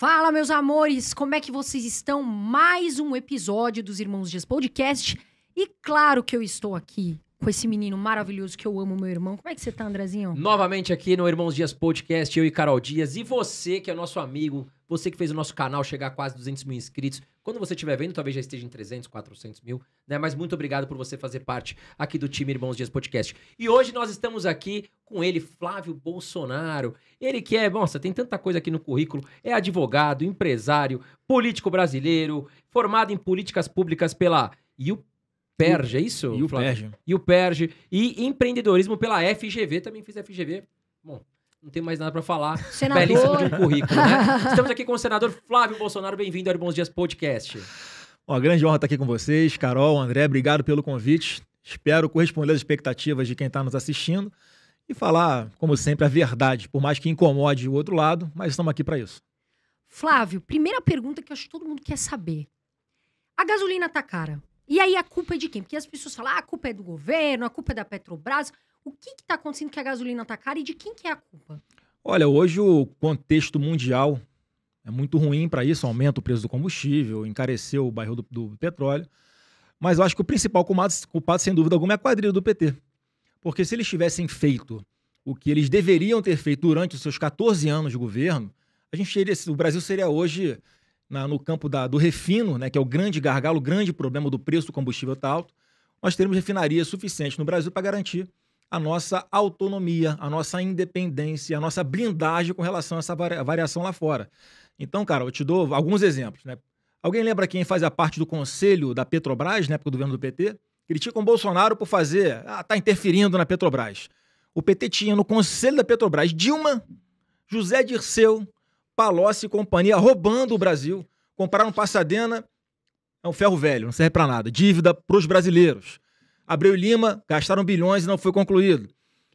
Fala, meus amores, como é que vocês estão? Mais um episódio dos Irmãos Dias Podcast. E claro que eu estou aqui com esse menino maravilhoso que eu amo, meu irmão. Como é que você tá, Andrezinho? Novamente aqui no Irmãos Dias Podcast, eu e Carol Dias. E você, que é nosso amigo, você que fez o nosso canal chegar a quase 200 mil inscritos. Quando você estiver vendo, talvez já esteja em 300, 400 mil, né? Mas muito obrigado por você fazer parte aqui do time Irmãos Dias Podcast. E hoje nós estamos aqui com ele, Flávio Bolsonaro. Ele que é, nossa, tem tanta coisa aqui no currículo. É advogado, empresário, político brasileiro, formado em políticas públicas pela Perge, é isso? E o Perge. E o Perge. E empreendedorismo pela FGV, também fiz FGV. Bom, não tem mais nada para falar. Senador. Belíssimo de um currículo, né? Estamos aqui com o senador Flávio Bolsonaro. Bem-vindo ao Bons Dias Podcast. Uma grande honra estar aqui com vocês, Carol, André. Obrigado pelo convite. Espero corresponder às expectativas de quem está nos assistindo e falar, como sempre, a verdade, por mais que incomode o outro lado, mas estamos aqui para isso. Flávio, primeira pergunta que acho que todo mundo quer saber. A gasolina está cara. E aí a culpa é de quem? Porque as pessoas falam, ah, a culpa é do governo, a culpa é da Petrobras. O que está acontecendo que a gasolina está cara e de quem que é a culpa? Olha, hoje o contexto mundial é muito ruim para isso, aumenta o preço do combustível, encareceu o barril do, do, petróleo. Mas eu acho que o principal culpado, culpado, sem dúvida alguma, é a quadrilha do PT. Porque se eles tivessem feito o que eles deveriam ter feito durante os seus 14 anos de governo, a gente teria, o Brasil seria hoje na, no campo da, do refino, né, que é o grande gargalo, o grande problema do preço do combustível estar tá alto, nós teremos refinarias suficientes no Brasil para garantir a nossa autonomia, a nossa independência, a nossa blindagem com relação a essa variação lá fora. Então, cara, eu te dou alguns exemplos. Né? Alguém lembra quem fazia parte do conselho da Petrobras na época do governo do PT? Criticam o Bolsonaro por fazer, ah, tá interferindo na Petrobras. O PT tinha no conselho da Petrobras Dilma, José Dirceu, Palocci e companhia roubando o Brasil. Compraram Passadena, é um ferro velho, não serve para nada. Dívida para os brasileiros. Abreu e Lima gastaram bilhões e não foi concluído.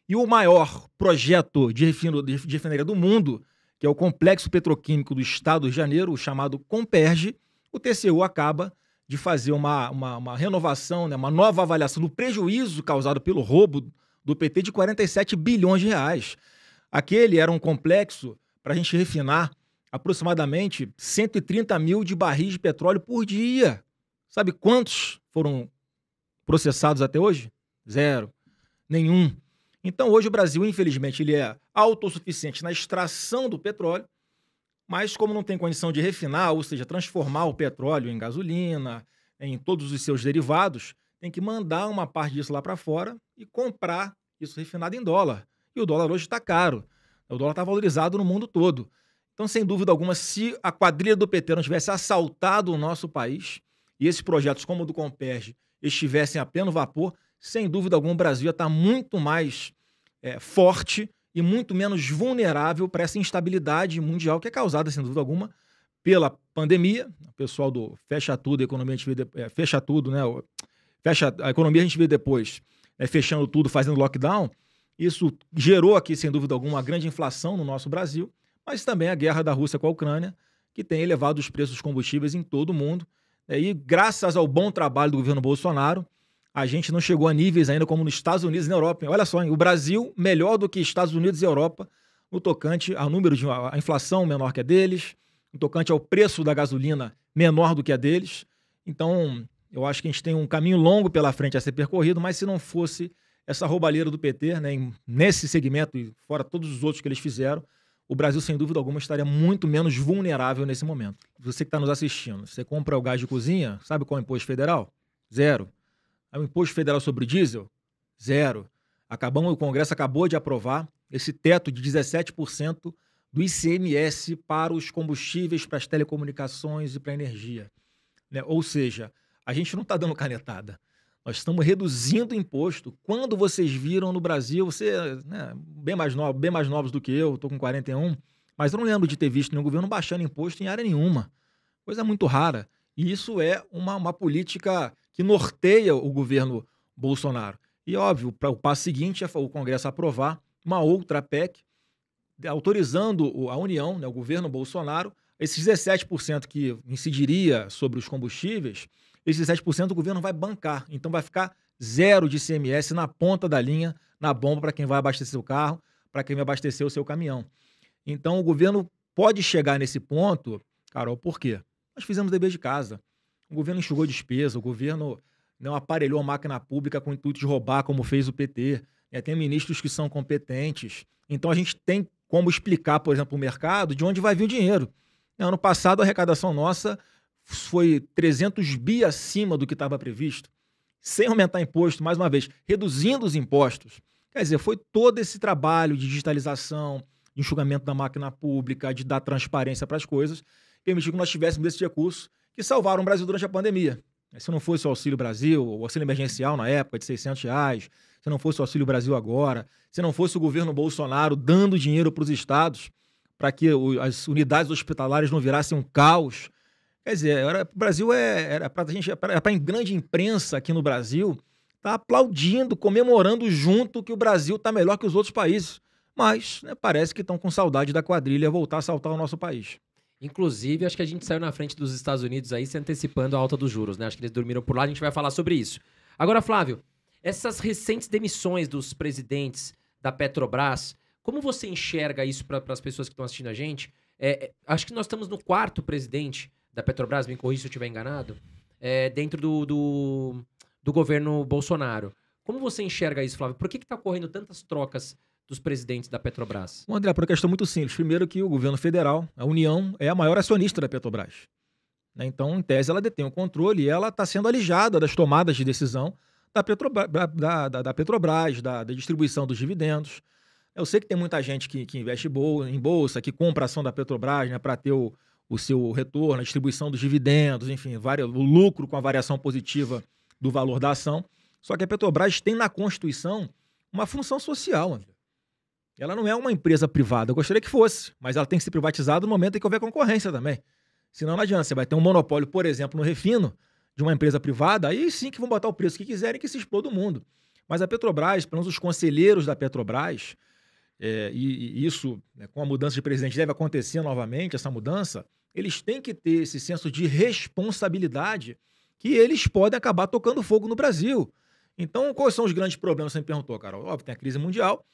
E o maior projeto de refinaria do mundo, que é o Complexo Petroquímico do Estado de Janeiro, o chamado Comperge, o TCU acaba de fazer uma, uma, uma renovação, né, uma nova avaliação do prejuízo causado pelo roubo do PT de 47 bilhões de reais. Aquele era um complexo para a gente refinar aproximadamente 130 mil de barris de petróleo por dia. Sabe quantos foram processados até hoje? Zero. Nenhum. Então, hoje o Brasil, infelizmente, ele é autossuficiente na extração do petróleo, mas como não tem condição de refinar, ou seja, transformar o petróleo em gasolina, em todos os seus derivados, tem que mandar uma parte disso lá para fora e comprar isso refinado em dólar. E o dólar hoje está caro. O dólar está valorizado no mundo todo. Então, sem dúvida alguma, se a quadrilha do PT não tivesse assaltado o nosso país, e esses projetos como o do Comperge estivessem a pleno vapor, sem dúvida alguma o Brasil ia estar muito mais é, forte e muito menos vulnerável para essa instabilidade mundial que é causada, sem dúvida alguma, pela pandemia. O pessoal do fecha tudo, a economia a gente vê de... é, fecha tudo, né? Fecha a economia a gente vê depois, né, fechando tudo, fazendo lockdown. Isso gerou aqui, sem dúvida alguma, uma grande inflação no nosso Brasil, mas também a guerra da Rússia com a Ucrânia, que tem elevado os preços dos combustíveis em todo o mundo. É, e graças ao bom trabalho do governo Bolsonaro, a gente não chegou a níveis ainda como nos Estados Unidos e na Europa. Olha só, hein? o Brasil melhor do que Estados Unidos e Europa no tocante ao número de a inflação menor que a deles, no tocante ao preço da gasolina menor do que a deles. Então, eu acho que a gente tem um caminho longo pela frente a ser percorrido, mas se não fosse essa roubalheira do PT, né, nesse segmento e fora todos os outros que eles fizeram, o Brasil, sem dúvida alguma, estaria muito menos vulnerável nesse momento. Você que está nos assistindo, você compra o gás de cozinha, sabe qual é o imposto federal? Zero. o imposto federal sobre o diesel? Zero. Acabamos, o Congresso acabou de aprovar esse teto de 17% do ICMS para os combustíveis, para as telecomunicações e para a energia. Né? Ou seja, a gente não está dando canetada. Nós estamos reduzindo imposto. Quando vocês viram no Brasil, você né, bem mais novo, bem mais novos do que eu, estou com 41, mas eu não lembro de ter visto nenhum governo baixando imposto em área nenhuma. Coisa muito rara. E isso é uma, uma política que norteia o governo Bolsonaro. E óbvio, para o passo seguinte é o Congresso aprovar uma outra PEC autorizando a União, né, o governo Bolsonaro, esses 17% que incidiria sobre os combustíveis, esses 7% o governo vai bancar. Então vai ficar zero de ICMS na ponta da linha, na bomba para quem vai abastecer o carro, para quem vai abastecer o seu caminhão. Então o governo pode chegar nesse ponto, Carol, por quê? Nós fizemos dever de casa. O governo enxugou despesa, o governo não né, aparelhou a máquina pública com o intuito de roubar, como fez o PT. É, né, tem ministros que são competentes. Então a gente tem como explicar, por exemplo, o mercado de onde vai vir o dinheiro. Né, ano passado, a arrecadação nossa foi 300 bi acima do que estava previsto, sem aumentar imposto, mais uma vez, reduzindo os impostos. Quer dizer, foi todo esse trabalho de digitalização, de enxugamento da máquina pública, de dar transparência para as coisas, permitiu que nós tivéssemos esses recursos que salvaram o Brasil durante a pandemia. Se não fosse o Auxílio Brasil, o auxílio emergencial na época de 600 reais, se não fosse o Auxílio Brasil agora, se não fosse o governo Bolsonaro dando dinheiro para os estados para que as unidades hospitalares não virassem um caos, Quer dizer, era, o Brasil é, era para a gente, para a grande imprensa aqui no Brasil, tá aplaudindo, comemorando junto que o Brasil tá melhor que os outros países. Mas né, parece que estão com saudade da quadrilha voltar a assaltar o nosso país. Inclusive, acho que a gente saiu na frente dos Estados Unidos aí, se antecipando a alta dos juros, né? Acho que eles dormiram por lá, a gente vai falar sobre isso. Agora, Flávio, essas recentes demissões dos presidentes da Petrobras, como você enxerga isso para as pessoas que estão assistindo a gente? É, é, acho que nós estamos no quarto presidente da Petrobras, me corrija se eu estiver enganado, é, dentro do, do, do, governo Bolsonaro. Como você enxerga isso, Flávio? Por que está ocorrendo tantas trocas dos presidentes da Petrobras? Bom, André, por uma questão muito simples. Primeiro que o governo federal, a União, é a maior acionista da Petrobras. Né? Então, em tese, ela detém o controle e ela está sendo alijada das tomadas de decisão da, Petrobras, da, da, da, Petrobras, da, da distribuição dos dividendos. Eu sei que tem muita gente que, que investe em bolsa, que compra ação da Petrobras né, para ter o, o seu retorno, a distribuição dos dividendos, enfim, o lucro com a variação positiva do valor da ação. Só que a Petrobras tem na Constituição uma função social, Ela não é uma empresa privada. Eu gostaria que fosse, mas ela tem que ser privatizada no momento em que houver concorrência também. Senão não adianta. Você vai ter um monopólio, por exemplo, no refino de uma empresa privada, aí sim que vão botar o preço que quiserem que se exploda o mundo. Mas a Petrobras, pelo menos os conselheiros da Petrobras, é, e, e, isso, né, com a mudança de presidente, deve acontecer novamente, essa mudança, eles têm que ter esse senso de responsabilidade que eles podem acabar tocando fogo no Brasil. Então, quais são os grandes problemas? Você me perguntou, Carol. Óbvio, tem a crise mundial,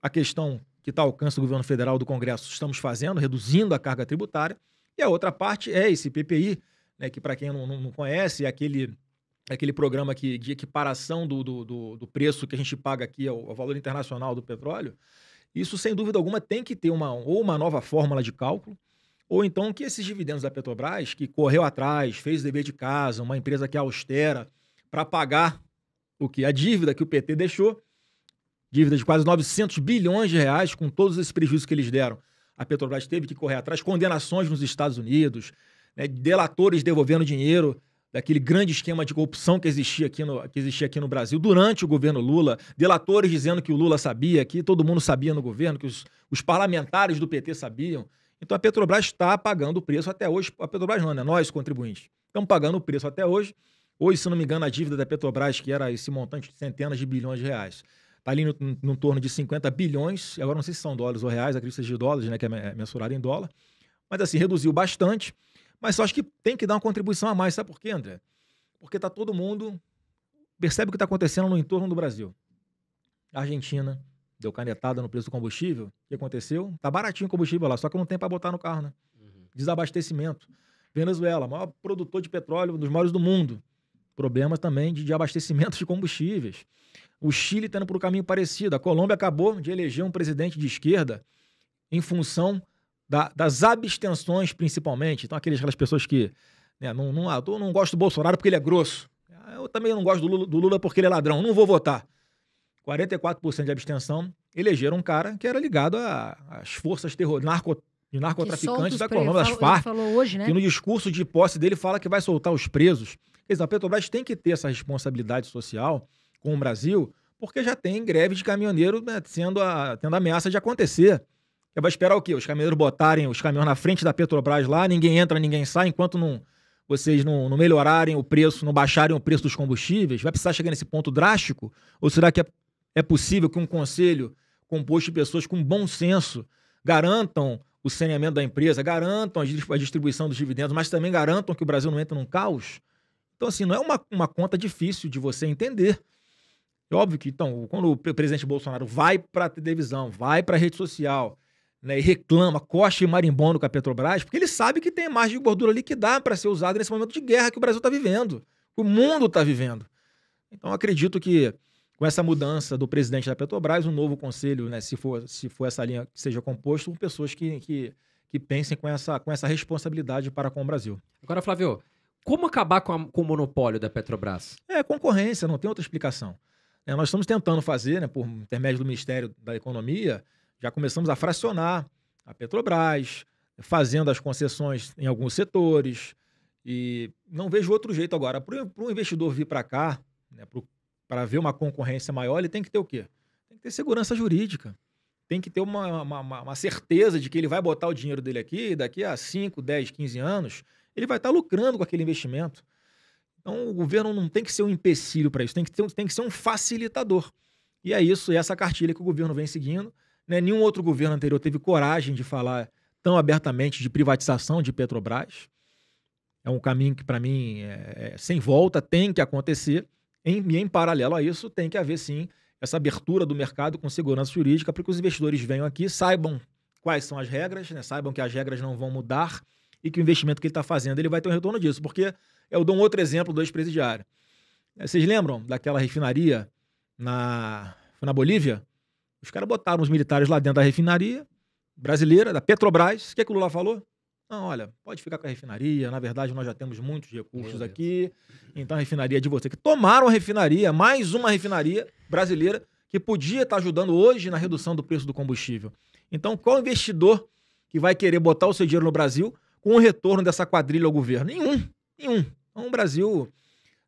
a questão que está ao alcance do governo federal, do Congresso, estamos fazendo, reduzindo a carga tributária. E a outra parte é esse PPI, né, que para quem não, não, conhece, é aquele, é aquele programa que, de equiparação do, do, do, preço que a gente paga aqui ao, ao valor internacional do petróleo. Isso, sem dúvida alguma, tem que ter uma, ou uma nova fórmula de cálculo, ou então que esses dividendos da Petrobras, que correu atrás, fez o dever de casa, uma empresa que é austera, para pagar o que a dívida que o PT deixou, dívida de quase 900 bilhões de reais, com todos esses prejuízos que eles deram. A Petrobras teve que correr atrás, condenações nos Estados Unidos, né, delatores devolvendo dinheiro daquele grande esquema de corrupção que existia, aqui no, que existia aqui no Brasil durante o governo Lula, delatores dizendo que o Lula sabia, que todo mundo sabia no governo, que os, os parlamentares do PT sabiam. Então a Petrobras está pagando o preço até hoje. A Petrobras não, né? Nós, contribuintes, estamos pagando o preço até hoje. Hoje, se não me engano, a dívida da Petrobras, que era esse montante de centenas de bilhões de reais, está ali no, no, torno de 50 bilhões. Agora não sei se são dólares ou reais, a crise de dólares, né? Que é, é mensurada em dólar. Mas assim, reduziu bastante. Mas eu acho que tem que dar uma contribuição a mais, sabe por quê, André? Porque tá todo mundo percebe o que está acontecendo no entorno do Brasil. A Argentina deu canetada no preço do combustível. O que aconteceu? Tá baratinho o combustível lá, só que não tem para botar no carro, né? Uhum. Desabastecimento. Venezuela, maior produtor de petróleo, um dos maiores do mundo. Problemas também de, de abastecimento de combustíveis. O Chile está indo por um caminho parecido. A Colômbia acabou de eleger um presidente de esquerda em função da, das abstenções, principalmente. Então, aqueles, aquelas pessoas que né, não, não, ah, eu não gosto do Bolsonaro porque ele é grosso. Ah, eu também não gosto do Lula, do Lula porque ele é ladrão. Não vou votar. 44% de abstenção elegeram um cara que era ligado às forças terror, narco, de narcotraficantes da Colômbia, das Farc. Falou hoje, né? Que no discurso de posse dele fala que vai soltar os presos. Quer dizer, a Petrobras tem que ter essa responsabilidade social com o Brasil, porque já tem greve de caminhoneiro né, sendo a, tendo a ameaça de acontecer vai esperar o quê? Os caminhoneiros botarem os caminhões na frente da Petrobras lá, ninguém entra, ninguém sai, enquanto não, vocês não, não melhorarem o preço, não baixarem o preço dos combustíveis? Vai precisar chegar nesse ponto drástico? Ou será que é, é possível que um conselho composto de pessoas com bom senso garantam o saneamento da empresa, garantam a distribuição dos dividendos, mas também garantam que o Brasil não entre num caos? Então, assim, não é uma, uma conta difícil de você entender. É óbvio que, então, quando o presidente Bolsonaro vai para a televisão, vai para a rede social, né, e reclama, coxa e marimbondo com a Petrobras, porque ele sabe que tem margem de gordura ali que dá para ser usada nesse momento de guerra que o Brasil está vivendo, que o mundo está vivendo. Então, acredito que com essa mudança do presidente da Petrobras, um novo conselho, né, se, for, se for essa linha que seja composto, com pessoas que, que, que pensem com essa, com essa responsabilidade para com o Brasil. Agora, Flávio, como acabar com, a, com o monopólio da Petrobras? É concorrência, não tem outra explicação. É, nós estamos tentando fazer, né, por intermédio do Ministério da Economia, já começamos a fracionar a Petrobras, fazendo as concessões em alguns setores. E não vejo outro jeito agora. Para um investidor vir para cá, né, para ver uma concorrência maior, ele tem que ter o quê? Tem que ter segurança jurídica. Tem que ter uma, uma, uma certeza de que ele vai botar o dinheiro dele aqui, daqui a 5, 10, 15 anos, ele vai estar tá lucrando com aquele investimento. Então, o governo não tem que ser um empecilho para isso, tem que, ter, tem que ser um facilitador. E é isso, é essa cartilha que o governo vem seguindo. Né? Nenhum outro governo anterior teve coragem de falar tão abertamente de privatização de Petrobras. É um caminho que, para mim, é, é, sem volta, tem que acontecer. Em, e, em paralelo a isso, tem que haver, sim, essa abertura do mercado com segurança jurídica para que os investidores venham aqui, saibam quais são as regras, né? saibam que as regras não vão mudar e que o investimento que ele está fazendo ele vai ter um retorno disso. Porque eu dou um outro exemplo do ex-presidiário. Vocês lembram daquela refinaria na, na Bolívia? Os caras botaram os militares lá dentro da refinaria brasileira, da Petrobras. O que, é que o Lula falou? Não, olha, pode ficar com a refinaria. Na verdade, nós já temos muitos recursos aqui. Então, a refinaria é de você. Que tomaram a refinaria, mais uma refinaria brasileira, que podia estar ajudando hoje na redução do preço do combustível. Então, qual investidor que vai querer botar o seu dinheiro no Brasil com o retorno dessa quadrilha ao governo? Nenhum, nenhum. Então, o Brasil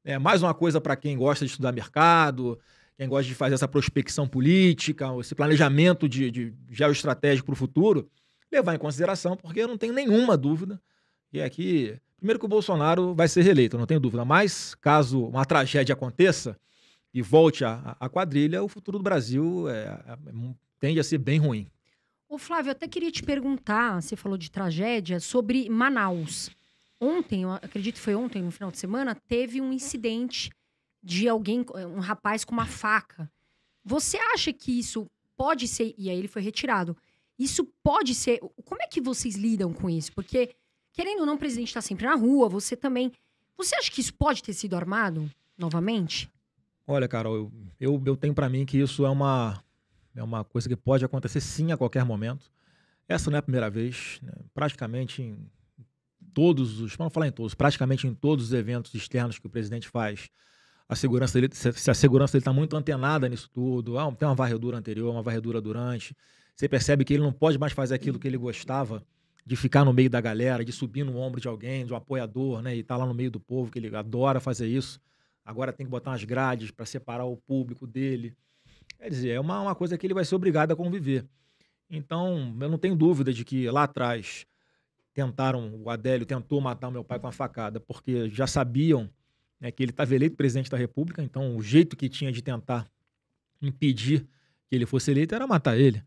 é mais uma coisa para quem gosta de estudar mercado, quem gosta de fazer essa prospecção política, esse planejamento de, de geoestratégico para o futuro, levar em consideração, porque eu não tenho nenhuma dúvida que aqui, é primeiro que o Bolsonaro vai ser reeleito, não tenho dúvida, mas caso uma tragédia aconteça e volte a, a quadrilha, o futuro do Brasil é, é, tende a ser bem ruim. Ô Flávio, eu até queria te perguntar, você falou de tragédia, sobre Manaus. Ontem, eu acredito que foi ontem, no final de semana, teve um incidente de alguém, um rapaz com uma faca. Você acha que isso pode ser. E aí ele foi retirado. Isso pode ser. Como é que vocês lidam com isso? Porque, querendo ou não, o presidente está sempre na rua, você também. Você acha que isso pode ter sido armado novamente? Olha, Carol, eu, eu, eu tenho para mim que isso é uma, é uma coisa que pode acontecer sim a qualquer momento. Essa não é a primeira vez. Né? Praticamente em todos os. Vamos não falar em todos, praticamente em todos os eventos externos que o presidente faz a segurança dele, se a segurança dele está muito antenada nisso tudo, ah, tem uma varredura anterior, uma varredura durante, você percebe que ele não pode mais fazer aquilo que ele gostava de ficar no meio da galera, de subir no ombro de alguém, de um apoiador, né, e estar tá lá no meio do povo, que ele adora fazer isso. Agora tem que botar umas grades para separar o público dele. Quer dizer, é uma, uma coisa que ele vai ser obrigado a conviver. Então, eu não tenho dúvida de que lá atrás tentaram, o Adélio tentou matar meu pai com a facada, porque já sabiam né, que ele estava eleito presidente da República, então o jeito que tinha de tentar impedir que ele fosse eleito era matar ele.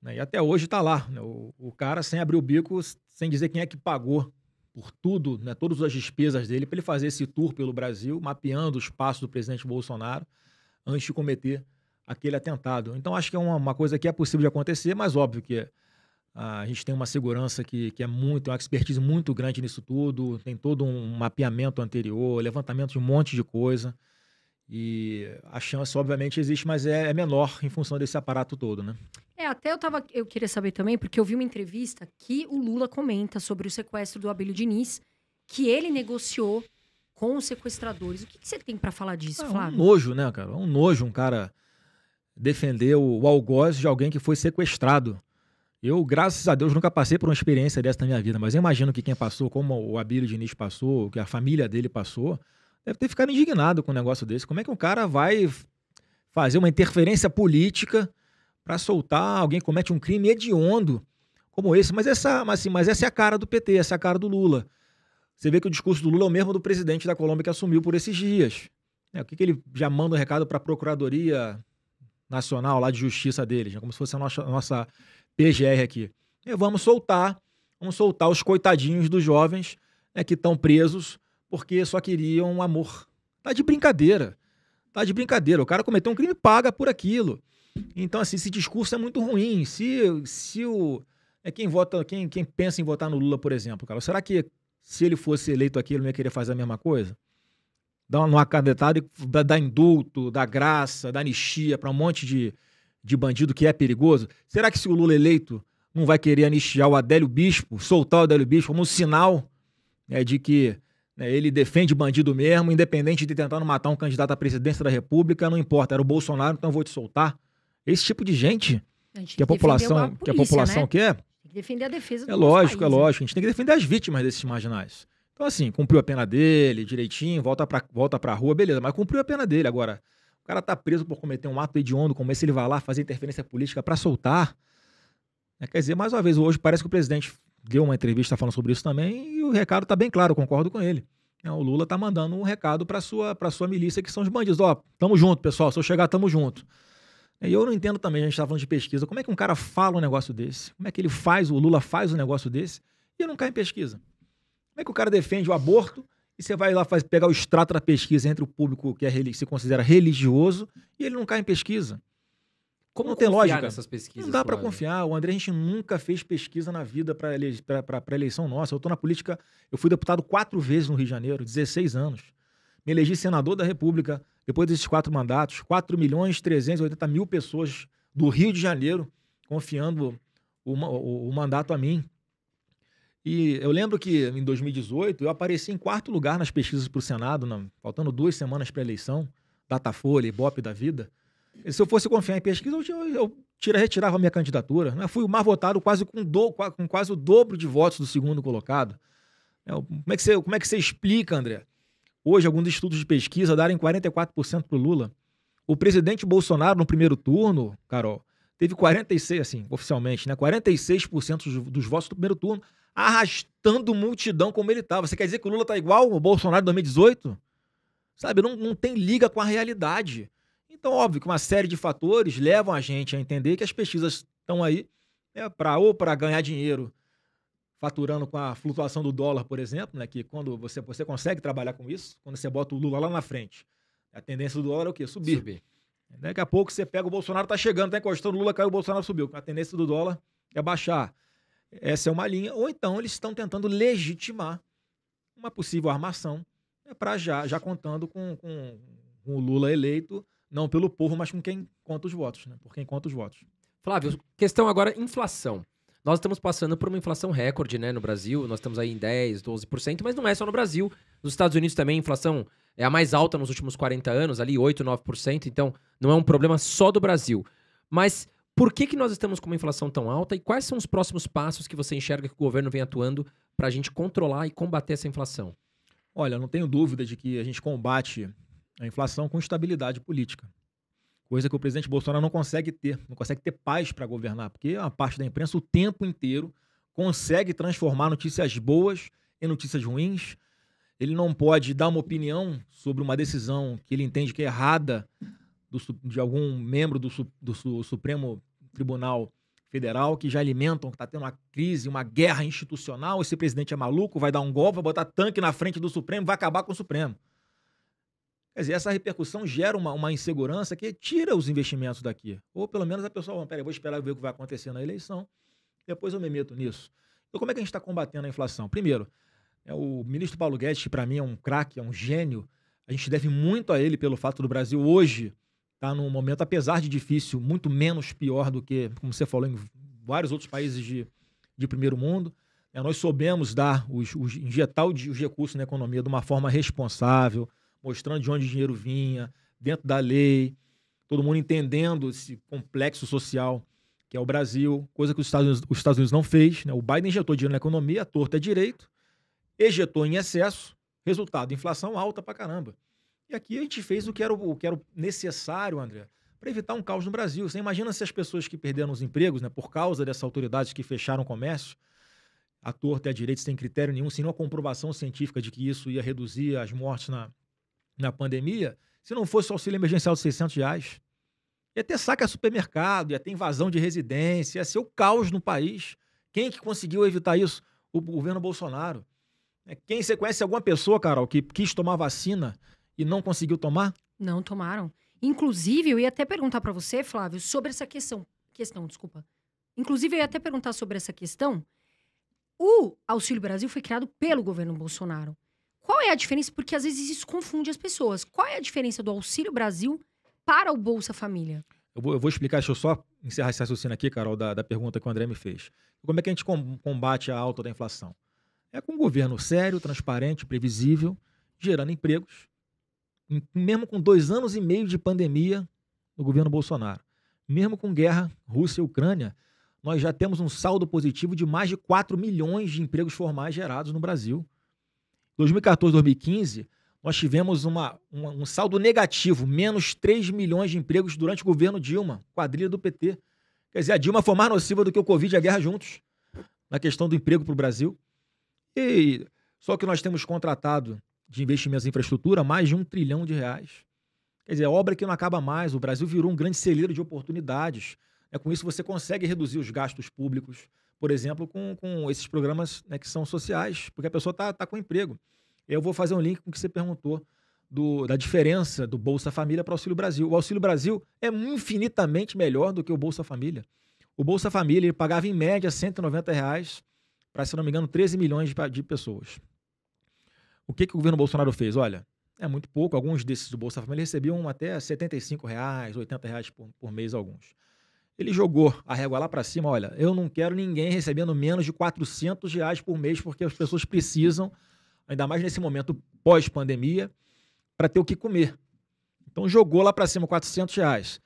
Né, e até hoje está lá, né, o, o, cara sem abrir o bico, sem dizer quem é que pagou por tudo, né, todas as despesas dele, para ele fazer esse tour pelo Brasil, mapeando os passos do presidente Bolsonaro antes de cometer aquele atentado. Então acho que é uma, uma coisa que é possível de acontecer, mas óbvio que é a gente tem uma segurança que, que é muito, uma expertise muito grande nisso tudo, tem todo um mapeamento anterior, levantamento de um monte de coisa. E a chance, obviamente, existe, mas é, é menor em função desse aparato todo, né? É, até eu tava. Eu queria saber também, porque eu vi uma entrevista que o Lula comenta sobre o sequestro do Abelho Diniz, que ele negociou com os sequestradores. O que, que você tem para falar disso, é, Flávio? Um nojo, né, cara? Um nojo um cara defender o, o algoz de alguém que foi sequestrado. Eu, graças a Deus, nunca passei por uma experiência dessa na minha vida, mas eu imagino que quem passou, como o Abílio Diniz passou, que a família dele passou, deve ter ficado indignado com um negócio desse. Como é que um cara vai fazer uma interferência política para soltar alguém que comete um crime hediondo como esse? Mas essa, mas, assim, mas essa é a cara do PT, essa é a cara do Lula. Você vê que o discurso do Lula é o mesmo do presidente da Colômbia que assumiu por esses dias. É, o que, que ele já manda um recado para a Procuradoria Nacional lá de Justiça deles, né? como se fosse a nossa, a nossa PGR aqui. E vamos soltar, vamos soltar os coitadinhos dos jovens né, que estão presos porque só queriam amor. Tá de brincadeira. Tá de brincadeira. O cara cometeu um crime paga por aquilo. Então, assim, esse discurso é muito ruim. Se, se o. É quem vota, quem, quem pensa em votar no Lula, por exemplo, cara, será que se ele fosse eleito aqui, ele não ia querer fazer a mesma coisa? Dar uma cadetada e dar indulto, dar graça, dar anistia para um monte de, de bandido que é perigoso? Será que se o Lula eleito não vai querer anistiar o Adélio Bispo, soltar o Adélio Bispo como um sinal né, de que né, ele defende bandido mesmo, independente de tentar matar um candidato à presidência da República, não importa, era o Bolsonaro, então eu vou te soltar. Esse tipo de gente a que, que a população, polícia, que a população né? quer. Tem que defender a defesa do É lógico, país, é né? lógico. A gente tem que defender as vítimas desses marginais. Então, assim, cumpriu a pena dele direitinho, volta pra, volta pra rua, beleza, mas cumpriu a pena dele. Agora, cara tá preso por cometer um ato hediondo, como esse ele vai lá fazer interferência política para soltar. É, quer dizer, mais uma vez, hoje parece que o presidente deu uma entrevista falando sobre isso também e o recado tá bem claro, concordo com ele. É, o Lula tá mandando um recado para sua para sua milícia que são os bandidos, ó, oh, tamo junto, pessoal, se eu chegar tamo junto. É, e eu não entendo também, a gente tá falando de pesquisa, como é que um cara fala um negócio desse? Como é que ele faz, o Lula faz um negócio desse e não cai em pesquisa? Como é que o cara defende o aborto e você vai lá faz, pegar o extrato da pesquisa entre o público que é, se considera religioso e ele não cai em pesquisa. Como, não tem lógica? Nessas pesquisas, não dá para confiar. O André, a gente nunca fez pesquisa na vida para ele, eleição nossa. Eu estou na política, eu fui deputado quatro vezes no Rio de Janeiro, 16 anos. Me elegi senador da República, depois desses quatro mandatos, 4 milhões 380 mil pessoas do Rio de Janeiro confiando o, o, o mandato a mim. E eu lembro que em 2018 eu apareci em quarto lugar nas pesquisas para o Senado, na, faltando duas semanas para a eleição, Datafolha, Ibope da vida. E se eu fosse confiar em pesquisa, eu, eu, eu tira, retirava a minha candidatura. Eu né? fui o mais votado quase com, do, com quase o dobro de votos do segundo colocado. É, como é que você, como é que você explica, André? Hoje, alguns estudos de pesquisa darem 44% para o Lula. O presidente Bolsonaro, no primeiro turno, Carol, teve 46%, assim, oficialmente, né? 46% dos votos do primeiro turno arrastando multidão como ele estava. Tá. Você quer dizer que o Lula está igual o Bolsonaro de 2018? Sabe, não, não tem liga com a realidade. Então, óbvio que uma série de fatores levam a gente a entender que as pesquisas estão aí né, para ou para ganhar dinheiro faturando com a flutuação do dólar, por exemplo, né, que quando você, você consegue trabalhar com isso, quando você bota o Lula lá na frente, a tendência do dólar é o quê? Subir. Subir. Daqui a pouco você pega o Bolsonaro, tá chegando, tá encostando, o Lula caiu, o Bolsonaro subiu. A tendência do dólar é baixar. Essa é uma linha. Ou então eles estão tentando legitimar uma possível armação né, para já, já contando com, com, com, o Lula eleito, não pelo povo, mas com quem conta os votos, né? Por quem conta os votos. Flávio, questão agora inflação. Nós estamos passando por uma inflação recorde, né, no Brasil. Nós estamos aí em 10, 12%, mas não é só no Brasil. Nos Estados Unidos também a inflação é a mais alta nos últimos 40 anos, ali 8, 9%, então não é um problema só do Brasil. Mas por que, que nós estamos com uma inflação tão alta e quais são os próximos passos que você enxerga que o governo vem atuando para a gente controlar e combater essa inflação? Olha, não tenho dúvida de que a gente combate a inflação com estabilidade política. Coisa que o presidente Bolsonaro não consegue ter, não consegue ter paz para governar, porque a parte da imprensa o tempo inteiro consegue transformar notícias boas em notícias ruins. Ele não pode dar uma opinião sobre uma decisão que ele entende que é errada do, de algum membro do, do, do Supremo Tribunal Federal, que já alimentam que está tendo uma crise, uma guerra institucional, esse presidente é maluco, vai dar um golpe, vai botar tanque na frente do Supremo, vai acabar com o Supremo. Quer dizer, essa repercussão gera uma, uma insegurança que tira os investimentos daqui. Ou pelo menos a pessoa, peraí, vou esperar ver o que vai acontecer na eleição, depois eu me meto nisso. Então como é que a gente está combatendo a inflação? Primeiro, é, o ministro Paulo Guedes, que para mim é um craque, é um gênio, a gente deve muito a ele pelo fato do Brasil hoje Está num momento, apesar de difícil, muito menos pior do que, como você falou, em vários outros países de, de primeiro mundo. É, nós soubemos dar, os, os, injetar os recursos na economia de uma forma responsável, mostrando de onde o dinheiro vinha, dentro da lei, todo mundo entendendo esse complexo social que é o Brasil, coisa que os Estados Unidos, os Estados Unidos não fez. Né? O Biden injetou dinheiro na economia, a torta é direito, ejetou em excesso, resultado, inflação alta pra caramba. E aqui a gente fez o que era, o que era necessário, André, para evitar um caos no Brasil. Você imagina se as pessoas que perderam os empregos, né, por causa dessas autoridades que fecharam o comércio, a torta e a direita sem critério nenhum, sem nenhuma comprovação científica de que isso ia reduzir as mortes na, na pandemia, se não fosse o auxílio emergencial de 600 reais, ia ter saca a supermercado, ia ter invasão de residência, ia ser o caos no país. Quem é que conseguiu evitar isso? O governo Bolsonaro. Quem você conhece alguma pessoa, Carol, que quis tomar vacina e não conseguiu tomar? Não tomaram. Inclusive, eu ia até perguntar para você, Flávio, sobre essa questão. Questão, desculpa. Inclusive, eu ia até perguntar sobre essa questão. O Auxílio Brasil foi criado pelo governo Bolsonaro. Qual é a diferença? Porque às vezes isso confunde as pessoas. Qual é a diferença do Auxílio Brasil para o Bolsa Família? Eu vou, eu vou explicar, deixa eu só encerrar esse raciocínio aqui, Carol, da, da pergunta que o André me fez. Como é que a gente combate a alta da inflação? É com um governo sério, transparente, previsível, gerando empregos mesmo com dois anos e meio de pandemia no governo Bolsonaro, mesmo com guerra Rússia e Ucrânia, nós já temos um saldo positivo de mais de 4 milhões de empregos formais gerados no Brasil. 2014, 2015, nós tivemos uma, uma, um saldo negativo, menos 3 milhões de empregos durante o governo Dilma, quadrilha do PT. Quer dizer, a Dilma foi mais nociva do que o Covid e a guerra juntos, na questão do emprego para o Brasil. E só que nós temos contratado de investimentos em infraestrutura, mais de um trilhão de reais. Quer dizer, é obra que não acaba mais. O Brasil virou um grande celeiro de oportunidades. É, com isso, você consegue reduzir os gastos públicos, por exemplo, com, com esses programas né, que são sociais, porque a pessoa está tá com emprego. Eu vou fazer um link com o que você perguntou do, da diferença do Bolsa Família para o Auxílio Brasil. O Auxílio Brasil é infinitamente melhor do que o Bolsa Família. O Bolsa Família ele pagava em média 190 reais para, se não me engano, 13 milhões de, de pessoas. O que, que o governo Bolsonaro fez? Olha, é muito pouco. Alguns desses do Bolsa Família recebiam até R$ 75, reais, R$ 80 reais por, por mês alguns. Ele jogou a régua lá para cima, olha, eu não quero ninguém recebendo menos de 400 reais por mês, porque as pessoas precisam, ainda mais nesse momento pós-pandemia, para ter o que comer. Então jogou lá para cima 400 reais.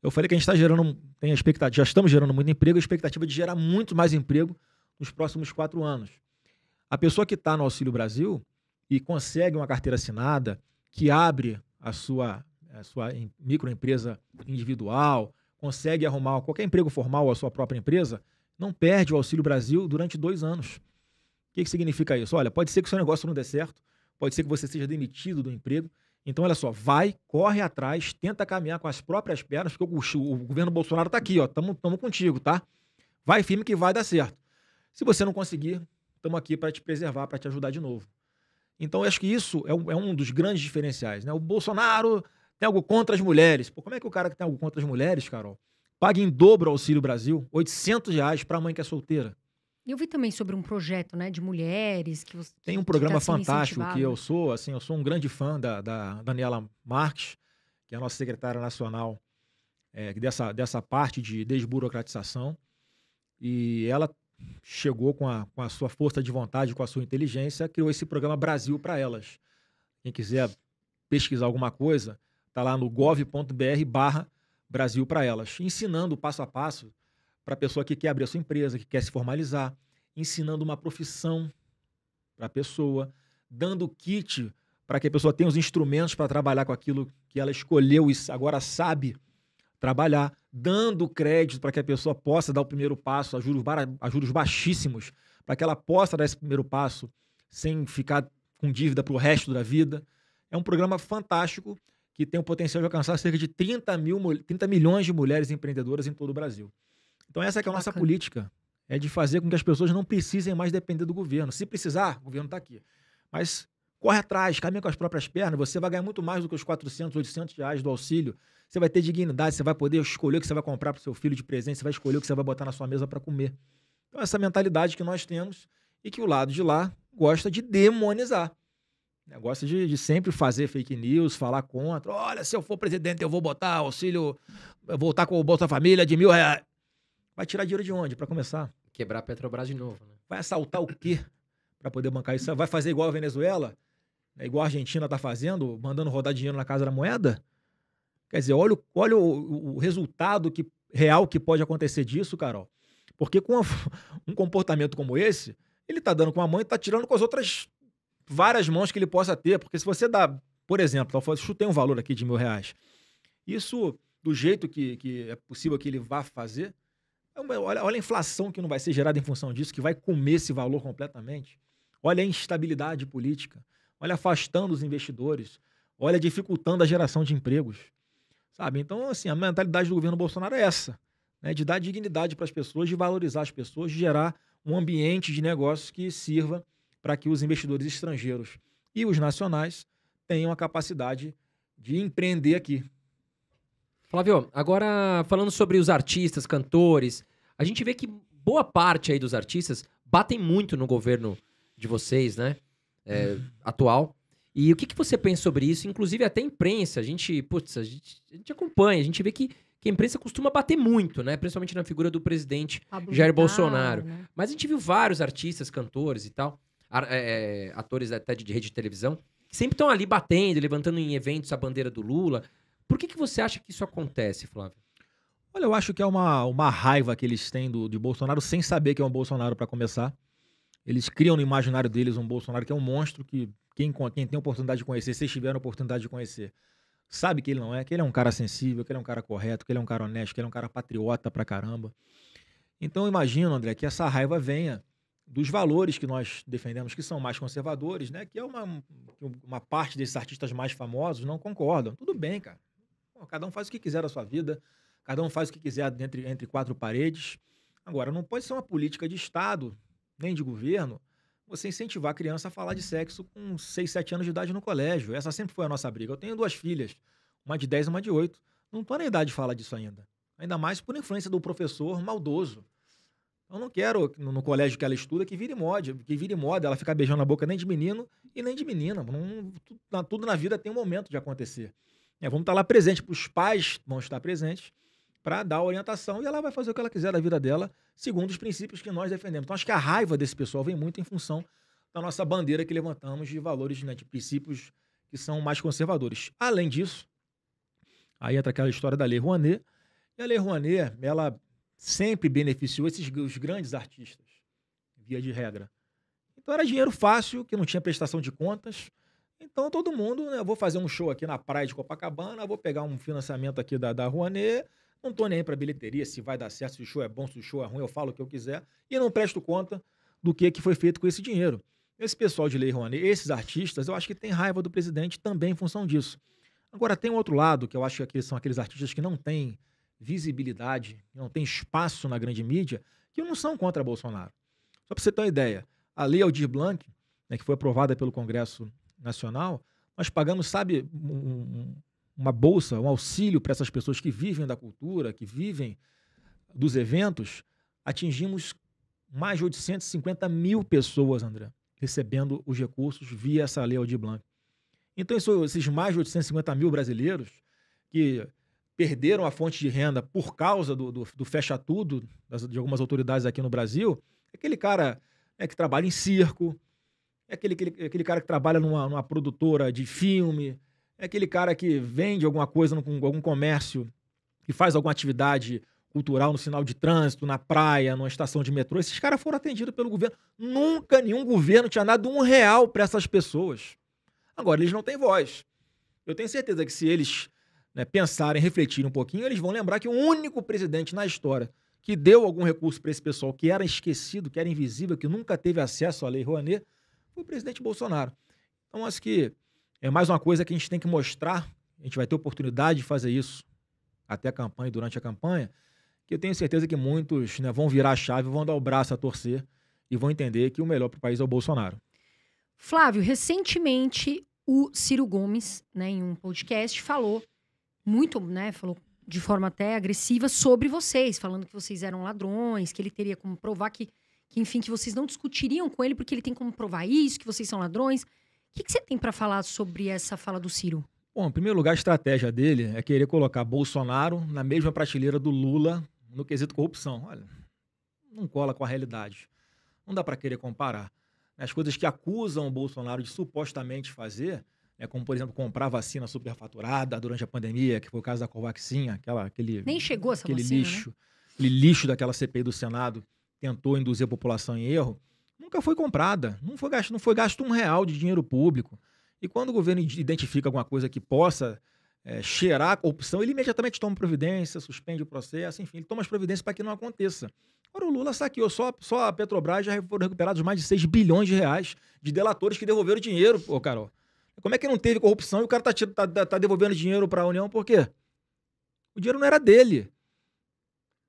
Eu falei que a gente está gerando, tem expectativa, já estamos gerando muito emprego, a expectativa de gerar muito mais emprego nos próximos quatro anos. A pessoa que está no Auxílio Brasil, e consegue uma carteira assinada que abre a sua, a sua microempresa individual, consegue arrumar qualquer emprego formal ou a sua própria empresa, não perde o Auxílio Brasil durante dois anos. O que, que significa isso? Olha, pode ser que o seu negócio não dê certo, pode ser que você seja demitido do emprego. Então, olha só, vai, corre atrás, tenta caminhar com as próprias pernas, porque o, o governo Bolsonaro está aqui, ó, estamos contigo, tá? Vai firme que vai dar certo. Se você não conseguir, estamos aqui para te preservar, para te ajudar de novo. Então, eu acho que isso é um, é um dos grandes diferenciais. Né? O Bolsonaro tem algo contra as mulheres. Pô, como é que o cara que tem algo contra as mulheres, Carol, paga em dobro o Auxílio Brasil, 800 reais para a mãe que é solteira? Eu vi também sobre um projeto, né, de mulheres que você tem um programa que tá fantástico que eu sou, assim, eu sou um grande fã da, da Daniela Marques, que é a nossa secretária nacional é, dessa dessa parte de desburocratização, e ela chegou com a, com a sua força de vontade, com a sua inteligência, criou esse programa Brasil para Elas. Quem quiser pesquisar alguma coisa, tá lá no gov.br barra Brasil para Elas, ensinando passo a passo para a pessoa que quer abrir a sua empresa, que quer se formalizar, ensinando uma profissão para a pessoa, dando kit para que a pessoa tenha os instrumentos para trabalhar com aquilo que ela escolheu e agora sabe trabalhar dando crédito para que a pessoa possa dar o primeiro passo a juros, a juros baixíssimos, para que ela possa dar esse primeiro passo sem ficar com dívida para o resto da vida. É um programa fantástico que tem o potencial de alcançar cerca de 30, mil, 30 milhões de mulheres empreendedoras em todo o Brasil. Então essa é, é a nossa Bacana. política, é de fazer com que as pessoas não precisem mais depender do governo. Se precisar, o governo está aqui. Mas Corre atrás, caminha com as próprias pernas, você vai ganhar muito mais do que os 400, 800 reais do auxílio. Você vai ter dignidade, você vai poder escolher o que você vai comprar para o seu filho de presente, você vai escolher o que você vai botar na sua mesa para comer. Então, essa mentalidade que nós temos e que o lado de lá gosta de demonizar. Gosta de, de sempre fazer fake news, falar contra. Olha, se eu for presidente, eu vou botar auxílio, voltar com o Bolsa Família de mil reais. Vai tirar dinheiro de onde, para começar? Quebrar a Petrobras de novo. Né? Vai assaltar o quê para poder bancar isso? Vai fazer igual a Venezuela? né, igual a Argentina está fazendo, mandando rodar dinheiro na casa da moeda. Quer dizer, olha, o, olha o, o resultado que, real que pode acontecer disso, Carol. Porque com a, um comportamento como esse, ele está dando com a mão e está tirando com as outras várias mãos que ele possa ter. Porque se você dá, por exemplo, chutei um valor aqui de mil reais. Isso, do jeito que, que é possível que ele vá fazer, é Olha, olha, a inflação que não vai ser gerada em função disso, que vai comer esse valor completamente. Olha a instabilidade política olha afastando os investidores, olha dificultando a geração de empregos. Sabe? Então, assim, a mentalidade do governo Bolsonaro é essa, né? de dar dignidade para as pessoas, de valorizar as pessoas, de gerar um ambiente de negócios que sirva para que os investidores estrangeiros e os nacionais tenham a capacidade de empreender aqui. Flávio, agora falando sobre os artistas, cantores, a gente vê que boa parte aí dos artistas batem muito no governo de vocês, né? é, atual. E o que, que você pensa sobre isso? Inclusive até a imprensa, a gente, putz, a gente, a gente acompanha, a gente vê que, que a imprensa costuma bater muito, né? Principalmente na figura do presidente Jair Bolsonaro. Né? Mas a gente viu vários artistas, cantores e tal, é, é, atores até de rede de televisão, que sempre estão ali batendo, levantando em eventos a bandeira do Lula. Por que, que você acha que isso acontece, Flávio? Olha, eu acho que é uma, uma raiva que eles têm do, de Bolsonaro sem saber que é um Bolsonaro para começar. Eles criam no imaginário deles um Bolsonaro que é um monstro, que quem, quem tem oportunidade de conhecer, se tiveram a oportunidade de conhecer, sabe que ele não é, que ele é um cara sensível, que ele é um cara correto, que ele é um cara honesto, que ele é um cara patriota pra caramba. Então eu imagino, André, que essa raiva venha dos valores que nós defendemos, que são mais conservadores, né? Que é uma, uma parte desses artistas mais famosos não concordam. Tudo bem, cara. cada um faz o que quiser da sua vida, cada um faz o que quiser entre, entre quatro paredes. Agora, não pode ser uma política de Estado nem de governo, você incentivar a criança a falar de sexo com 6, 7 anos de idade no colégio. Essa sempre foi a nossa briga. Eu tenho duas filhas, uma de 10 e uma de 8. Não estou na idade de falar disso ainda. Ainda mais por influência do professor maldoso. Eu não quero, no, no colégio que ela estuda, que vire moda, que vire moda, ela ficar beijando a boca nem de menino e nem de menina. Não, tudo, na, tudo, na, vida tem um momento de acontecer. É, vamos estar tá lá presente, os pais vão estar presentes para dar orientação e ela vai fazer o que ela quiser da vida dela, segundo os princípios que nós defendemos. Então acho que a raiva desse pessoal vem muito em função da nossa bandeira que levantamos de valores, né, de princípios que são mais conservadores. Além disso, aí entra aquela história da Lei Rouanet, e a Lei Rouanet, ela sempre beneficiou esses os grandes artistas, via de regra. Então era dinheiro fácil, que não tinha prestação de contas, então todo mundo, né, eu vou fazer um show aqui na praia de Copacabana, vou pegar um financiamento aqui da, da Rouanet, não tô nem aí pra bilheteria, se vai dar certo, se o show é bom, se o show é ruim, eu falo o que eu quiser. E não presto conta do que, que foi feito com esse dinheiro. Esse pessoal de Lei Rouanet, esses artistas, eu acho que tem raiva do presidente também em função disso. Agora, tem um outro lado, que eu acho que são aqueles artistas que não têm visibilidade, não têm espaço na grande mídia, que não são contra Bolsonaro. Só para você ter uma ideia, a Lei Aldir Blanc, né, que foi aprovada pelo Congresso Nacional, nós pagamos, sabe, um, uma bolsa, um auxílio para essas pessoas que vivem da cultura, que vivem dos eventos, atingimos mais de 850 mil pessoas, André, recebendo os recursos via essa Lei Aldir Blanc. Então, esses mais de 850 mil brasileiros que perderam a fonte de renda por causa do, do, do fecha tudo de algumas autoridades aqui no Brasil, é aquele cara né, que trabalha em circo, é aquele, aquele, aquele, cara que trabalha numa, numa produtora de filme, é aquele cara que vende alguma coisa com algum comércio, que faz alguma atividade cultural no sinal de trânsito, na praia, numa estação de metrô. Esses caras foram atendidos pelo governo. Nunca nenhum governo tinha dado um real para essas pessoas. Agora, eles não têm voz. Eu tenho certeza que se eles né, pensarem, refletirem um pouquinho, eles vão lembrar que o único presidente na história que deu algum recurso para esse pessoal que era esquecido, que era invisível, que nunca teve acesso à Lei Rouanet, foi o presidente Bolsonaro. Então, acho que é mais uma coisa que a gente tem que mostrar. A gente vai ter oportunidade de fazer isso até a campanha e durante a campanha. Que eu tenho certeza que muitos né, vão virar a chave, vão dar o braço a torcer e vão entender que o melhor para o país é o Bolsonaro. Flávio, recentemente o Ciro Gomes, né, em um podcast, falou muito, né, falou de forma até agressiva sobre vocês, falando que vocês eram ladrões, que ele teria como provar que, que enfim, que vocês não discutiriam com ele porque ele tem como provar isso, que vocês são ladrões. O que, que você tem para falar sobre essa fala do Ciro? Bom, em primeiro lugar, a estratégia dele é querer colocar Bolsonaro na mesma prateleira do Lula no quesito corrupção. Olha, não cola com a realidade. Não dá para querer comparar. As coisas que acusam o Bolsonaro de supostamente fazer, né, como, por exemplo, comprar vacina superfaturada durante a pandemia, que foi o caso da Covaxin, aquela, aquele, Nem chegou essa aquele vacina, né? lixo, né? aquele lixo daquela CPI do Senado, tentou induzir a população em erro nunca foi comprada, não foi gasto, não foi gasto um real de dinheiro público. E quando o governo identifica alguma coisa que possa é, cheirar a corrupção, ele imediatamente toma providência, suspende o processo, enfim, ele toma as providências para que não aconteça. Agora, o Lula saqueou, só, só a Petrobras já foram recuperados mais de 6 bilhões de reais de delatores que devolveram dinheiro, ô Carol. Como é que não teve corrupção e o cara tá, tá, tá devolvendo dinheiro para a União por quê? O dinheiro não era dele.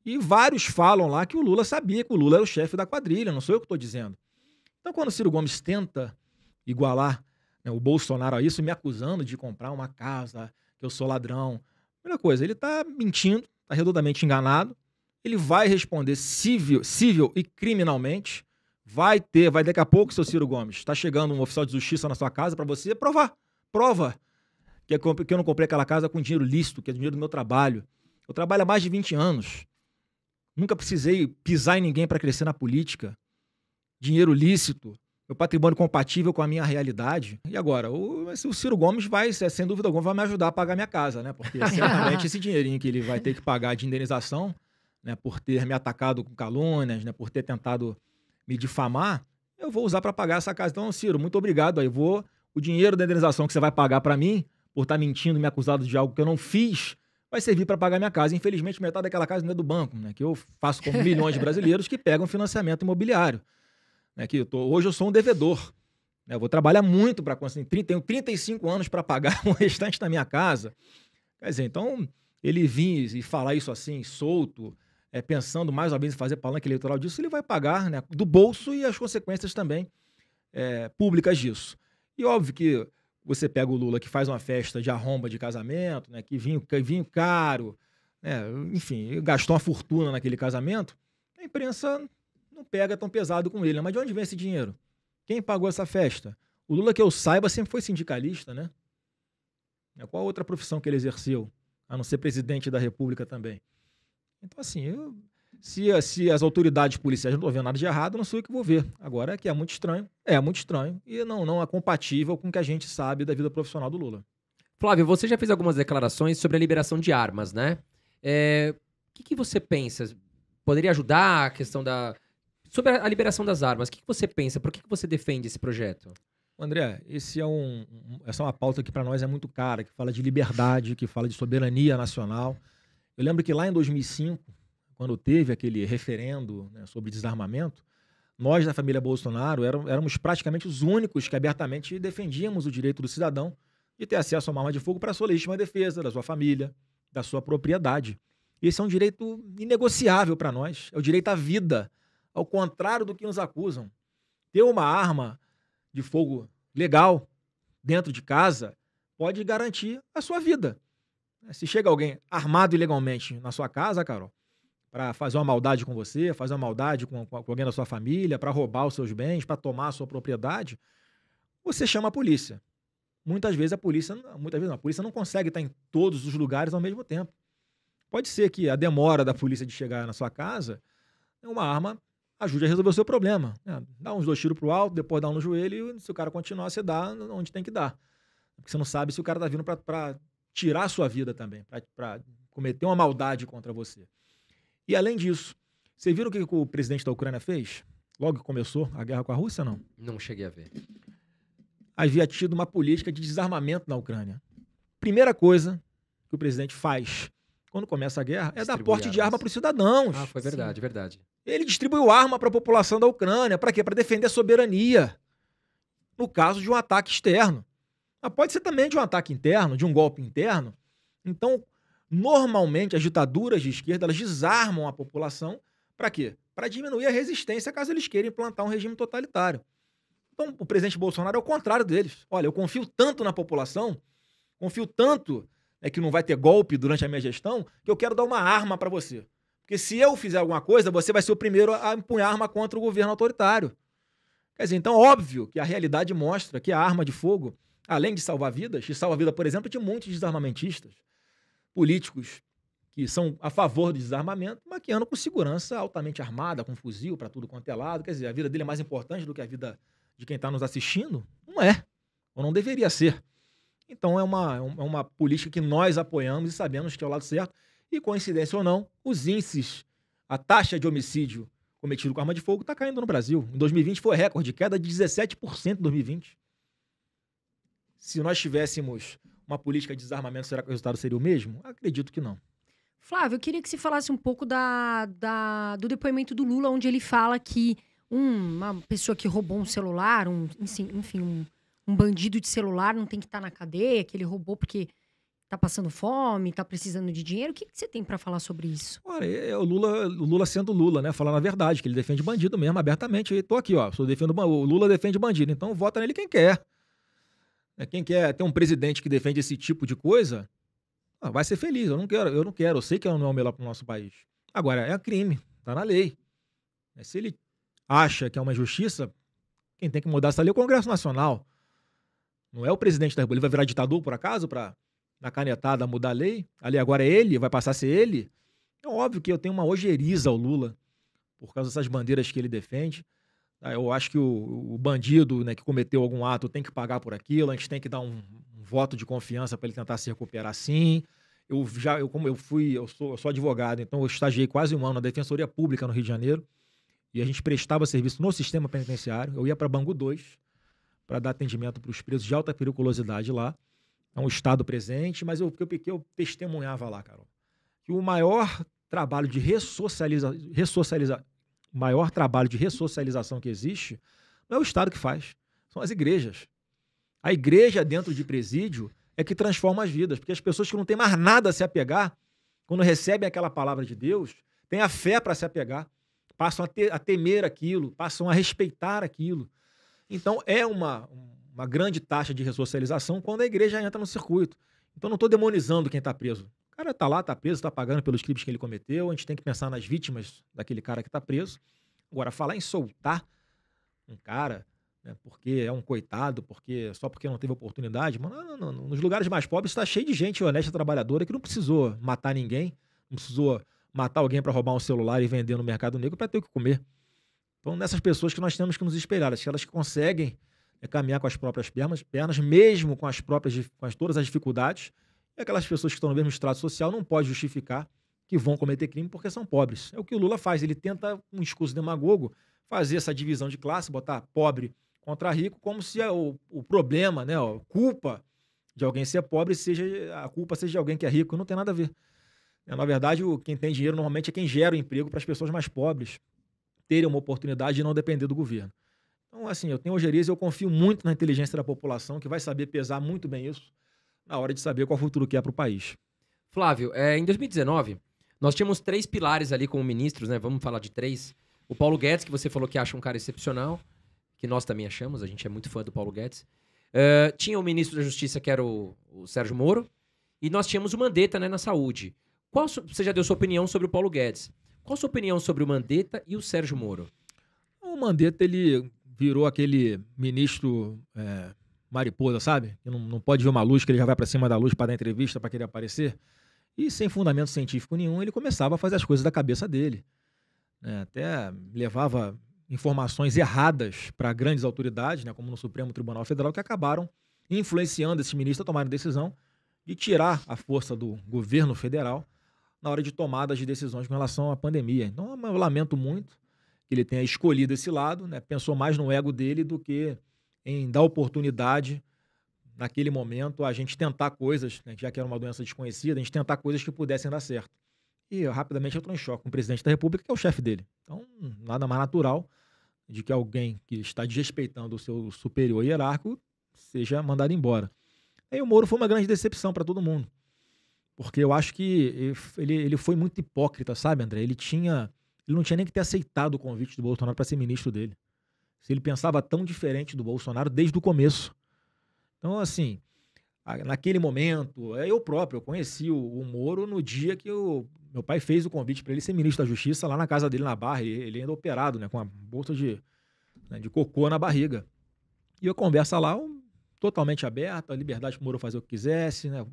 E vários falam lá que o Lula sabia que o Lula era o chefe da quadrilha, não sou eu que estou dizendo. Então, quando o Ciro Gomes tenta igualar né, o Bolsonaro a isso, me acusando de comprar uma casa, que eu sou ladrão, primeira coisa, ele está mentindo, está redondamente enganado. Ele vai responder civil, civil e criminalmente. Vai ter, vai daqui a pouco, seu Ciro Gomes. Está chegando um oficial de justiça na sua casa para você provar. Prova que eu não comprei aquela casa com dinheiro lícito, que é dinheiro do meu trabalho. Eu trabalho há mais de 20 anos. Nunca precisei pisar em ninguém para crescer na política. Dinheiro lícito, meu patrimônio compatível com a minha realidade. E agora, o, o Ciro Gomes vai, é, sem dúvida alguma, vai me ajudar a pagar minha casa, né? Porque certamente esse dinheirinho que ele vai ter que pagar de indenização, né, por ter me atacado com calúnias, né, por ter tentado me difamar, eu vou usar para pagar essa casa. Então, Ciro, muito obrigado. Aí vou o dinheiro da indenização que você vai pagar para mim por estar tá mentindo, me acusado de algo que eu não fiz, vai servir para pagar minha casa. Infelizmente, metade daquela casa não é do banco, né? Que eu faço com milhões de brasileiros que pegam financiamento imobiliário. Né? Que eu tô, hoje eu sou um devedor. Né? Eu vou trabalhar muito para conseguir. Assim, tenho 35 anos para pagar o restante da minha casa. Quer dizer, então, ele vir e falar isso assim, solto, é, pensando mais ou menos em fazer palanque eleitoral disso, ele vai pagar né, do bolso e as consequências também é, públicas disso. E óbvio que você pega o Lula que faz uma festa de arromba de casamento, né? Que vinho, que vinho caro, né? Enfim, gastou uma fortuna naquele casamento. A imprensa não pega tão pesado com ele. Né? Mas de onde vem esse dinheiro? Quem pagou essa festa? O Lula, que eu saiba, sempre foi sindicalista, né? né qual outra profissão que ele exerceu, a não ser presidente da República também? Então, assim, eu, se, eh, se as autoridades policiais não estão vendo nada de errado, não sei o que vou ver. Agora é que é muito estranho. É muito estranho. E não, não é compatível com o que a gente sabe da vida profissional do Lula. Flávio, você já fez algumas declarações sobre a liberação de armas, né? É, o é, que, que, você pensa? Poderia ajudar a questão da. Sobre a liberação das armas, o que, que, você pensa? Por que, que você defende esse projeto? André, esse é um, essa é uma pauta que para nós é muito cara, que fala de liberdade, que fala de soberania nacional. Eu lembro que lá em 2005, quando teve aquele referendo né, sobre desarmamento, nós da família Bolsonaro éramos praticamente os únicos que abertamente defendíamos o direito do cidadão de ter acesso a uma arma de fogo para sua legítima defesa, da sua família, da sua propriedade. Esse é um direito inegociável para nós, é o direito à vida, ao contrário do que nos acusam. Ter uma arma de fogo legal dentro de casa pode garantir a sua vida. Se chega alguém armado ilegalmente na sua casa, Carol, para fazer uma maldade com você, fazer uma maldade com, com alguém da sua família, para roubar os seus bens, para tomar a sua propriedade, você chama a polícia. Muitas vezes a polícia, muitas vezes não, a polícia não consegue estar em todos os lugares ao mesmo tempo. Pode ser que a demora da polícia de chegar na sua casa, uma arma ajude a resolver o seu problema. Né? Dá uns dois tiros para o alto, depois dá um no joelho e se o cara continuar, você dá onde tem que dar. Porque você não sabe se o cara está vindo para tirar a sua vida também, para cometer uma maldade contra você. E além disso, vocês viram o que o presidente da Ucrânia fez? Logo que começou a guerra com a Rússia, não? Não cheguei a ver. Havia tido uma política de desarmamento na Ucrânia. Primeira coisa que o presidente faz quando começa a guerra é dar porte de arma para os cidadãos. Ah, foi verdade, Sim. verdade. Ele distribuiu arma para a população da Ucrânia. Para quê? Para defender a soberania. No caso de um ataque externo. Mas pode ser também de um ataque interno, de um golpe interno. Então, Normalmente, as ditaduras de esquerda elas desarmam a população para quê? Para diminuir a resistência caso eles queiram implantar um regime totalitário. Então, o presidente Bolsonaro é o contrário deles. Olha, eu confio tanto na população, confio tanto é que não vai ter golpe durante a minha gestão, que eu quero dar uma arma para você. Porque se eu fizer alguma coisa, você vai ser o primeiro a empunhar arma contra o governo autoritário. Quer dizer, então, óbvio que a realidade mostra que a arma de fogo, além de salvar vidas, e salva a vida, por exemplo, de muitos desarmamentistas políticos que são a favor do desarmamento, maquiando com segurança altamente armada, com fuzil para tudo quanto é lado. Quer dizer, a vida dele é mais importante do que a vida de quem está nos assistindo? Não é, ou não deveria ser. Então é uma, é, é uma política que nós apoiamos e sabemos que é o lado certo. E coincidência ou não, os índices, a taxa de homicídio cometido com arma de fogo está caindo no Brasil. Em 2020 foi recorde, queda de 17% em 2020. Se nós tivéssemos uma política de desarmamento, será que o resultado seria o mesmo? Acredito que não. Flávio, eu queria que você falasse um pouco da, da do depoimento do Lula, onde ele fala que um, uma pessoa que roubou um celular, um, enfim, um, um bandido de celular não tem que estar tá na cadeia, que ele roubou porque está passando fome, está precisando de dinheiro. O que, que você tem para falar sobre isso? Olha, é, é o Lula, o Lula sendo Lula, né? Falando a verdade, que ele defende bandido mesmo, abertamente. Eu tô aqui, ó. Sou defendo, o Lula defende bandido, então vota nele quem quer. É, quem quer ter um presidente que defende esse tipo de coisa, ah, vai ser feliz. Eu não quero, eu não quero. Eu sei que não é o melhor para o nosso país. Agora, é crime, tá na lei. É, se ele acha que é uma injustiça, quem tem que mudar essa lei é o Congresso Nacional. Não é o presidente da República. Ele vai virar ditador, por acaso, para na canetada mudar a lei? Ali agora é ele, vai passar a ser ele? É óbvio que eu tenho uma ojeriza ao Lula por causa dessas bandeiras que ele defende. Ah, eu acho que o, o, bandido né, que cometeu algum ato tem que pagar por aquilo, a gente tem que dar um, um voto de confiança para ele tentar se recuperar sim. Eu já, eu, como eu fui, eu sou, eu sou advogado, então eu estagiei quase um ano na Defensoria Pública no Rio de Janeiro e a gente prestava serviço no sistema penitenciário. Eu ia para Bangu 2 para dar atendimento para os presos de alta periculosidade lá. É um estado presente, mas eu, eu, eu testemunhava lá, Carol, que o maior trabalho de ressocializa, ressocializa, maior trabalho de ressocialização que existe não é o Estado que faz, são as igrejas. A igreja dentro de presídio é que transforma as vidas, porque as pessoas que não têm mais nada a se apegar, quando recebem aquela palavra de Deus, têm a fé para se apegar, passam a, ter, a, temer aquilo, passam a respeitar aquilo. Então é uma, uma grande taxa de ressocialização quando a igreja entra no circuito. Então não estou demonizando quem está preso, cara tá lá, tá preso, tá pagando pelos crimes que ele cometeu. A gente tem que pensar nas vítimas daquele cara que tá preso. Agora, falar em soltar um cara, né, porque é um coitado, porque só porque não teve oportunidade, mano, não, não, não. nos lugares mais pobres está cheio de gente honesta, trabalhadora, que não precisou matar ninguém, não precisou matar alguém para roubar um celular e vender no mercado negro para ter o que comer. Então, nessas pessoas que nós temos que nos espelhar, acho que elas conseguem é, caminhar com as próprias pernas, pernas mesmo com as próprias com as, todas as dificuldades, e é aquelas pessoas que estão no mesmo extrato social não pode justificar que vão cometer crime porque são pobres. É o que o Lula faz. Ele tenta, um discurso demagogo, fazer essa divisão de classe, botar pobre contra rico, como se o, o problema, né, a culpa de alguém ser pobre seja a culpa seja de alguém que é rico. Não tem nada a ver. É, na verdade, quem tem dinheiro normalmente é quem gera o emprego para as pessoas mais pobres terem uma oportunidade de não depender do governo. Então, assim, eu tenho ojerias e eu confio muito na inteligência da população, que vai saber pesar muito bem isso na hora de saber qual futuro que é para o país. Flávio, é, em 2019, nós tínhamos três pilares ali como ministros, né? Vamos falar de três. O Paulo Guedes, que você falou que acha um cara excepcional, que nós também achamos, a gente é muito fã do Paulo Guedes. Uh, tinha o ministro da Justiça, que era o, o, Sérgio Moro, e nós tínhamos o Mandetta né, na saúde. Qual, você já deu sua opinião sobre o Paulo Guedes. Qual a sua opinião sobre o Mandetta e o Sérgio Moro? O Mandetta, ele virou aquele ministro é, mariposa, sabe? Que não, não pode ver uma luz, que ele já vai para cima da luz para dar entrevista, para querer aparecer. E sem fundamento científico nenhum, ele começava a fazer as coisas da cabeça dele. É, até levava informações erradas para grandes autoridades, né, como no Supremo Tribunal Federal, que acabaram influenciando esse ministro a tomar a decisão de tirar a força do governo federal na hora de tomadas de decisões com relação à pandemia. Então, eu lamento muito que ele tenha escolhido esse lado, né, pensou mais no ego dele do que em dar oportunidade naquele momento a gente tentar coisas, né, já que era uma doença desconhecida, a gente tentar coisas que pudessem dar certo. E eu, rapidamente entrou em choque com o presidente da República, que é o chefe dele. Então, nada mais natural de que alguém que está desrespeitando o seu superior hierárquico seja mandado embora. Aí o Moro foi uma grande decepção para todo mundo. Porque eu acho que ele, ele foi muito hipócrita, sabe, André? Ele tinha. Ele não tinha nem que ter aceitado o convite do Bolsonaro para ser ministro dele se ele pensava tão diferente do Bolsonaro desde o começo. Então, assim, naquele momento, é, eu próprio, eu conheci o, o Moro no dia que o meu pai fez o convite para ele ser ministro da Justiça lá na casa dele na Barra. Ele, ele ainda operado, né, com uma bolsa de, né, de cocô na barriga. E a conversa lá, um, totalmente aberta, liberdade para o Moro fazer o que quisesse, né?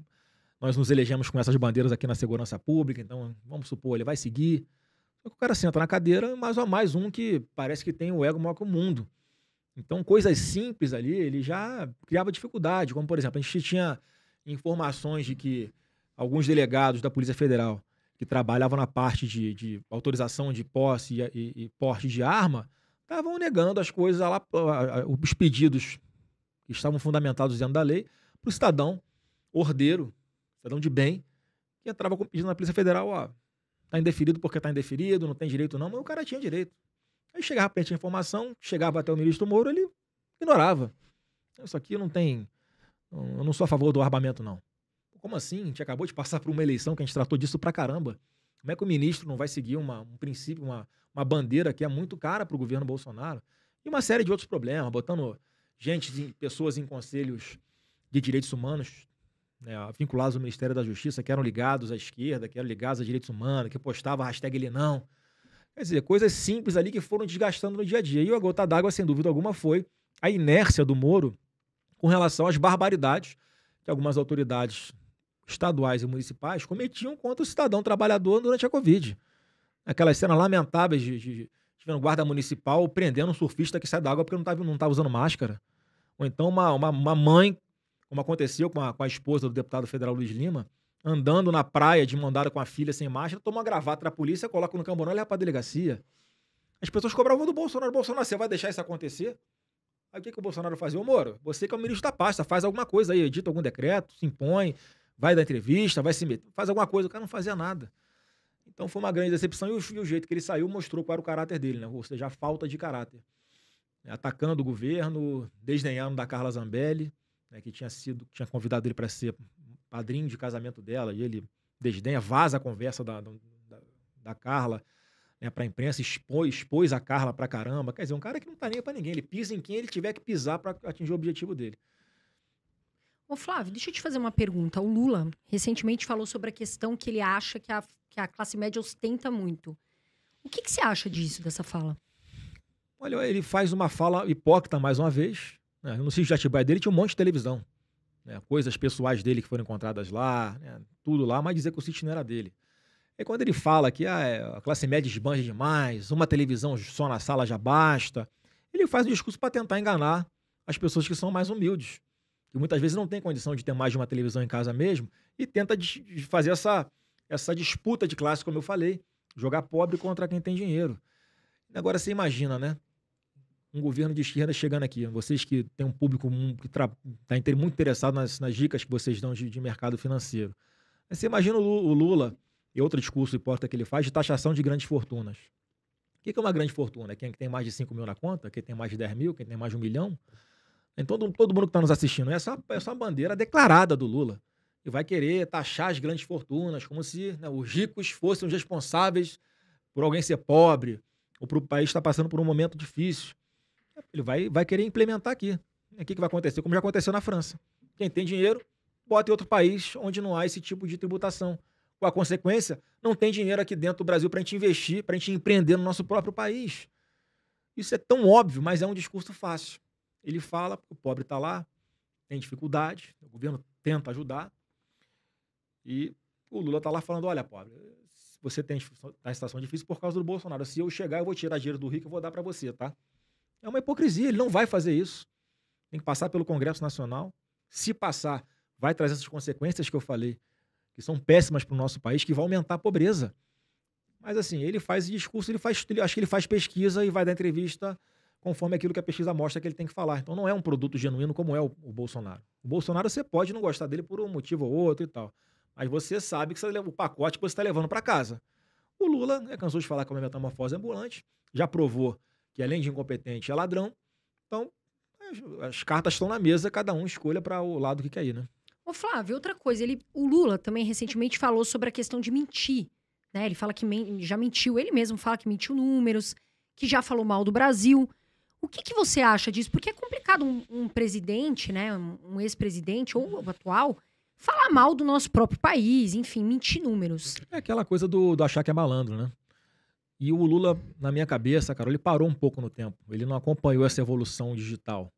Nós nos elegemos com essas bandeiras aqui na segurança pública, então vamos supor, ele vai seguir. O cara senta na cadeira, mas há mais um que parece que tem o ego maior que o mundo. Então, coisas simples ali, ele já criava dificuldade. Como, por exemplo, a gente tinha informações de que alguns delegados da Polícia Federal que trabalhavam na parte de, de autorização de posse e, e, e porte de arma estavam negando as coisas, lá, os pedidos que estavam fundamentados dentro da lei para o cidadão ordeiro, cidadão de bem, que entrava pedindo na Polícia Federal, ó, Tá indeferido porque tá indeferido, não tem direito não, mas o cara tinha direito. Aí chegava perto de informação, chegava até o ministro Moro, ele ignorava. Isso aqui não tem. Eu não sou a favor do armamento, não. Como assim? A gente acabou de passar por uma eleição que a gente tratou disso pra caramba. Como é que o ministro não vai seguir uma, um princípio, uma, uma bandeira que é muito cara para o governo Bolsonaro? E uma série de outros problemas, botando gente, pessoas em conselhos de direitos humanos né, vinculados ao Ministério da Justiça, que eram ligados à esquerda, que eram ligados a direitos humanos, que postava hashtag ele não. Quer dizer, coisas simples ali que foram desgastando no dia a dia. E a gota d'água, sem dúvida alguma, foi a inércia do Moro com relação às barbaridades que algumas autoridades estaduais e municipais cometiam contra o cidadão trabalhador durante a Covid. Aquelas cenas lamentáveis de, de, de um guarda municipal prendendo um surfista que sai da água porque não estava não usando máscara. Ou então uma, uma, uma mãe como aconteceu com a, com a esposa do deputado federal Luiz Lima, andando na praia de mandada com a filha sem máscara, toma uma gravata da polícia, coloca no camburão e leva a delegacia. As pessoas cobravam do Bolsonaro. Bolsonaro, você vai deixar isso acontecer? Aí o que, que o Bolsonaro fazia? Ô Moro, você que é o ministro da pasta, faz alguma coisa aí, edita algum decreto, se impõe, vai dar entrevista, vai se meter, faz alguma coisa. O cara não fazia nada. Então foi uma grande decepção e o, e o jeito que ele saiu mostrou qual era o caráter dele, né? Ou seja, a falta de caráter. Atacando o governo, desdenhando da Carla Zambelli né, que tinha sido, tinha convidado ele para ser padrinho de casamento dela, e ele desdenha, vaza a conversa da, da, da Carla né, para a imprensa, expôs, expôs a Carla para caramba. Quer dizer, um cara que não está nem para ninguém, ele pisa em quem ele tiver que pisar para atingir o objetivo dele. Ô Flávio, deixa eu te fazer uma pergunta. O Lula recentemente falou sobre a questão que ele acha que a, que a classe média ostenta muito. O que, que você acha disso, dessa fala? Olha, ele faz uma fala hipócrita mais uma vez, né? No sítio de Atibaia dele tinha um monte de televisão. Né? Coisas pessoais dele que foram encontradas lá, né? tudo lá, mas dizer que o sítio não era dele. E quando ele fala que ah, é, a classe média esbanja demais, uma televisão só na sala já basta, ele faz um discurso para tentar enganar as pessoas que são mais humildes, que muitas vezes não têm condição de ter mais de uma televisão em casa mesmo, e tenta fazer essa, essa disputa de classe, como eu falei, jogar pobre contra quem tem dinheiro. Agora você imagina, né? um governo de esquerda chegando aqui. Vocês que têm um público que está muito interessado nas, nas, dicas que vocês dão de, de mercado financeiro. Mas você imagina o Lula e outro discurso porta que ele faz de taxação de grandes fortunas. O que é uma grande fortuna? Quem é tem mais de 5 mil na conta? Quem tem mais de 10 mil? Quem tem mais de um milhão? Então, todo, mundo que está nos assistindo, essa é, só, é só uma bandeira declarada do Lula. E vai querer taxar as grandes fortunas, como se né, os ricos fossem os responsáveis por alguém ser pobre, ou para o país estar tá passando por um momento difícil. Ele vai, vai querer implementar aqui. O é que, que vai acontecer? Como já aconteceu na França. Quem tem dinheiro, bota em outro país onde não há esse tipo de tributação. Com a consequência, não tem dinheiro aqui dentro do Brasil para a gente investir, para a gente empreender no nosso próprio país. Isso é tão óbvio, mas é um discurso fácil. Ele fala, o pobre está lá, tem dificuldade, o governo tenta ajudar. E o Lula está lá falando: olha, pobre, você tem tá em situação difícil por causa do Bolsonaro. Se eu chegar, eu vou tirar dinheiro do rico e vou dar para você, tá? É uma hipocrisia, ele não vai fazer isso. Tem que passar pelo Congresso Nacional. Se passar, vai trazer essas consequências que eu falei, que são péssimas para o nosso país, que vão aumentar a pobreza. Mas assim, ele faz discurso, ele faz, ele, acho que ele faz pesquisa e vai dar entrevista conforme aquilo que a pesquisa mostra que ele tem que falar. Então não é um produto genuíno como é o, o Bolsonaro. O Bolsonaro você pode não gostar dele por um motivo ou outro e tal. Mas você sabe que você, tá o pacote que você está levando para casa. O Lula né, cansou de falar que é uma metamorfose ambulante, já provou que além de incompetente é ladrão. Então, as, as cartas estão na mesa, cada um escolha para o lado que quer ir, né? Ô Flávio, outra coisa, ele, o Lula também recentemente falou sobre a questão de mentir, né? Ele fala que men já mentiu, ele mesmo fala que mentiu números, que já falou mal do Brasil. O que, que você acha disso? Porque é complicado um, um presidente, né, um, um ex-presidente ou o atual, falar mal do nosso próprio país, enfim, mentir números. É aquela coisa do, do achar que é malandro, né? E o Lula, na minha cabeça, cara, ele parou um pouco no tempo. Ele não acompanhou essa evolução digital.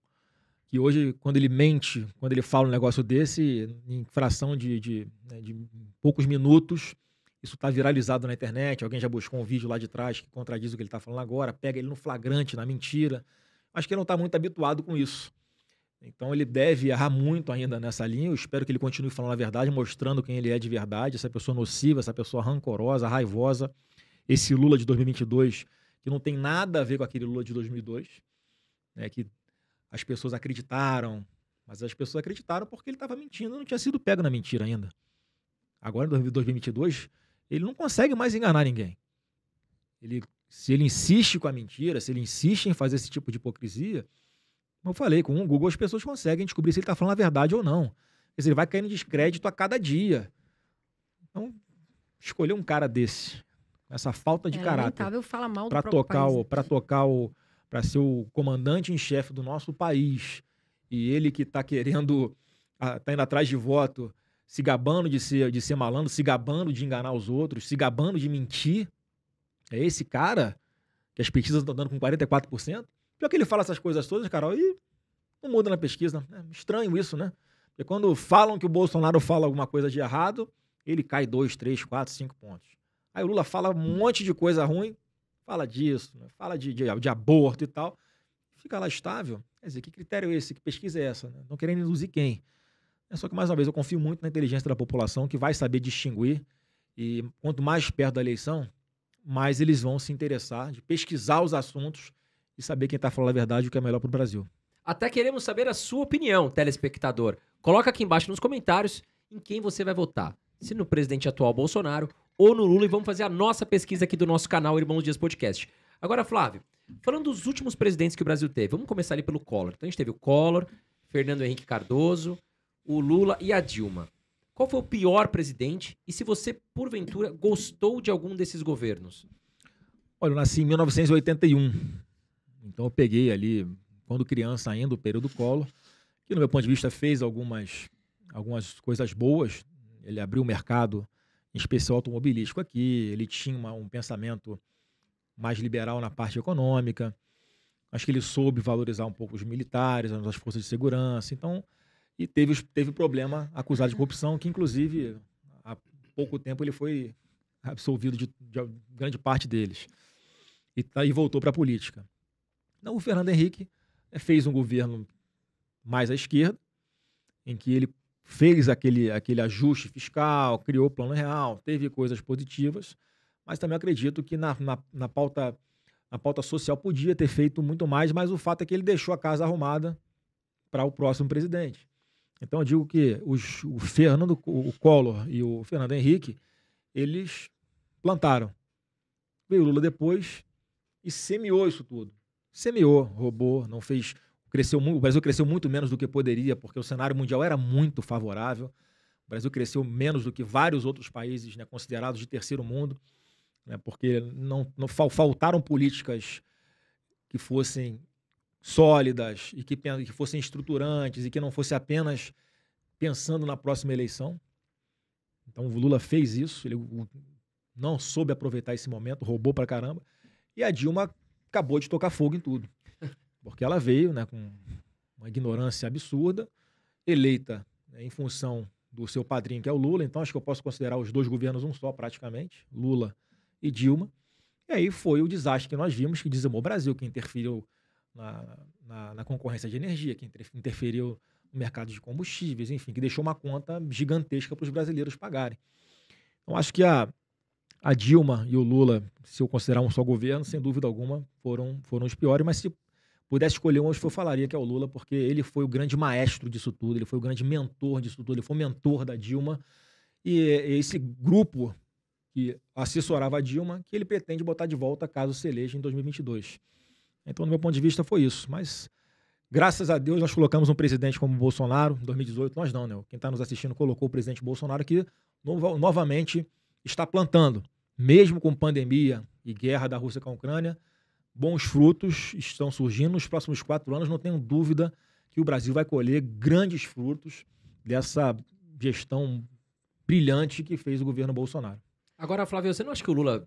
Que hoje, quando ele mente, quando ele fala um negócio desse, em fração de, de, né, de poucos minutos, isso está viralizado na internet. Alguém já buscou um vídeo lá de trás que contradiz o que ele está falando agora, pega ele no flagrante, na mentira. Acho que ele não está muito habituado com isso. Então ele deve errar muito ainda nessa linha. Eu espero que ele continue falando a verdade, mostrando quem ele é de verdade, essa pessoa nociva, essa pessoa rancorosa, raivosa esse Lula de 2022 que não tem nada a ver com aquele Lula de 2002, né, que as pessoas acreditaram, mas as pessoas acreditaram porque ele estava mentindo, não tinha sido pego na mentira ainda. Agora, em 2022, ele não consegue mais enganar ninguém. Ele, se ele insiste com a mentira, se ele insiste em fazer esse tipo de hipocrisia, como eu falei, com o Google as pessoas conseguem descobrir se ele está falando a verdade ou não. ele vai caindo em descrédito a cada dia. Então, escolher um cara desse essa falta de é caráter. mal para tocar, país, o, né? para tocar o para ser o comandante em chefe do nosso país e ele que está querendo está ah, indo atrás de voto, se gabando de ser de ser malandro, se gabando de enganar os outros, se gabando de mentir. É esse cara que as pesquisas estão dando com 44%. Pior que ele fala essas coisas todas, Carol, e não muda na pesquisa. É estranho isso, né? Porque quando falam que o Bolsonaro fala alguma coisa de errado, ele cai 2, 3, 4, 5 pontos. Aí o Lula fala um monte de coisa ruim, fala disso, né? fala de, de, de, aborto e tal, fica lá estável. Quer dizer, que critério é esse? Que pesquisa é essa? Né? Não querendo induzir quem. É só que, mais uma vez, eu confio muito na inteligência da população, que vai saber distinguir. E quanto mais perto da eleição, mais eles vão se interessar de pesquisar os assuntos e saber quem está falando a verdade e o que é melhor para o Brasil. Até queremos saber a sua opinião, telespectador. Coloca aqui embaixo nos comentários em quem você vai votar. Se no presidente atual Bolsonaro ou no Lula e vamos fazer a nossa pesquisa aqui do nosso canal Irmãos Dias Podcast. Agora, Flávio, falando dos últimos presidentes que o Brasil teve, vamos começar ali pelo Collor. Então a gente teve o Collor, Fernando Henrique Cardoso, o Lula e a Dilma. Qual foi o pior presidente e se você, porventura, gostou de algum desses governos? Olha, eu nasci em 1981. Então eu peguei ali, quando criança ainda, o período Collor, que no meu ponto de vista fez algumas, algumas coisas boas. Ele abriu o mercado especial automobilístico aqui, ele tinha uma, um pensamento mais liberal na parte econômica. Acho que ele soube valorizar um pouco os militares, as forças de segurança. Então, e teve teve problema acusado de corrupção, que inclusive há pouco tempo ele foi absolvido de, de grande parte deles e, tá, e voltou para a política. Então, o Fernando Henrique eh, fez um governo mais à esquerda, em que ele fez aquele, aquele ajuste fiscal, criou o plano real, teve coisas positivas, mas também acredito que na, na, na, pauta, na pauta social podia ter feito muito mais, mas o fato é que ele deixou a casa arrumada para o próximo presidente. Então eu digo que os, o Fernando o Collor e o Fernando Henrique, eles plantaram. Veio o Lula depois e semeou isso tudo. Semeou, roubou, não fez cresceu o Brasil cresceu muito menos do que poderia, porque o cenário mundial era muito favorável. O Brasil cresceu menos do que vários outros países né, considerados de terceiro mundo, né, porque não, não faltaram políticas que fossem sólidas e que, que fossem estruturantes e que não fosse apenas pensando na próxima eleição. Então o Lula fez isso, ele não soube aproveitar esse momento, roubou pra caramba. E a Dilma acabou de tocar fogo em tudo. Porque ela veio né, com uma ignorância absurda, eleita né, em função do seu padrinho, que é o Lula. Então, acho que eu posso considerar os dois governos um só, praticamente, Lula e Dilma. E aí foi o desastre que nós vimos, que dizimou o Brasil, que interferiu na, na, na concorrência de energia, que interferiu no mercado de combustíveis, enfim, que deixou uma conta gigantesca para os brasileiros pagarem. Então, acho que a, a Dilma e o Lula, se eu considerar um só governo, sem dúvida alguma, foram, foram os piores, mas se pudesse escolher um, eu falaria que é o Lula, porque ele foi o grande maestro disso tudo, ele foi o grande mentor disso tudo, ele foi o mentor da Dilma. E esse grupo que assessorava a Dilma, que ele pretende botar de volta caso se eleja em 2022. Então, do meu ponto de vista, foi isso. Mas, graças a Deus, nós colocamos um presidente como Bolsonaro, em 2018, nós não, né? Quem está nos assistindo colocou o presidente Bolsonaro, que novamente está plantando. Mesmo com pandemia e guerra da Rússia com a Ucrânia, bons frutos estão surgindo. Nos próximos quatro anos, não tenho dúvida que o Brasil vai colher grandes frutos dessa gestão brilhante que fez o governo Bolsonaro. Agora, Flávio, você não acha que o Lula.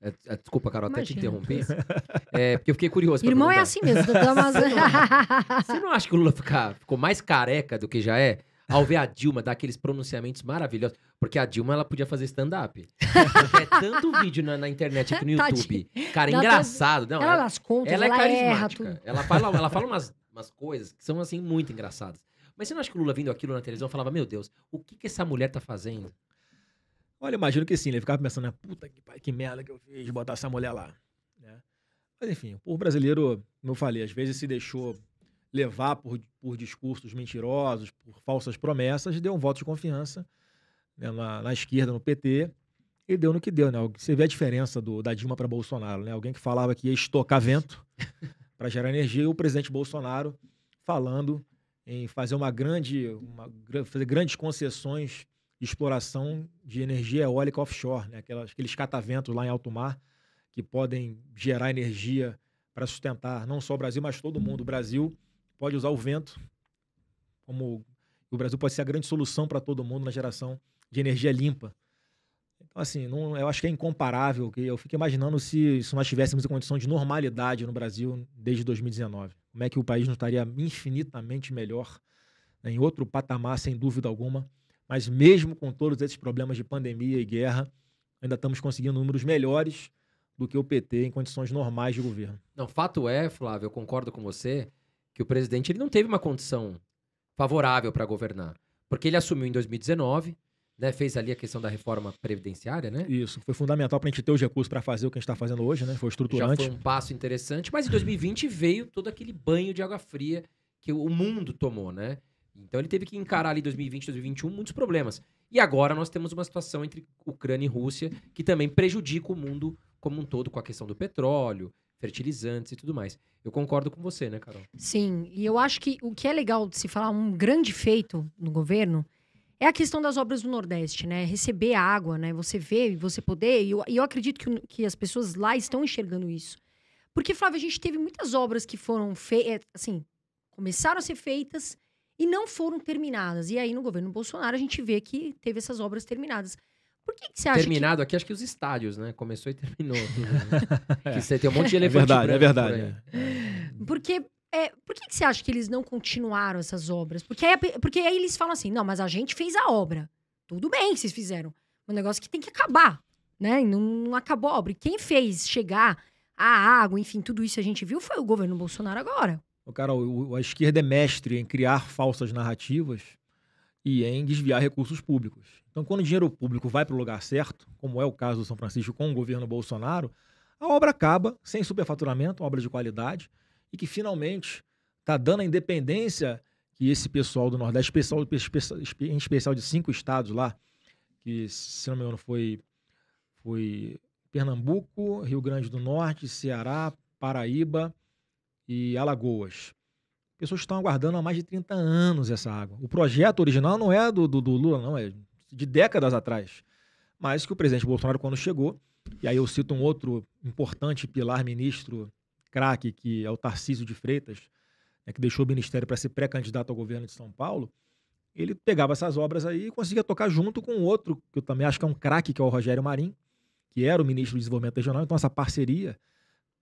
É, é, desculpa, Carol, Imagina. até te interromper. É, porque eu fiquei curioso. Irmão é assim mesmo. Umas... você, não, você não acha que o Lula fica, ficou mais careca do que já é? Ao ver a Dilma dar aqueles pronunciamentos maravilhosos. Porque a Dilma, ela podia fazer stand-up. é tanto vídeo na, na internet aqui no YouTube. Cara, Não, tá- engraçado. Não, ela, ela, nas contas, ela, ela é carismática. Ela fala, ela fala umas, umas coisas que são, assim, muito engraçadas. Mas você não acha que o Lula vindo aquilo na televisão falava, meu Deus, o que, que essa mulher tá fazendo? Olha, eu imagino que sim, ele ficava pensando, né, Puta que, que merda que eu fiz botar essa mulher lá. Né? Mas enfim, o brasileiro, como eu falei, às vezes se deixou levar por, por discursos mentirosos, por falsas promessas, deu um voto de confiança né, na, na, esquerda, no PT, e deu no que deu. Né? Você vê a diferença do, da Dilma para Bolsonaro. Né? Alguém que falava que ia estocar vento para gerar energia, e o presidente Bolsonaro falando em fazer uma grande, uma, fazer grandes concessões de exploração de energia eólica offshore, né? Aquelas, aqueles cataventos lá em alto mar que podem gerar energia para sustentar não só o Brasil, mas todo mundo. O Brasil pode usar o vento como o Brasil pode ser a grande solução para todo mundo na geração de energia limpa. Então, assim, não, eu acho que é incomparável. Que eu fico imaginando se, se nós tivéssemos em condição de normalidade no Brasil desde 2019. Como é que o país não estaria infinitamente melhor, né, em outro patamar, sem dúvida alguma. Mas mesmo com todos esses problemas de pandemia e guerra, ainda estamos conseguindo números melhores do que o PT em condições normais de governo. Não, fato é, Flávio, eu concordo com você que o presidente ele não teve uma condição favorável para governar. Porque ele assumiu em 2019, né, fez ali a questão da reforma previdenciária, né? Isso, foi fundamental para a gente ter os recursos para fazer o que a gente está fazendo hoje, né? Foi estruturante. Já foi um passo interessante, mas em 2020 veio todo aquele banho de água fria que o mundo tomou, né? Então ele teve que encarar ali 2020, 2021 muitos problemas. E agora nós temos uma situação entre Ucrânia e Rússia que também prejudica o mundo como um todo com a questão do petróleo, fertilizantes e tudo mais. Eu concordo com você, né, Carol? Sim, e eu acho que o que é legal de se falar um grande feito no governo é a questão das obras do Nordeste, né? Receber água, né? Você vê e você poder. E eu, eu acredito que, que as pessoas lá estão enxergando isso. Porque, Flávio, a gente teve muitas obras que foram feitas, é, assim, começaram a ser feitas e não foram terminadas. E aí, no governo Bolsonaro, a gente vê que teve essas obras terminadas. Por que, que você acha Terminado que... aqui, acho que os estádios, né? Começou e terminou. é. que você tem um monte de é elefante É verdade, é verdade. Por é. Porque é, por que, que, você acha que eles não continuaram essas obras? Porque aí, porque aí eles falam assim, não, mas a gente fez a obra. Tudo bem que vocês fizeram. Um negócio é que tem que acabar, né? Não, não, acabou a obra. E quem fez chegar a água, enfim, tudo isso a gente viu foi o governo Bolsonaro agora. Cara, o, a esquerda é mestre em criar falsas narrativas e em desviar recursos públicos. Então, quando o dinheiro público vai para o lugar certo, como é o caso do São Francisco com o governo Bolsonaro, a obra acaba sem superfaturamento, obra de qualidade, e que finalmente está dando a independência que esse pessoal do Nordeste, pessoal, em especial de cinco estados lá, que se não me engano foi, foi Pernambuco, Rio Grande do Norte, Ceará, Paraíba e Alagoas. Pessoas estão aguardando há mais de 30 anos essa água. O projeto original não é do, do, do Lula, não, é de décadas atrás. Mas que o presidente Bolsonaro, quando chegou, e aí eu cito um outro importante pilar ministro craque, que é o Tarcísio de Freitas, né, que deixou o ministério para ser pré-candidato ao governo de São Paulo, ele pegava essas obras aí e conseguia tocar junto com outro, que eu também acho que é um craque, que é o Rogério Marim, que era o ministro do Desenvolvimento Regional. Então, essa parceria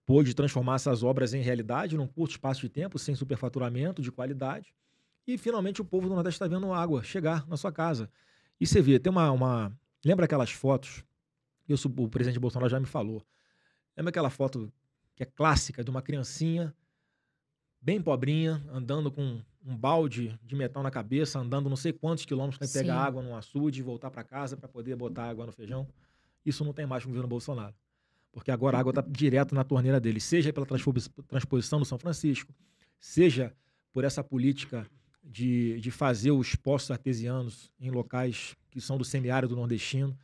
pôde transformar essas obras em realidade num curto espaço de tempo, sem superfaturamento, de qualidade. E finalmente o povo do Nordeste está vendo água chegar na sua casa. E você vê, tem uma. uma... Lembra aquelas fotos? Eu, o presidente Bolsonaro já me falou. Lembra aquela foto que é clássica de uma criancinha bem pobrinha, andando com um balde de metal na cabeça, andando não sei quantos quilômetros para pegar água num açude e voltar para casa para poder botar água no feijão. Isso não tem mais com o governo Bolsonaro porque agora a água está direto na torneira dele, seja pela transposição do São Francisco, seja por essa política de, de fazer os poços artesianos em locais que são do semiárido nordestino.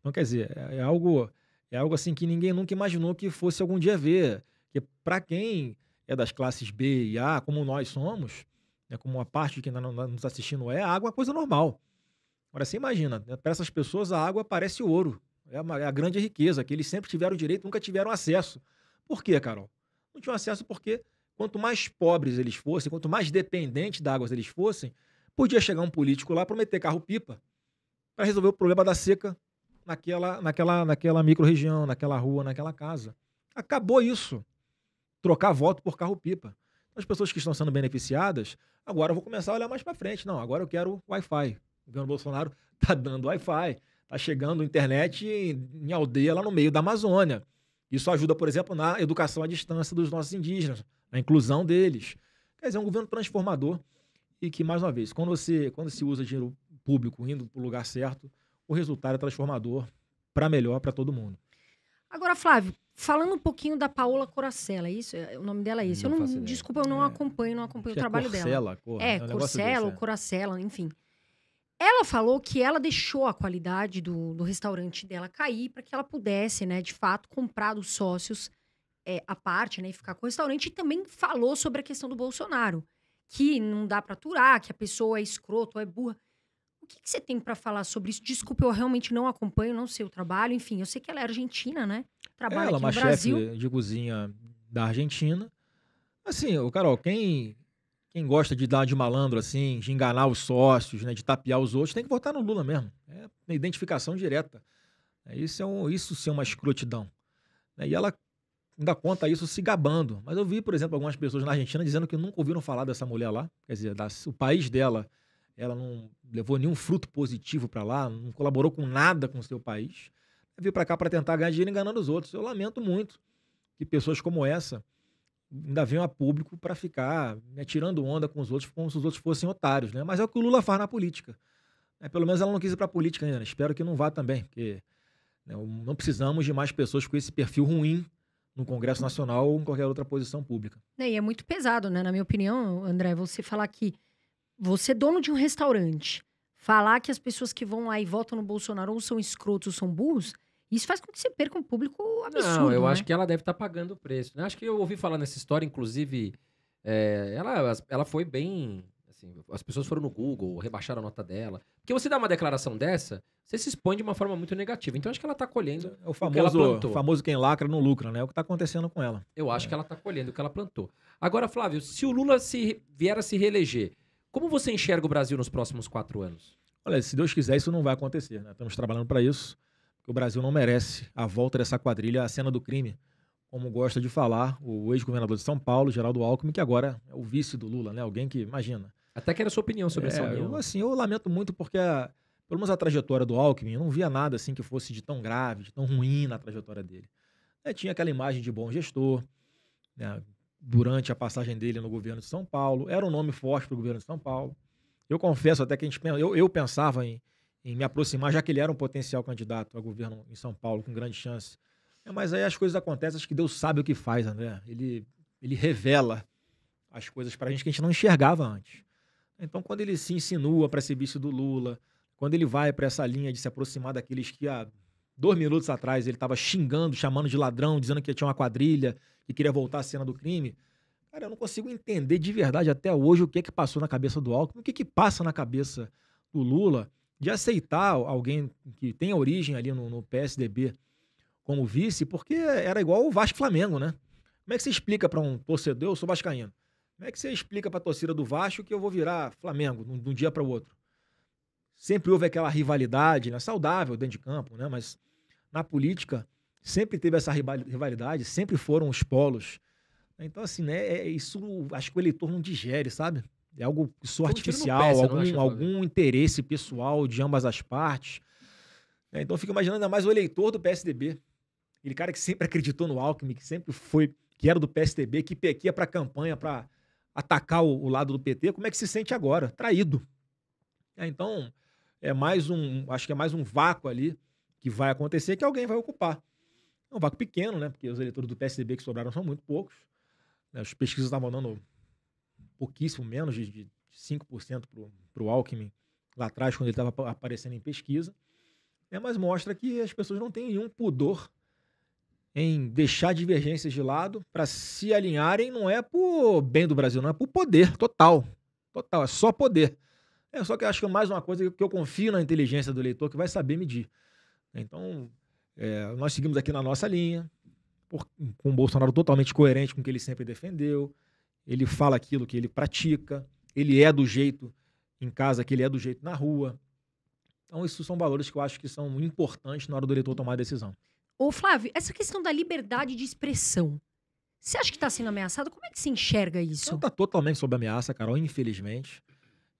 Então, quer dizer, é, é algo, é algo assim que ninguém nunca imaginou que fosse algum dia ver. Que para quem é das classes B e A, como nós somos, né, como uma parte de quem nos assistindo é, a água é coisa normal. Agora, você imagina, né, para essas pessoas a água parece ouro. É, uma, é a grande riqueza, que eles sempre tiveram direito, nunca tiveram acesso. Por quê, Carol? Não tinham acesso porque quanto mais pobres eles fossem, quanto mais dependentes da água eles fossem, podia chegar um político lá prometer carro-pipa para resolver o problema da seca naquela, naquela, naquela micro-região, naquela rua, naquela casa. Acabou isso. Trocar voto por carro-pipa. As pessoas que estão sendo beneficiadas, agora eu vou começar a olhar mais para frente. Não, agora eu quero Wi-Fi. O governo Bolsonaro está dando Wi-Fi. Está chegando internet em, em aldeia lá no meio da Amazônia. Isso ajuda, por exemplo, na educação à distância dos nossos indígenas, na inclusão deles. Quer dizer, é um governo transformador e que, mais uma vez, quando, você, quando se usa dinheiro público indo para o lugar certo, o resultado é transformador para melhor para todo mundo. Agora, Flávio, falando um pouquinho da Paola Coracela, é isso, é, o nome dela é isso. eu não, desculpa, eu não é, acompanho, não acompanho o é trabalho dela. é, é um desse, é. enfim. Ela falou que ela deixou a qualidade do, do restaurante dela cair para que ela pudesse, né, de fato, comprar dos sócios é, a parte, né, e ficar com o restaurante. E também falou sobre a questão do Bolsonaro, que não dá para aturar, que a pessoa é escroto, é burra. O que, que você tem para falar sobre isso? Desculpa, eu realmente não acompanho, não sei o trabalho. Enfim, eu sei que ela é argentina, né? Trabalha ela, é aqui no Brasil. Ela é uma chefe de cozinha da Argentina. Assim, o Carol, quem quem gosta de dar de malandro assim, de enganar os sócios, né, de tapear os outros, tem que votar no Lula mesmo. É uma identificação direta. É, isso, é um, isso sim é uma escrotidão. Né. E ela ainda conta isso se gabando. Mas eu vi, por exemplo, algumas pessoas na Argentina dizendo que nunca ouviram falar dessa mulher lá. Quer dizer, da, o país dela, ela não levou nenhum fruto positivo para lá, não colaborou com nada com o seu país. Veio para cá para tentar ganhar dinheiro enganando os outros. Eu lamento muito que pessoas como essa ainda venham a público para ficar né, tirando onda com os outros, como se os outros fossem otários, né? Mas é o que o Lula faz na política. É, pelo menos ela não quis ir para a política ainda. Né? Espero que não vá também, porque né, não precisamos de mais pessoas com esse perfil ruim no Congresso Nacional ou em qualquer outra posição pública. É, e é muito pesado, né? Na minha opinião, André, você falar que você é dono de um restaurante, falar que as pessoas que vão lá e votam no Bolsonaro ou são escrotos ou são burros, isso faz com que você perca um público absurdo. Não, eu né? acho que ela deve estar tá pagando o preço. Eu né? Acho que eu ouvi falar nessa história, inclusive, é, ela, ela foi bem. Assim, as pessoas foram no Google, rebaixaram a nota dela. Porque você dá uma declaração dessa, você se expõe de uma forma muito negativa. Então acho que ela está colhendo o, famoso, o que ela plantou. O famoso quem lacra não lucra, né? É o que está acontecendo com ela. Eu acho é. que ela está colhendo o que ela plantou. Agora, Flávio, se o Lula se, vier a se reeleger, como você enxerga o Brasil nos próximos quatro anos? Olha, se Deus quiser, isso não vai acontecer. Né? Estamos trabalhando para isso que o Brasil não merece a volta dessa quadrilha, a cena do crime, como gosta de falar o ex-governador de São Paulo, Geraldo Alckmin, que agora é o vice do Lula, né? Alguém que, imagina. Até que era a sua opinião sobre é, essa união. Eu, assim, eu lamento muito porque, ah, pelo menos a trajetória do Alckmin, eu não via nada assim que fosse de tão grave, de tão ruim na trajetória dele. É, tinha aquela imagem de bom gestor, né? durante a passagem dele no governo de São Paulo, era um nome forte para o governo de São Paulo. Eu confesso até que a gente eu, eu pensava em em me aproximar, já que ele era um potencial candidato a governo em São Paulo, com grande chance. É, mas aí as coisas acontecem, acho que Deus sabe o que faz, André. Ele, ele revela as coisas para a gente que a gente não enxergava antes. Então, quando ele se insinua para esse bicho do Lula, quando ele vai para essa linha de se aproximar daqueles que há dois minutos atrás ele estava xingando, chamando de ladrão, dizendo que tinha uma quadrilha e queria voltar à cena do crime, cara, eu não consigo entender de verdade até hoje o que é que passou na cabeça do Alckmin, o que é que passa na cabeça do Lula de aceitar alguém que tem origem ali no, no PSDB como vice, porque era igual o Vasco Flamengo, né? Como é que você explica para um torcedor, eu sou vascaíno, como é que você explica para a torcida do Vasco que eu vou virar Flamengo de um dia para o outro? Sempre houve aquela rivalidade, né? saudável dentro de campo, né? mas na política sempre teve essa rivalidade, sempre foram os polos. Então, assim, né? É, isso acho que o eleitor não digere, sabe? é algo sou artificial, algum, algum interesse pessoal de ambas as partes. É, então fica imaginando ainda mais o eleitor do PSDB. Aquele cara que sempre acreditou no Alckmin, que sempre foi, que era do PSDB, que pequia para a campanha para atacar o, o, lado do PT, como é que se sente agora? Traído. É, então, é mais um, acho que é mais um vácuo ali que vai acontecer que alguém vai ocupar. É um vácuo pequeno, né? Porque os eleitores do PSDB que sobraram são muito poucos. Né? As pesquisas estavam dando pouquíssimo, menos de, de 5% para o Alckmin lá atrás, quando ele estava aparecendo em pesquisa. é Mas mostra que as pessoas não têm nenhum pudor em deixar divergências de lado para se alinharem, não é por bem do Brasil, não é por poder total. Total, é só poder. É só que eu acho que é mais uma coisa que eu confio na inteligência do eleitor que vai saber medir. Então, é, nós seguimos aqui na nossa linha, por, com o Bolsonaro totalmente coerente com o que ele sempre defendeu ele fala aquilo que ele pratica, ele é do jeito em casa que ele é do jeito na rua. Então, esses são valores que eu acho que são importantes na hora do eleitor tomar a decisão. Ô, Flávio, essa questão da liberdade de expressão, você acha que está sendo ameaçada? Como é que se enxerga isso? Está totalmente sob ameaça, Carol, infelizmente.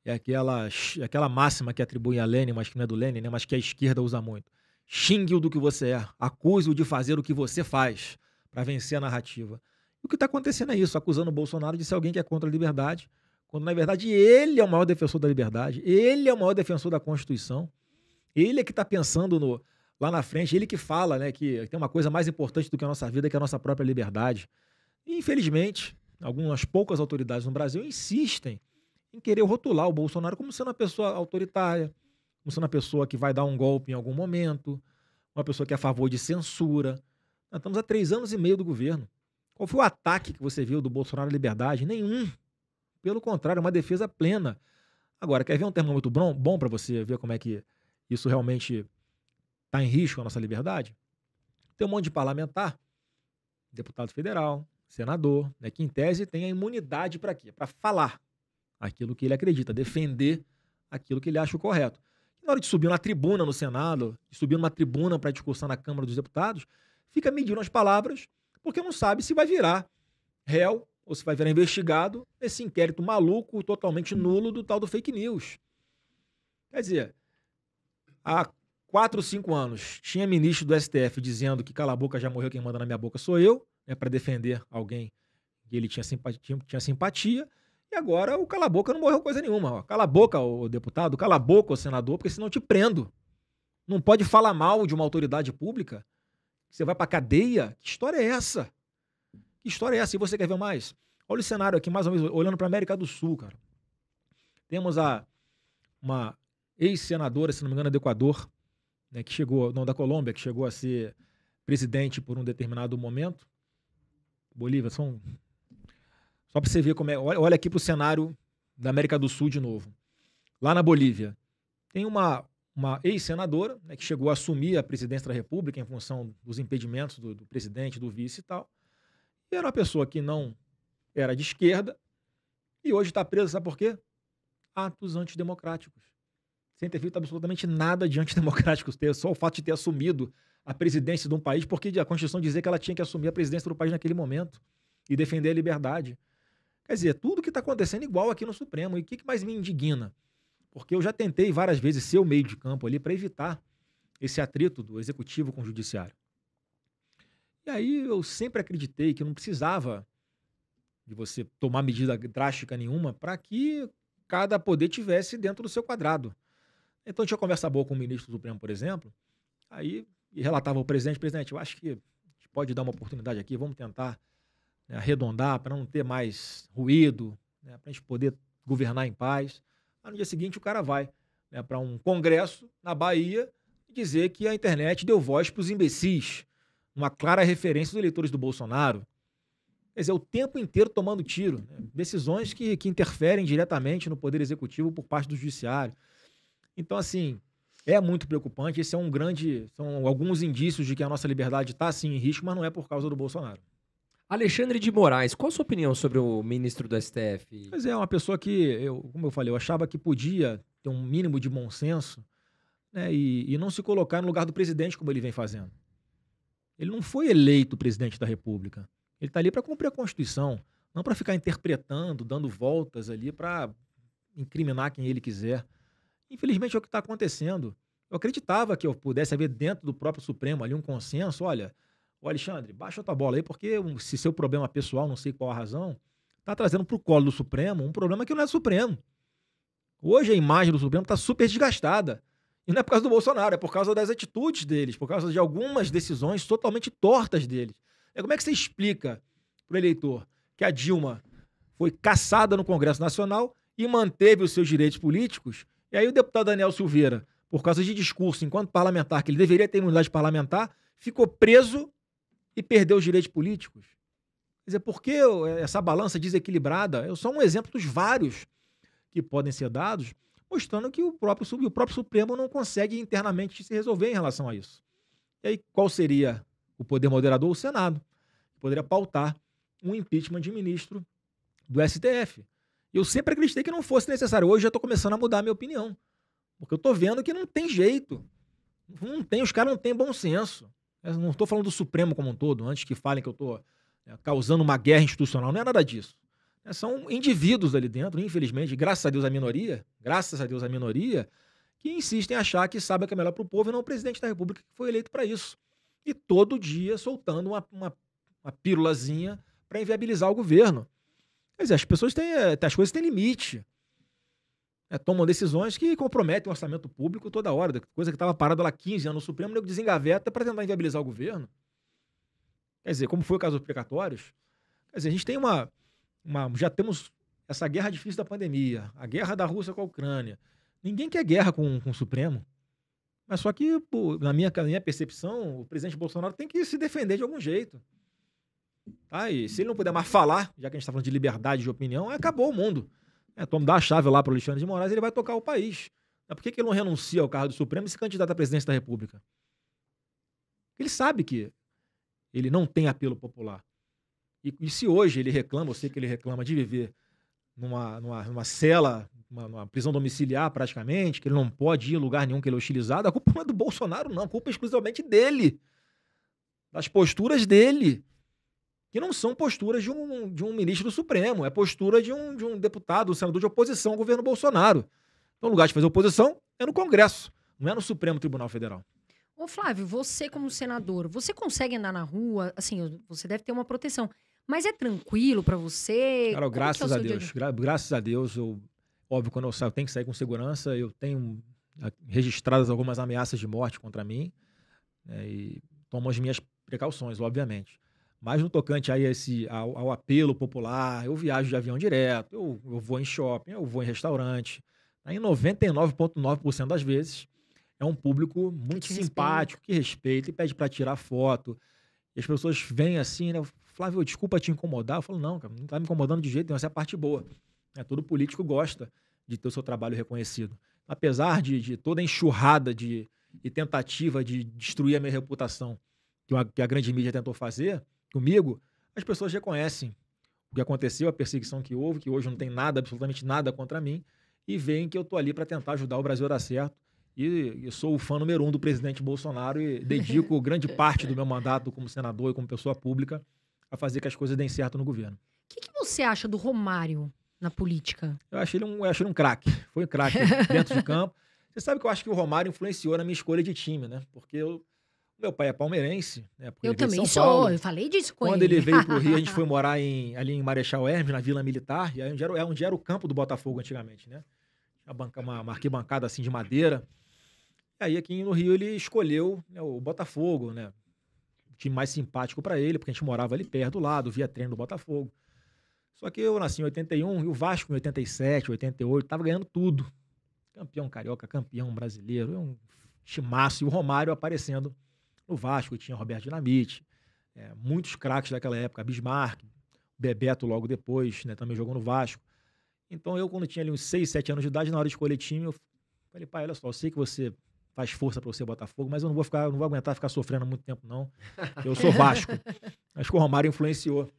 É aquela, é aquela máxima que atribui a Lênin, mas que não é do Lênin, né? mas que a esquerda usa muito. Xingue-o do que você é, acuse-o de fazer o que você faz para vencer a narrativa. O que está acontecendo é isso, acusando o Bolsonaro de ser alguém que é contra a liberdade, quando na verdade ele é o maior defensor da liberdade, ele é o maior defensor da Constituição, ele é que está pensando no, lá na frente, ele que fala né, que tem uma coisa mais importante do que a nossa vida, que é a nossa própria liberdade. E, infelizmente, algumas poucas autoridades no Brasil insistem em querer rotular o Bolsonaro como sendo uma pessoa autoritária, como sendo uma pessoa que vai dar um golpe em algum momento, uma pessoa que é a favor de censura. Nós estamos há três anos e meio do governo. Qual foi o ataque que você viu do Bolsonaro à liberdade? Nenhum. Pelo contrário, é uma defesa plena. Agora, quer ver um termômetro bom, bom para você ver como é que isso realmente está em risco a nossa liberdade? Tem um monte de parlamentar, deputado federal, senador, né, que em tese tem a imunidade para quê? Para falar aquilo que ele acredita, defender aquilo que ele acha correto. E na hora de subir na tribuna no Senado, de subir numa tribuna para discursar na Câmara dos Deputados, fica medindo as palavras porque não sabe se vai virar réu ou se vai virar investigado nesse inquérito maluco, totalmente nulo do tal do fake news. Quer dizer, há quatro, cinco anos tinha ministro do STF dizendo que cala a boca, já morreu, quem manda na minha boca sou eu, né, para defender alguém que ele tinha simpatia, tinha simpatia. E agora o cala a boca não morreu coisa nenhuma. Ó. Cala a boca, o deputado, cala a boca, o senador, porque senão eu te prendo. Não pode falar mal de uma autoridade pública você vai para cadeia? Que história é essa? Que história é essa? E você quer ver mais? Olha o cenário aqui, mais ou menos, olhando para a América do Sul, cara. Temos a uma ex-senadora, se não me engano, é do Equador, né, que chegou, não, da Colômbia, que chegou a ser presidente por um determinado momento. Bolívia, só, só para você ver como é. olha aqui para o cenário da América do Sul de novo. Lá na Bolívia, tem uma uma ex-senadora, né, que chegou a assumir a presidência da República em função dos impedimentos do, do presidente, do vice e tal. E era uma pessoa que não era de esquerda e hoje está presa, sabe por quê? Atos antidemocráticos. Sem ter feito absolutamente nada de antidemocrático, só o fato de ter assumido a presidência de um país, porque a Constituição dizia que ela tinha que assumir a presidência do país naquele momento e defender a liberdade. Quer dizer, tudo que está acontecendo igual aqui no Supremo. E o que, que mais me indigna? Porque eu já tentei várias vezes ser o meio de campo ali para evitar esse atrito do executivo com o judiciário. E aí eu sempre acreditei que não precisava de você tomar medida drástica nenhuma para que cada poder tivesse dentro do seu quadrado. Então tinha conversa boa com o ministro do Supremo, por exemplo, aí relatava ao presidente, presidente, eu acho que pode dar uma oportunidade aqui, vamos tentar né, arredondar para não ter mais ruído, né, para a gente poder governar em paz no dia seguinte o cara vai né, para um congresso na Bahia e dizer que a internet deu voz para os imbecis. Uma clara referência dos eleitores do Bolsonaro. Quer dizer, é o tempo inteiro tomando tiro. Né? Decisões que, que interferem diretamente no poder executivo por parte do judiciário. Então, assim, é muito preocupante. Esse é um grande. São alguns indícios de que a nossa liberdade está sim em risco, mas não é por causa do Bolsonaro. Alexandre de Moraes, qual a sua opinião sobre o ministro do STF? Pois é, uma pessoa que, eu, como eu falei, eu achava que podia ter um mínimo de bom senso né, e, e não se colocar no lugar do presidente, como ele vem fazendo. Ele não foi eleito presidente da República. Ele está ali para cumprir a Constituição, não para ficar interpretando, dando voltas ali para incriminar quem ele quiser. Infelizmente é o que está acontecendo. Eu acreditava que eu pudesse haver dentro do próprio Supremo ali um consenso, olha, Ô Alexandre, baixa tua bola aí, porque se seu problema pessoal, não sei qual a razão, tá trazendo pro colo do Supremo um problema que não é do Supremo. Hoje a imagem do Supremo tá super desgastada. E não é por causa do Bolsonaro, é por causa das atitudes deles, por causa de algumas decisões totalmente tortas deles. É como é que você explica pro eleitor que a Dilma foi caçada no Congresso Nacional e manteve os seus direitos políticos. E aí o deputado Daniel Silveira, por causa de discurso enquanto parlamentar, que ele deveria ter imunidade parlamentar, ficou preso e perder os direitos políticos? Quer dizer, por que é, essa balança desequilibrada? É só um exemplo dos vários que podem ser dados, mostrando que o próprio, o próprio Supremo não consegue internamente se resolver em relação a isso. E aí, qual seria o poder moderador? O Senado. Poderia pautar um impeachment de ministro do STF. Eu sempre acreditei que não fosse necessário. Hoje já estou começando a mudar a minha opinião. Porque eu estou vendo que não tem jeito. Não tem, os caras não têm bom senso. Eu não estou falando do Supremo como um todo, antes que falem que eu estou né, causando uma guerra institucional, não é nada disso. É, são indivíduos ali dentro, infelizmente, graças a Deus a minoria, graças a Deus a minoria, que insistem em achar que sabe o que é melhor para o povo e não o presidente da República que foi eleito para isso. E todo dia soltando uma, uma, uma pírulazinha para inviabilizar o governo. Quer dizer, as pessoas têm. Eh, as coisas têm limite é, tomam decisões que comprometem o orçamento público toda hora. Coisa que estava parada lá 15 anos no Supremo, nego desengaveta para tentar inviabilizar o governo. Quer dizer, como foi o caso dos precatórios, quer dizer, a gente tem uma, uma. Já temos essa guerra difícil da pandemia, a guerra da Rússia com a Ucrânia. Ninguém quer guerra com, com o Supremo. Mas só que, pô, na, minha, na minha percepção, o presidente Bolsonaro tem que se defender de algum jeito. Tá? E se ele não puder mais falar, já que a gente está falando de liberdade de opinião, acabou o mundo. É, Tom dá a chave lá para o Alexandre de Moraes, ele vai tocar o país. Mas por que, que ele não renuncia ao cargo do Supremo e se candidata à presidência da República? Ele sabe que ele não tem apelo popular. E, e, se hoje ele reclama, eu sei que ele reclama de viver numa, numa, numa cela, uma, numa prisão domiciliar praticamente, que ele não pode ir em lugar nenhum que ele é hostilizado, a culpa não é do Bolsonaro, não. A culpa é exclusivamente dele. Das posturas dele que não são posturas de um, de um ministro do Supremo, é postura de um, de um deputado, um senador de oposição ao governo Bolsonaro. Então, o lugar de fazer oposição é no Congresso, não é no Supremo Tribunal Federal. Ô Flávio, você como senador, você consegue andar na rua? Assim, você deve ter uma proteção, mas é tranquilo para você? Cara, é graças é a Deus, dia? graças a Deus, eu, óbvio, quando eu saio, eu tenho que sair com segurança, eu tenho ah, registradas algumas ameaças de morte contra mim, né, e tomo as minhas precauções, obviamente. Mas no tocante aí esse, ao, ao, apelo popular, eu viajo de avião direto, eu, eu vou em shopping, eu vou em restaurante. Tá em 99,9% das vezes, é um público muito que simpático, respeita. que respeita e pede para tirar foto. E as pessoas vêm assim, né? Flávio, desculpa te incomodar. Eu falo, não, cara, não tá me incomodando de jeito nenhum, essa é a parte boa. É, todo político gosta de ter o seu trabalho reconhecido. Apesar de, de toda a enxurrada de, e tentativa de destruir a minha reputação que que a grande mídia tentou fazer, comigo, as pessoas reconhecem o que aconteceu, a perseguição que houve, que hoje não tem nada, absolutamente nada contra mim, e veem que eu estou ali para tentar ajudar o Brasil a dar certo. E, eu sou o fã número um do presidente Bolsonaro e dedico grande parte do meu mandato como senador e como pessoa pública a fazer que as coisas deem certo no governo. O que, que você acha do Romário na política? Eu acho ele um, eu acho ele um craque. Foi um craque dentro de campo. Você sabe que eu acho que o Romário influenciou na minha escolha de time, né? Porque eu meu pai é palmeirense, né? eu também sou, Paulo. eu falei disso com Quando ele. ele veio pro Rio, a gente foi morar em, ali em Marechal Hermes, na Vila Militar, e aí onde era, é onde era o campo do Botafogo antigamente, né? Uma, banca, uma, uma arquibancada assim de madeira. E aí aqui no Rio ele escolheu né, o Botafogo, né? O time mais simpático para ele, porque a gente morava ali perto do lado, via treino do Botafogo. Só que eu nasci em 81 e o Vasco em 87, 88, tava ganhando tudo. Campeão carioca, campeão brasileiro, é um chimaço. e o Romário aparecendo no Vasco tinha Roberto Dinamite, é, muitos craques daquela época, Bismarck, Bebeto logo depois, né, também jogou no Vasco. Então eu, quando tinha ali uns 6, 7 anos de idade, na hora de escolher time, eu falei, pai, olha só, eu sei que você faz força para você Botafogo, mas eu não vou ficar, não vou aguentar ficar sofrendo muito tempo não. Eu sou Vasco. Acho que o Romário influenciou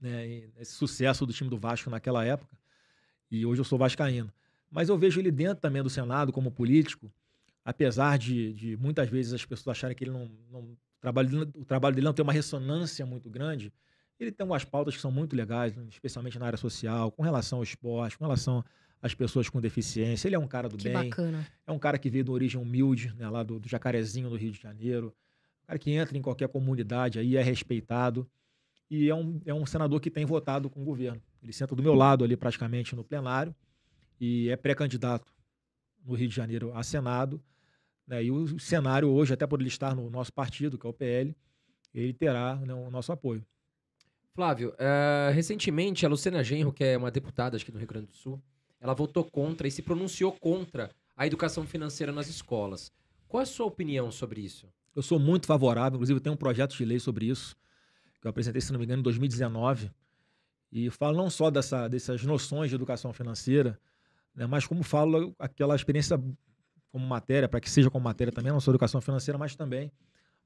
né, esse sucesso do time do Vasco naquela época. E hoje eu sou vascaíno. Mas eu vejo ele dentro também do Senado como político, apesar de, de muitas vezes as pessoas acharem que ele não, não o, trabalho, o trabalho dele não tem uma ressonância muito grande, ele tem umas pautas que são muito legais, especialmente na área social, com relação ao esporte, com relação às pessoas com deficiência. Ele é um cara do que bem. Bacana. É um cara que veio de origem humilde, né, lá do, do Jacarezinho, do Rio de Janeiro. Um cara que entra em qualquer comunidade aí, é respeitado. E é um, é um senador que tem votado com o governo. Ele senta do meu lado ali, praticamente, no plenário, e é pré-candidato no Rio de Janeiro a Senado. Né? E o cenário hoje, até por ele estar no nosso partido, que é o PL, ele terá né, o nosso apoio. Flávio, uh, recentemente a Luciana Genro, que é uma deputada acho que no Rio Grande do Sul, ela votou contra e se pronunciou contra a educação financeira nas escolas. Qual é a sua opinião sobre isso? Eu sou muito favorável, inclusive tem um projeto de lei sobre isso, que eu apresentei, se não me engano, em 2019, e falo não só dessa, dessas noções de educação financeira, né, mas como falo aquela experiência como matéria, para que seja como matéria também, não só educação financeira, mas também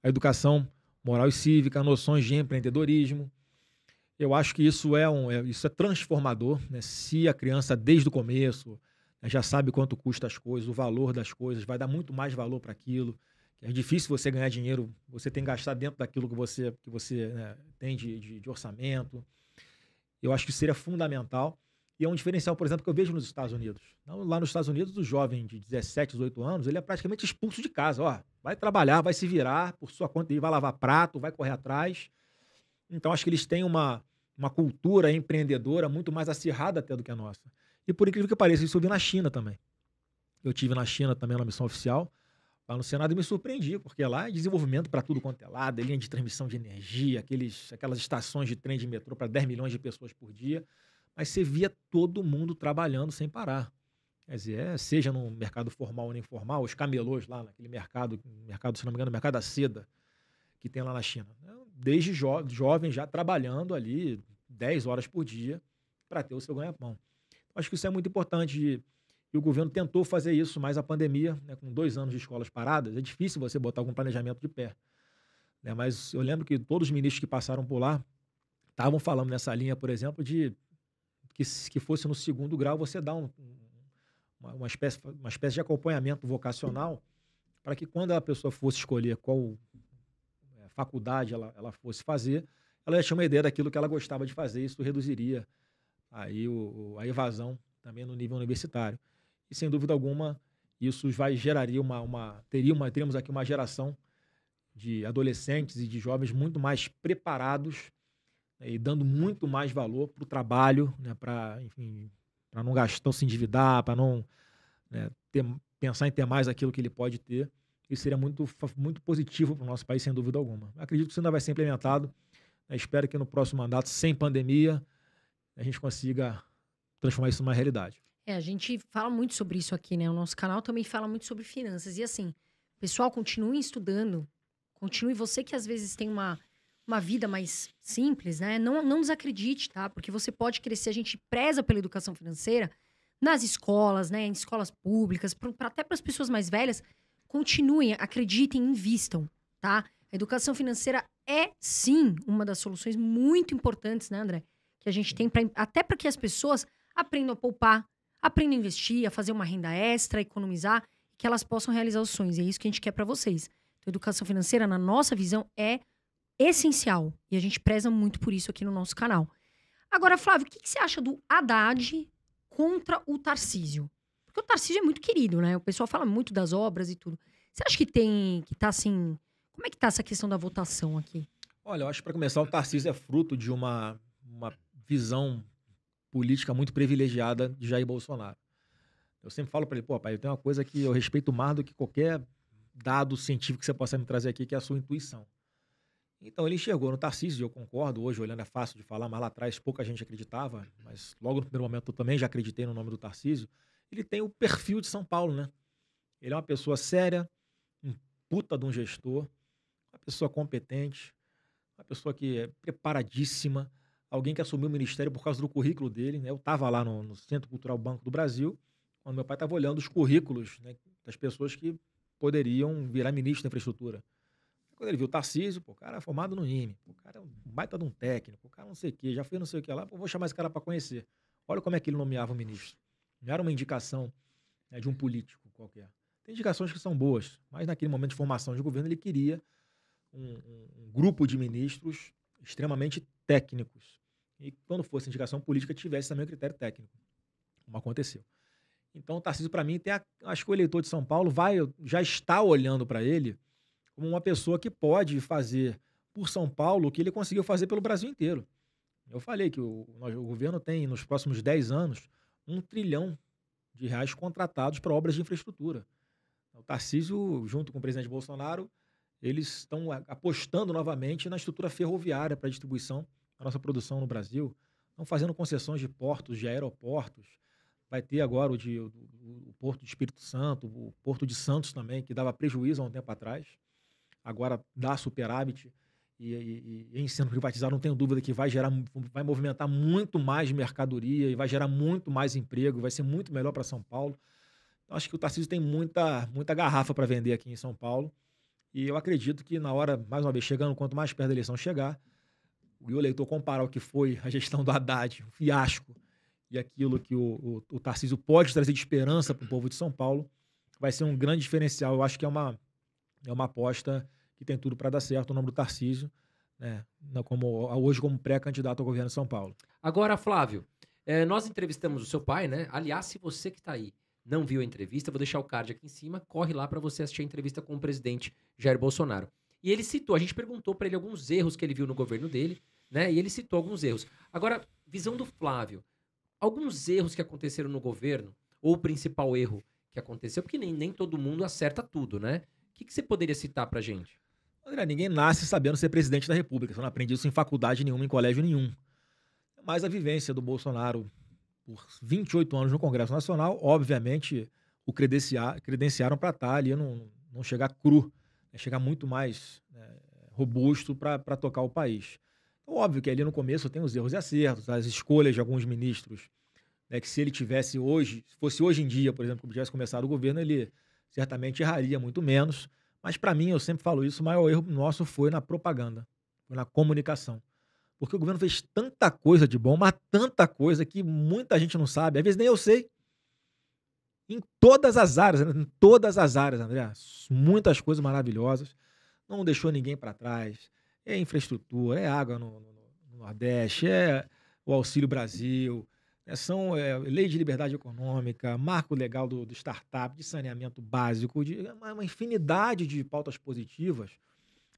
a educação moral e cívica, noções de empreendedorismo. Eu acho que isso é um, é, isso é transformador, né? Se a criança desde o começo né, já sabe quanto custa as coisas, o valor das coisas, vai dar muito mais valor para aquilo. É difícil você ganhar dinheiro, você tem que gastar dentro daquilo que você, que você né, tem de, de, de orçamento. Eu acho que seria fundamental. E é um diferencial, por exemplo, que eu vejo nos Estados Unidos. Lá nos Estados Unidos, o jovem de 17, 18 anos, ele é praticamente expulso de casa. Ó, vai trabalhar, vai se virar por sua conta, ele vai lavar prato, vai correr atrás. Então, acho que eles têm uma, uma cultura empreendedora muito mais acirrada até do que a nossa. E por incrível que pareça, isso eu vi na China também. Eu tive na China também na missão oficial, lá no Senado, e me surpreendi, porque lá é desenvolvimento para tudo quanto é lado, é linha de transmissão de energia, aqueles, aquelas estações de trem de metrô para 10 milhões de pessoas por dia mas você via todo mundo trabalhando sem parar. Quer dizer, é, seja no mercado formal ou informal, os camelôs lá naquele mercado, mercado, se não me engano, mercado da seda, que tem lá na China. Né? Desde jo jovem já trabalhando ali 10 horas por dia para ter o seu ganha-pão. Então, acho que isso é muito importante. E o governo tentou fazer isso, mas a pandemia, né, com dois anos de escolas paradas, é difícil você botar algum planejamento de pé. Né? Mas eu lembro que todos os ministros que passaram por lá estavam falando nessa linha, por exemplo, de que, que fosse no segundo grau, você dá um, uma, uma, espécie, uma espécie de acompanhamento vocacional para que quando a pessoa fosse escolher qual é, faculdade ela, ela fosse fazer, ela já tinha uma ideia daquilo que ela gostava de fazer, isso reduziria aí o, a evasão também no nível universitário. E sem dúvida alguma, isso vai geraria uma, uma teria uma teríamos aqui uma geração de adolescentes e de jovens muito mais preparados é, e dando muito mais valor para o trabalho, né, para não gastar, não se endividar, para não né, ter, pensar em ter mais aquilo que ele pode ter. Isso seria muito, muito positivo para o nosso país, sem dúvida alguma. Acredito que isso ainda vai ser implementado. Né, espero que no próximo mandato, sem pandemia, a gente consiga transformar isso numa realidade. É, a gente fala muito sobre isso aqui, né? O nosso canal também fala muito sobre finanças. E assim, pessoal, continue estudando. Continue você que às vezes tem uma uma vida mais simples, né? Não, não desacredite, tá? Porque você pode crescer, a gente preza pela educação financeira nas escolas, né? Em escolas públicas, pra, até para as pessoas mais velhas. Continuem, acreditem, invistam, tá? A educação financeira é sim uma das soluções muito importantes, né, André? Que a gente tem pra, até para que as pessoas aprendam a poupar, aprendam a investir, a fazer uma renda extra, a economizar, que elas possam realizar os sonhos. E é isso que a gente quer para vocês. Então, educação financeira, na nossa visão, é essencial. E a gente preza muito por isso aqui no nosso canal. Agora, Flávio, o que, que você acha do Haddad contra o Tarcísio? Porque o Tarcísio é muito querido, né? O pessoal fala muito das obras e tudo. Você acha que tem, que tá assim... Como é que tá essa questão da votação aqui? Olha, eu acho que para começar, o Tarcísio é fruto de uma, uma visão política muito privilegiada de Jair Bolsonaro. Eu sempre falo para ele, pô, pai, eu tenho uma coisa que eu respeito mais do que qualquer dado científico que você possa me trazer aqui, que é a sua intuição. Então ele chegou no Tarcísio, eu concordo, hoje olhando é fácil de falar, mas lá atrás pouca gente acreditava, mas logo no primeiro momento eu também já acreditei no nome do Tarcísio. Ele tem o perfil de São Paulo, né? Ele é uma pessoa séria, um puta de um gestor, uma pessoa competente, uma pessoa que é preparadíssima, alguém que assumiu o ministério por causa do currículo dele, né? Eu estava lá no, no, Centro Cultural Banco do Brasil, quando meu pai estava olhando os currículos né, das pessoas que poderiam virar ministro da infraestrutura. Quando ele viu o Tarcísio, o cara é formado no IME, o cara é um baita de um técnico, o cara não sei o quê, já fez não sei o que lá, pô, vou chamar esse cara para conhecer. Olha como é que ele nomeava o ministro. Não era uma indicação né, de um político qualquer. Tem indicações que são boas, mas naquele momento de formação de governo ele queria um, um, um grupo de ministros extremamente técnicos. E quando fosse indicação política, tivesse também o critério técnico, como aconteceu. Então, o Tarcísio, para mim, tem a, acho que o eleitor de São Paulo vai já está olhando para ele como uma pessoa que pode fazer por São Paulo o que ele conseguiu fazer pelo Brasil inteiro. Eu falei que o, o governo tem, nos próximos 10 anos, um trilhão de reais contratados para obras de infraestrutura. O Tarcísio, junto com o presidente Bolsonaro, eles estão apostando novamente na estrutura ferroviária para distribuição da nossa produção no Brasil. Estão fazendo concessões de portos, de aeroportos. Vai ter agora o, de, o, o Porto de Espírito Santo, o Porto de Santos também, que dava prejuízo há um tempo atrás agora dá superávit e, e, e, em sendo é privatizado, não tenho dúvida que vai gerar, vai movimentar muito mais mercadoria e vai gerar muito mais emprego, vai ser muito melhor para São Paulo. Então, acho que o Tarcísio tem muita, muita garrafa para vender aqui em São Paulo. E eu acredito que na hora, mais uma vez, chegando, quanto mais perto da eleição chegar, o eleitor comparar o que foi a gestão do Haddad, um fiasco, e aquilo que o, o, o Tarcísio pode trazer de esperança para o povo de São Paulo, vai ser um grande diferencial. Eu acho que é uma, é uma aposta que tem tudo para dar certo. O nome do Tarcísio, né? como, hoje como pré-candidato ao governo de São Paulo. Agora, Flávio, é, nós entrevistamos o seu pai, né? Aliás, se você que está aí não viu a entrevista, vou deixar o card aqui em cima, corre lá para você assistir a entrevista com o presidente Jair Bolsonaro. E ele citou, a gente perguntou para ele alguns erros que ele viu no governo dele, né? E ele citou alguns erros. Agora, visão do Flávio, alguns erros que aconteceram no governo, ou o principal erro que aconteceu, porque nem, nem todo mundo acerta tudo, né? que, que você poderia citar para gente? André, ninguém nasce sabendo ser presidente da República. Você não aprende isso em faculdade nenhuma, em colégio nenhum. Mas a vivência do Bolsonaro por 28 anos no Congresso Nacional, obviamente, o credenciar, credenciaram para estar tá ali, não, não chegar cru, né? chegar muito mais né, robusto para tocar o país. Então, óbvio que ali no começo tem os erros e acertos, as escolhas de alguns ministros, né, que se ele tivesse hoje, fosse hoje em dia, por exemplo, que tivesse começado o governo, ele certamente erraria muito menos. Mas para mim, eu sempre falo isso, o maior erro nosso foi na propaganda, foi na comunicação. Porque o governo fez tanta coisa de bom, mas tanta coisa que muita gente não sabe, às vezes nem eu sei. Em todas as áreas, né, em todas as áreas, André, muitas coisas maravilhosas. Não deixou ninguém para trás. É infraestrutura, é água no, no, no Nordeste, é o Auxílio Brasil, é, são é, lei de liberdade econômica, marco legal do, do startup, de saneamento básico, de é uma, uma, infinidade de pautas positivas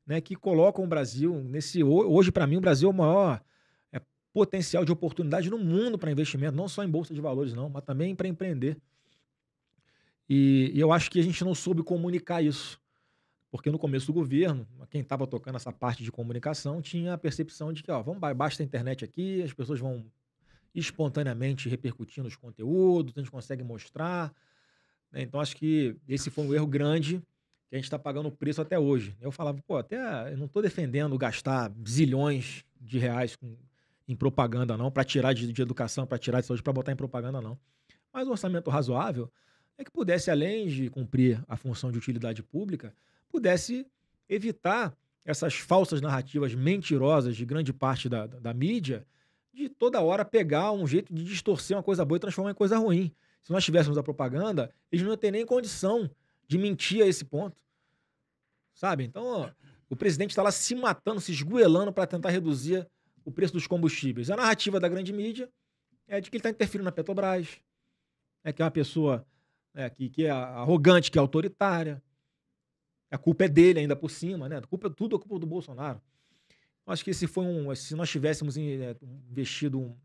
né, que colocam o Brasil nesse. Hoje, para mim, o Brasil é o maior é, potencial de oportunidade no mundo para investimento, não só em bolsa de valores, não, mas também para empreender. E, e, eu acho que a gente não soube comunicar isso. Porque no começo do governo, quem estava tocando essa parte de comunicação tinha a percepção de que ó, vamos, basta a internet aqui, as pessoas vão espontaneamente repercutindo os conteúdos, a gente consegue mostrar. Né? Então, acho que esse foi um erro grande que a gente está pagando o preço até hoje. Eu falava, pô, até eu não estou defendendo gastar zilhões de reais com, em propaganda, não, para tirar de, de educação, para tirar de saúde, para botar em propaganda, não. Mas um orçamento razoável é que pudesse, além de cumprir a função de utilidade pública, pudesse evitar essas falsas narrativas mentirosas de grande parte da, da mídia, de toda hora pegar um jeito de distorcer uma coisa boa e transformar em coisa ruim. Se nós tivéssemos a propaganda, eles não iam ter nem condição de mentir a esse ponto. Sabe? Então, ó, o presidente está lá se matando, se esguelando para tentar reduzir o preço dos combustíveis. A narrativa da grande mídia é de que ele está interferindo na Petrobras, é que é uma pessoa é, que, que é arrogante, que é autoritária. A culpa é dele ainda por cima, né? A culpa, é tudo é culpa do Bolsonaro. Então, acho que se foi um, se nós tivéssemos eh, investido um,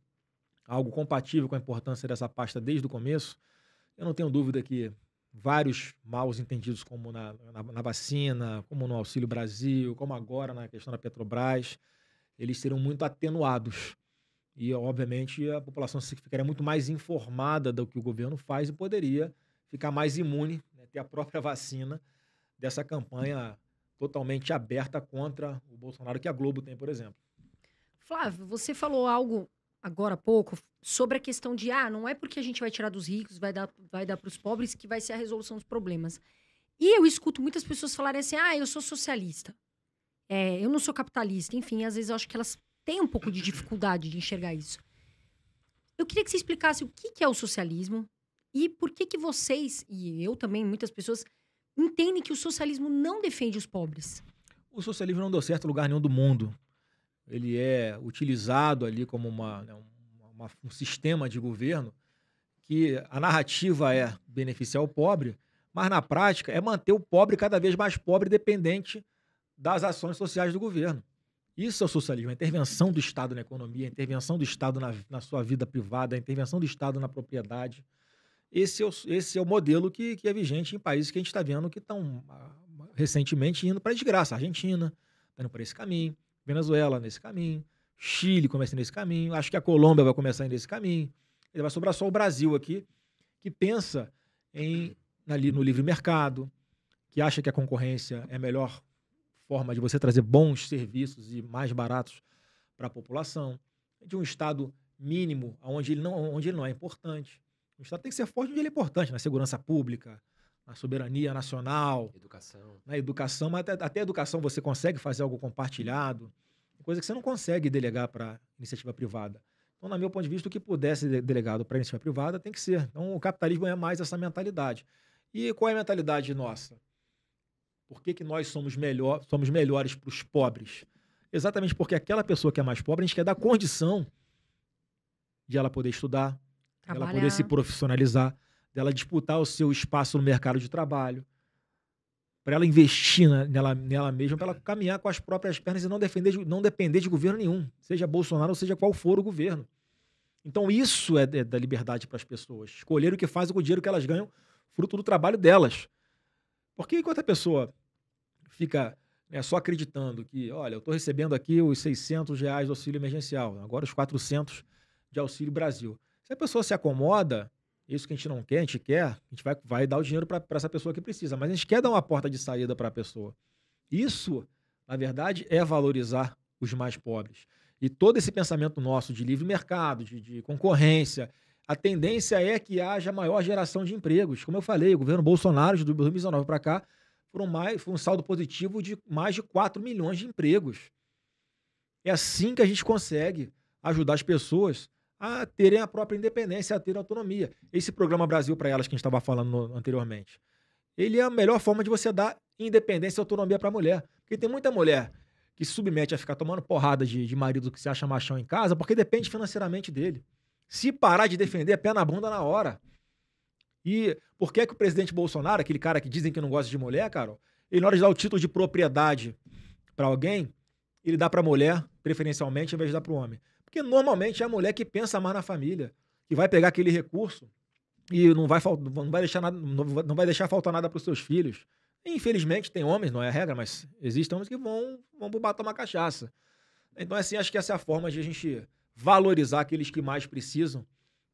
algo compatível com a importância dessa pasta desde o começo, eu não tenho dúvida que vários maus entendidos, como na, na, na, vacina, como no Auxílio Brasil, como agora na questão da Petrobras, eles seriam muito atenuados. E, obviamente, a população ficaria muito mais informada do que o governo faz e poderia ficar mais imune, né, ter a própria vacina dessa campanha totalmente aberta contra o Bolsonaro que a Globo tem, por exemplo. Flávio, você falou algo agora há pouco sobre a questão de ah, não é porque a gente vai tirar dos ricos, vai dar, vai dar para os pobres que vai ser a resolução dos problemas. E eu escuto muitas pessoas falarem assim, ah, eu sou socialista, é, eu não sou capitalista, enfim, às vezes eu acho que elas têm um pouco de dificuldade de enxergar isso. Eu queria que você explicasse o que, que é o socialismo e por que que vocês e eu também muitas pessoas entendem que o socialismo não defende os pobres. O socialismo não deu certo em lugar nenhum do mundo. Ele é utilizado ali como uma, né, uma, um sistema de governo que a narrativa é beneficiar o pobre, mas na prática é manter o pobre cada vez mais pobre, dependente das ações sociais do governo. Isso é o socialismo, a intervenção do Estado na economia, a intervenção do Estado na, na sua vida privada, a intervenção do Estado na propriedade. Esse é o, esse é o modelo que, que é vigente em países que a gente está vendo que estão ah, recentemente indo para desgraça. A Argentina está indo para esse caminho, Venezuela nesse caminho, Chile começa nesse caminho, acho que a Colômbia vai começar nesse caminho. Ele vai sobrar só o Brasil aqui, que pensa em ali no livre mercado, que acha que a concorrência é a melhor forma de você trazer bons serviços e mais baratos para a população, de um Estado mínimo, onde ele não, onde ele não é importante. O Estado tem que ser forte onde ele é importante, na segurança pública, na soberania nacional. Educação. Na educação, mas até, até educação você consegue fazer algo compartilhado, é coisa que você não consegue delegar para iniciativa privada. Então, na meu ponto de vista, o que pudesse ser delegado para iniciativa privada tem que ser. Então, o capitalismo é mais essa mentalidade. E qual é a mentalidade nossa? Por que, que nós somos, melhor, somos melhores para os pobres? Exatamente porque aquela pessoa que é mais pobre, a gente quer dar condição de ela poder estudar, Trabalhar. Ela poder se profissionalizar, dela disputar o seu espaço no mercado de trabalho, para ela investir nela, nela mesma, para ela caminhar com as próprias pernas e não, defender de, não depender de governo nenhum, seja Bolsonaro ou seja qual for o governo. Então isso é, é da liberdade para as pessoas, escolher o que fazem com o dinheiro que elas ganham, fruto do trabalho delas. Porque enquanto a pessoa fica né, só acreditando que, olha, eu estou recebendo aqui os 600 reais do auxílio emergencial, agora os 400 de auxílio Brasil. Se a pessoa se acomoda, isso que a gente não quer, a gente quer, a gente vai, vai dar o dinheiro para essa pessoa que precisa, mas a gente quer dar uma porta de saída para a pessoa. Isso, na verdade, é valorizar os mais pobres. E todo esse pensamento nosso de livre mercado, de, de concorrência, a tendência é que haja maior geração de empregos. Como eu falei, o governo Bolsonaro, de 2019 para cá, foram mais, foi um saldo positivo de mais de 4 milhões de empregos. É assim que a gente consegue ajudar as pessoas a terem a própria independência, a ter autonomia. Esse programa Brasil para Elas que a gente estava falando anteriormente, ele é a melhor forma de você dar independência e autonomia para a mulher. Porque tem muita mulher que se submete a ficar tomando porrada de, de marido que se acha machão em casa porque depende financeiramente dele. Se parar de defender, é pé na bunda na hora. E por que, é que o presidente Bolsonaro, aquele cara que dizem que não gosta de mulher, Carol, ele na hora de dar o título de propriedade para alguém, ele dá para mulher, preferencialmente, ao invés de dar para o homem. Porque normalmente é a mulher que pensa mais na família, que vai pegar aquele recurso e não vai, não vai, deixar, nada, não vai deixar faltar nada para os seus filhos. Infelizmente, tem homens, não é a regra, mas existem homens que vão, vão pro bar tomar cachaça. Então, é assim, acho que essa é a forma de a gente valorizar aqueles que mais precisam.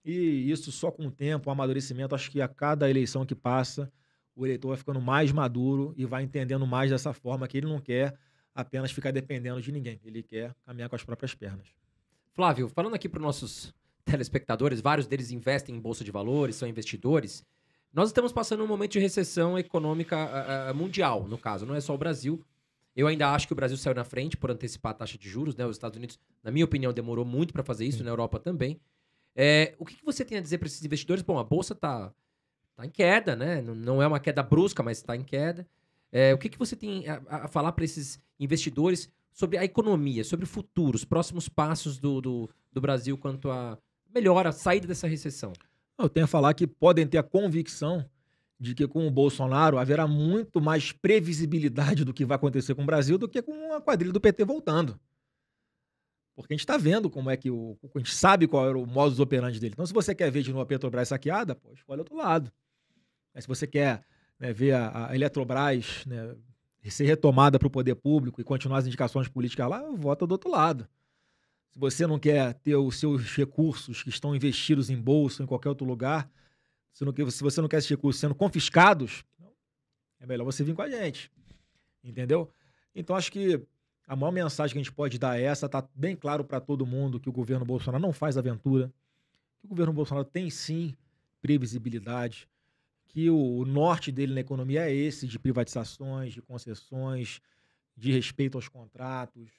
E isso só com o tempo, o amadurecimento. Acho que a cada eleição que passa, o eleitor vai ficando mais maduro e vai entendendo mais dessa forma que ele não quer apenas ficar dependendo de ninguém. Ele quer caminhar com as próprias pernas. Flávio, falando aqui para os nossos telespectadores, vários deles investem em bolsa de valores, são investidores. Nós estamos passando um momento de recessão econômica ah, ah, ah, mundial, no caso, não é só o Brasil. Eu ainda acho que o Brasil saiu na frente por antecipar a taxa de juros, né? Os Estados Unidos, na minha opinião, demorou muito para fazer isso, Sim. na Europa também. É, o que, que, você tem a dizer para esses investidores? Bom, a bolsa está tá em queda, né? Não, não, é uma queda brusca, mas está em queda. É, o que, que, você tem a, a falar para esses investidores? sobre a economia, sobre o futuro, os próximos passos do, do, do Brasil quanto a melhora, a saída dessa recessão? Eu tenho a falar que podem ter a convicção de que com o Bolsonaro haverá muito mais previsibilidade do que vai acontecer com o Brasil do que com a quadrilha do PT voltando. Porque a gente está vendo como é que o. A gente sabe qual era o modus operandi dele. Então, se você quer ver de novo a Petrobras saqueada, pô, escolhe outro lado. Mas se você quer né, ver a, a Eletrobras né, ser retomada para o poder público e continuar as indicações políticas lá, vota do outro lado. Se você não quer ter os seus recursos que estão investidos em bolsa ou em qualquer outro lugar, se, não, se você não quer esses recursos sendo confiscados, é melhor você vir com a gente. Entendeu? Então acho que a maior mensagem que a gente pode dar é essa, está bem claro para todo mundo que o governo Bolsonaro não faz aventura, que o governo Bolsonaro tem sim previsibilidade, que o, norte dele na economia é esse, de privatizações, de concessões, de respeito aos contratos,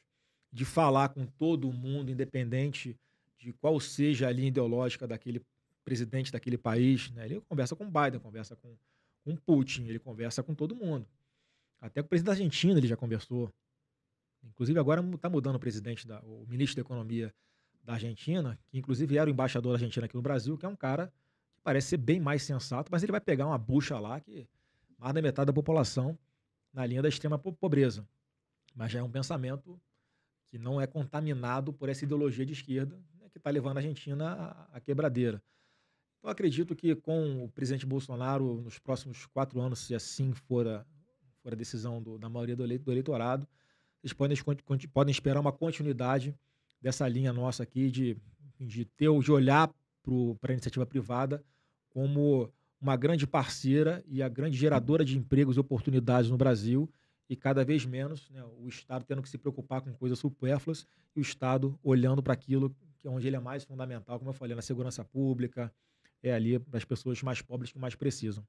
de falar com todo mundo, independente de qual seja a linha ideológica daquele presidente daquele país. Né? Ele conversa com Biden, conversa com, com Putin, ele conversa com todo mundo. Até com o presidente da Argentina ele já conversou. Inclusive agora está mudando o presidente, da, o ministro da Economia da Argentina, que inclusive era o embaixador da Argentina aqui no Brasil, que é um cara parece ser bem mais sensato, mas ele vai pegar uma bucha lá que mais da metade da população na linha da extrema pobreza. Mas já é um pensamento que não é contaminado por essa ideologia de esquerda né, que está levando a Argentina à quebradeira. Então, acredito que com o presidente Bolsonaro, nos próximos quatro anos, se assim for a, for a decisão do, da maioria do, eleitorado, vocês podem, podem esperar uma continuidade dessa linha nossa aqui de, de, ter, de olhar para a iniciativa privada como uma grande parceira e a grande geradora de empregos e oportunidades no Brasil e cada vez menos né, o Estado tendo que se preocupar com coisas supérfluas e o Estado olhando para aquilo que é onde ele é mais fundamental, como eu falei, na segurança pública, é ali para as pessoas mais pobres que mais precisam.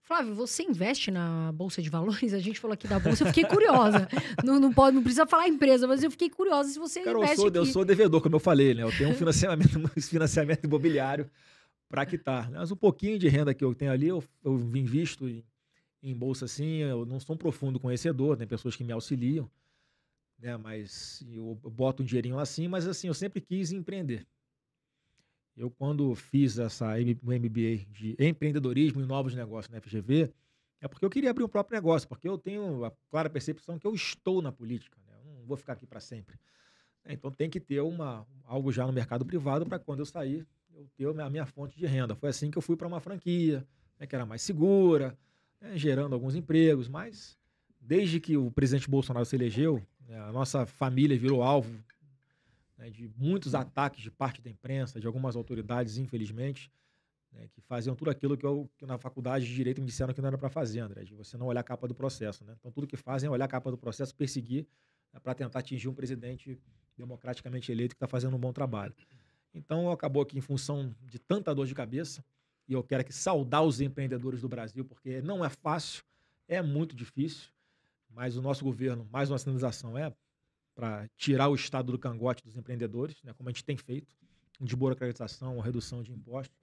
Flávio, você investe na Bolsa de Valores? A gente falou aqui da Bolsa, eu fiquei curiosa. não, não, pode, não precisa falar empresa, mas eu fiquei curiosa se você Cara, investe. Eu sou, aqui. eu sou devedor, como eu falei, né? Eu tenho um financiamento, um financiamento imobiliário para quitar. Né? Mas um pouquinho de renda que eu tenho ali, eu, eu invisto em, em bolsa assim, eu não sou um profundo conhecedor, tem pessoas que me auxiliam, né? Mas eu boto um dinheirinho lá assim, mas assim, eu sempre quis empreender. Eu, quando fiz essa MBA de empreendedorismo e novos negócios na FGV, é porque eu queria abrir um próprio negócio, porque eu tenho a clara percepção que eu estou na política, né? Eu não vou ficar aqui para sempre. Então tem que ter uma, algo já no mercado privado para quando eu sair, eu ter a minha fonte de renda. Foi assim que eu fui para uma franquia, né, que era mais segura, né, gerando alguns empregos, mas desde que o presidente Bolsonaro se elegeu, né, a nossa família virou alvo né, de muitos ataques de parte da imprensa, de algumas autoridades, infelizmente, né, que faziam tudo aquilo que, eu, que na faculdade de Direito me disseram que não era para fazer, André, de você não olhar a capa do processo. Né. Então, tudo que fazem é olhar a capa do processo, perseguir para tentar atingir um presidente democraticamente eleito que está fazendo um bom trabalho. Então, acabou aqui em função de tanta dor de cabeça, e eu quero aqui saudar os empreendedores do Brasil, porque não é fácil, é muito difícil, mas o nosso governo, mais uma sinalização, é para tirar o estado do cangote dos empreendedores, né, como a gente tem feito, de burocratização, redução de impostos.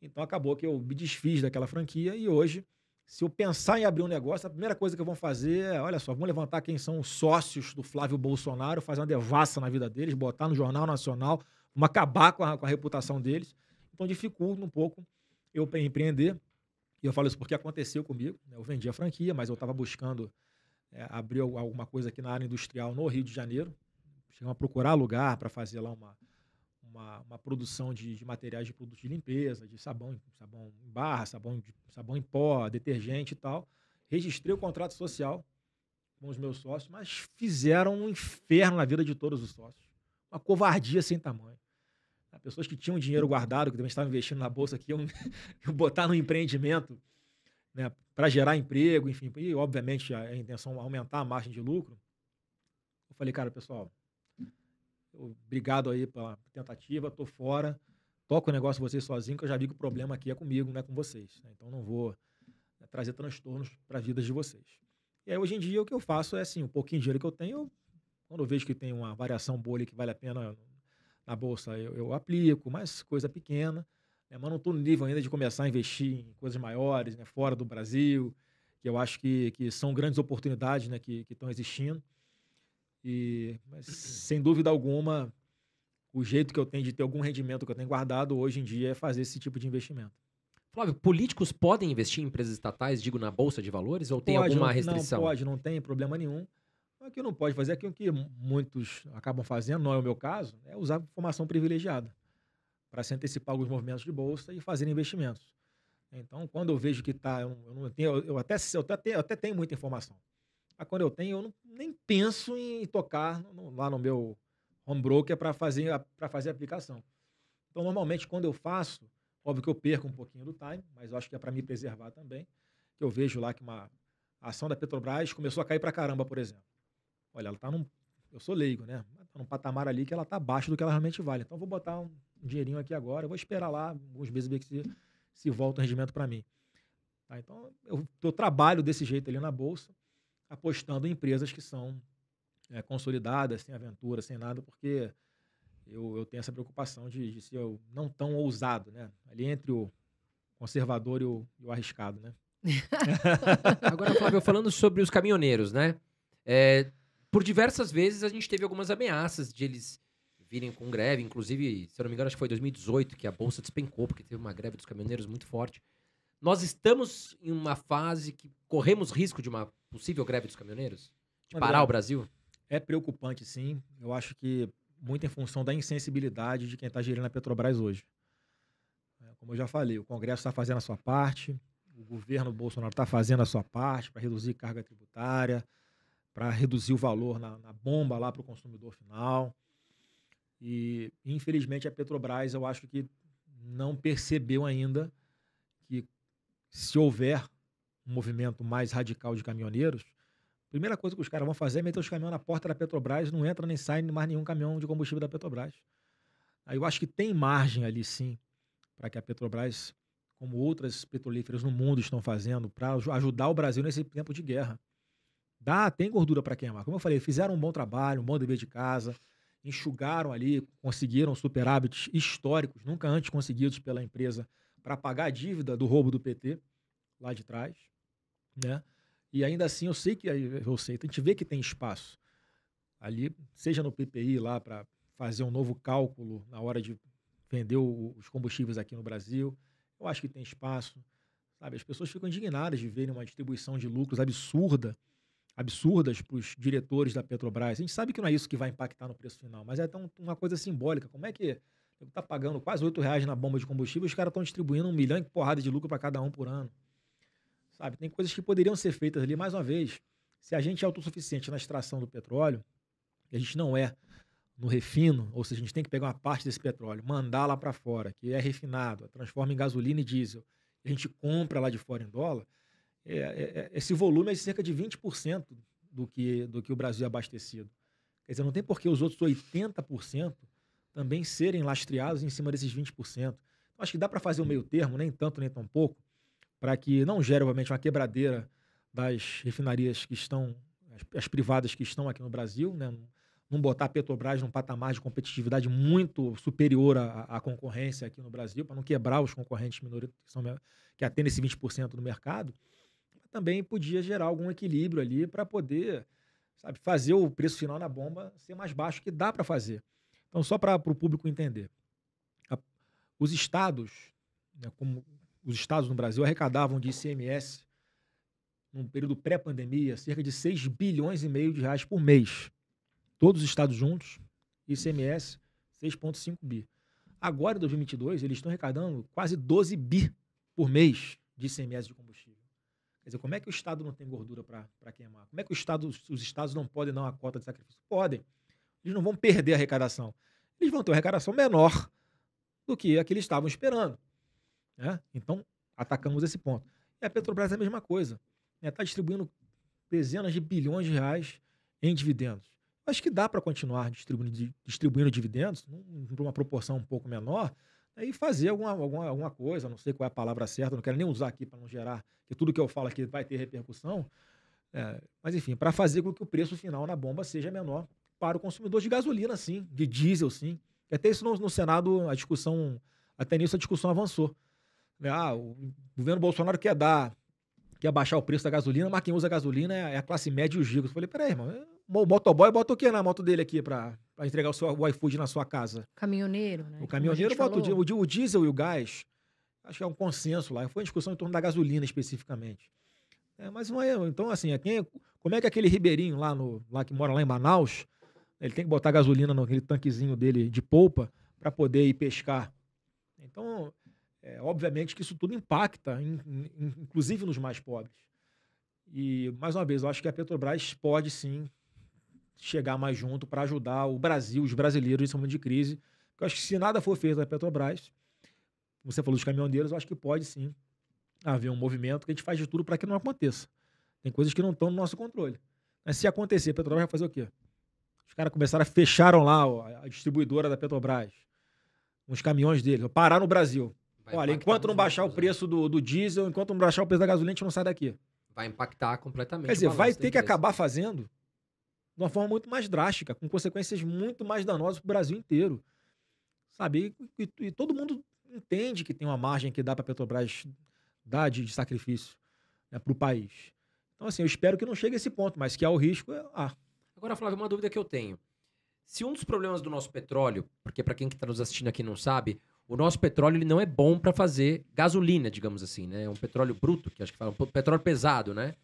Então, acabou que eu me desfiz daquela franquia e hoje, se eu pensar em abrir um negócio, a primeira coisa que eu vou fazer é, olha só, vamos levantar quem são os sócios do Flávio Bolsonaro, fazer uma devassa na vida deles, botar no Jornal Nacional, vamos acabar com a, com a reputação deles. Então dificulta um pouco eu empreender. E eu falo isso porque aconteceu comigo. Né? Eu vendi a franquia, mas eu estava buscando é, abrir alguma coisa aqui na área industrial no Rio de Janeiro. Chegamos a procurar lugar para fazer lá uma, uma, uma produção de, de, materiais de produtos de limpeza, de sabão, sabão em barra, sabão, de, sabão em pó, detergente e tal. Registrei o contrato social com os meus sócios, mas fizeram um inferno na vida de todos os sócios. Uma covardia sem tamanho pessoas que tinham dinheiro guardado, que também estavam investindo na bolsa, que iam botar no empreendimento né, para gerar emprego, enfim, e obviamente a, intenção é aumentar a margem de lucro. Eu falei, cara, pessoal, obrigado aí pela tentativa, tô fora, toco o negócio vocês sozinho, que eu já vi que o problema aqui é comigo, não é com vocês. Né? Então não vou né, trazer transtornos para as vidas de vocês. E aí hoje em dia o que eu faço é assim, um pouquinho de dinheiro que eu tenho, quando eu vejo que tem uma variação bolha que vale a pena na bolsa eu, eu aplico, mas coisa pequena. Né? Mas não estou no nível ainda de começar a investir em coisas maiores, né? fora do Brasil, que eu acho que, que são grandes oportunidades né? que estão existindo. E, mas, sem dúvida alguma, o jeito que eu tenho de ter algum rendimento que eu tenho guardado hoje em dia é fazer esse tipo de investimento. Flávio, políticos podem investir em empresas estatais, digo, na Bolsa de Valores, ou pode, tem alguma restrição? Não, pode, não tem problema nenhum o que não pode fazer, aquilo é que muitos acabam fazendo, não é o meu caso, é usar informação privilegiada para se antecipar alguns movimentos de bolsa e fazer investimentos. Então, quando eu vejo que está, eu, eu, tenho, eu, até, eu, até, eu até tenho muita informação. Mas quando eu tenho, eu não, nem penso em tocar no, lá no meu home broker para fazer, fazer a aplicação. Então, normalmente, quando eu faço, óbvio que eu perco um pouquinho do time, mas eu acho que é para me preservar também. Que eu vejo lá que uma a ação da Petrobras começou a cair para caramba, por exemplo olha, ela está num. Eu sou leigo, né? Tá num patamar ali que ela está abaixo do que ela realmente vale. Então vou botar um dinheirinho aqui agora, vou esperar lá alguns meses ver se, se volta o rendimento para mim. Tá? Então eu, eu trabalho desse jeito ali na bolsa, apostando em empresas que são é, consolidadas, sem aventura, sem nada, porque eu, eu tenho essa preocupação de, de ser não tão ousado, né? Ali entre o conservador e o, e o arriscado, né? Agora, Flávio, falando sobre os caminhoneiros, né? É, por diversas vezes a gente teve algumas ameaças de eles virem com greve. Inclusive, se eu não me engano, acho que foi 2018 que a bolsa despencou, porque teve uma greve dos caminhoneiros muito forte. Nós estamos em uma fase que corremos risco de uma possível greve dos caminhoneiros? De parar o Brasil? É preocupante, sim. Eu acho que muito em função da insensibilidade de quem está gerindo a Petrobras hoje. É, como eu já falei, o Congresso está fazendo a sua parte, o governo Bolsonaro está fazendo a sua parte para reduzir carga tributária, para reduzir o valor na, na bomba lá para o consumidor final. E, infelizmente, a Petrobras, eu acho que não percebeu ainda que, se houver um movimento mais radical de caminhoneiros, a primeira coisa que os caras vão fazer é meter os caminhões na porta da Petrobras, não entra nem sai mais nenhum caminhão de combustível da Petrobras. Aí eu acho que tem margem ali, sim, para que a Petrobras, como outras petrolíferas no mundo estão fazendo, para ajudar o Brasil nesse tempo de guerra. Dá, tem gordura para queimar. Como eu falei, fizeram um bom trabalho, um bom dever de casa, enxugaram ali, conseguiram superávites históricos, nunca antes conseguidos pela empresa, para pagar a dívida do roubo do PT lá de trás, né? E ainda assim, eu sei que eu sei, a gente vê que tem espaço ali, seja no PPI lá para fazer um novo cálculo na hora de vender o, os combustíveis aqui no Brasil. Eu acho que tem espaço, sabe? As pessoas ficam indignadas de verem uma distribuição de lucros absurda absurdas para os diretores da Petrobras. A gente sabe que não é isso que vai impactar no preço final, mas é tão, uma coisa simbólica. Como é que está pagando quase 8 reais na bomba de combustível e os caras estão distribuindo um milhão e porrada de lucro para cada um por ano? Sabe, tem coisas que poderiam ser feitas ali. Mais uma vez, se a gente é autossuficiente na extração do petróleo, e a gente não é no refino, ou seja, a gente tem que pegar uma parte desse petróleo, mandar lá para fora, que é refinado, transforma em gasolina e diesel, e a gente compra lá de fora em dólar, é, é, é, esse volume é de cerca de 20% do que, do que o Brasil é abastecido. Quer dizer, não tem por que os outros 80% também serem lastreados em cima desses 20%. Então, acho que dá para fazer um meio termo, nem tanto nem tão pouco, para que não gere, obviamente, uma quebradeira das refinarias que estão, as, as privadas que estão aqui no Brasil, né? não botar a Petrobras num patamar de competitividade muito superior à, à concorrência aqui no Brasil, para não quebrar os concorrentes minoritários que, são, que atendem esse 20% do mercado também podia gerar algum equilíbrio ali para poder sabe, fazer o preço final na bomba ser mais baixo que dá para fazer. Então, só para o público entender, a, os estados, né, como os estados no Brasil arrecadavam de ICMS num período pré-pandemia cerca de 6 bilhões e meio de reais por mês. Todos os estados juntos, ICMS 6,5 bi. Agora, em 2022, eles estão arrecadando quase 12 bi por mês de ICMS de combustível. Quer dizer, como é que o Estado não tem gordura para queimar? Como é que Estado, os Estados não podem dar uma cota de sacrifício? Podem. Eles não vão perder a arrecadação. Eles vão ter uma arrecadação menor do que a que eles estavam esperando. Né? Então, atacamos esse ponto. E a Petrobras é a mesma coisa. Está né? Tá distribuindo dezenas de bilhões de reais em dividendos. Acho que dá para continuar distribuindo, distribuindo dividendos, uma proporção um pouco menor, e fazer alguma, alguma, alguma coisa, não sei qual é a palavra certa, não quero nem usar aqui para não gerar, que tudo que eu falo aqui vai ter repercussão. É, mas enfim, para fazer com que o preço final na bomba seja menor para o consumidor de gasolina, sim, de diesel, sim. E até isso no, no, Senado, a discussão, até nisso a discussão avançou. Né, ah, o governo Bolsonaro quer dar, quer baixar o preço da gasolina, mas quem usa gasolina é, é a classe média e os ricos Eu falei, peraí, irmão, o motoboy bota o que na moto dele aqui para para entregar o, seu, o iFood na sua casa. Caminhoneiro, né? O caminhoneiro bota o, o diesel e o gás. Acho que é um consenso lá. Foi uma discussão em torno da gasolina especificamente. É, mas não é. Então, assim, é quem, como é que aquele ribeirinho lá, no, lá que mora lá em Manaus, ele tem que botar gasolina naquele tanquezinho dele de polpa para poder ir pescar? Então, é, obviamente que isso tudo impacta, in, in, inclusive nos mais pobres. E, mais uma vez, eu acho que a Petrobras pode sim chegar mais junto para ajudar o Brasil, os brasileiros em momento de crise. Eu acho que se nada for feito da Petrobras, você falou dos caminhoneiros, eu acho que pode sim haver um movimento que a gente faz de tudo para que não aconteça. Tem coisas que não estão no nosso controle. Mas se acontecer, a Petrobras vai fazer o quê? Os caras começaram, a fecharam lá ó, a distribuidora da Petrobras, uns caminhões deles, parar no Brasil. Vai Olha, enquanto não baixar o né? preço do, do diesel, enquanto não baixar o preço da gasolina, a gente não sai daqui. Vai impactar completamente. Quer dizer, vai ter que acabar fazendo de uma forma muito mais drástica, com consequências muito mais danosas para o Brasil inteiro. Sabe? E, e, e, todo mundo entende que tem uma margem que dá para a Petrobras dar de, de sacrifício né, para o país. Então, assim, eu espero que não chegue a esse ponto, mas que há o risco, é, há. Agora, Flávio, uma dúvida que eu tenho. Se um dos problemas do nosso petróleo, porque para quem está nos assistindo aqui não sabe, o nosso petróleo ele não é bom para fazer gasolina, digamos assim, né? É um petróleo bruto, que acho que fala, um petróleo pesado, né?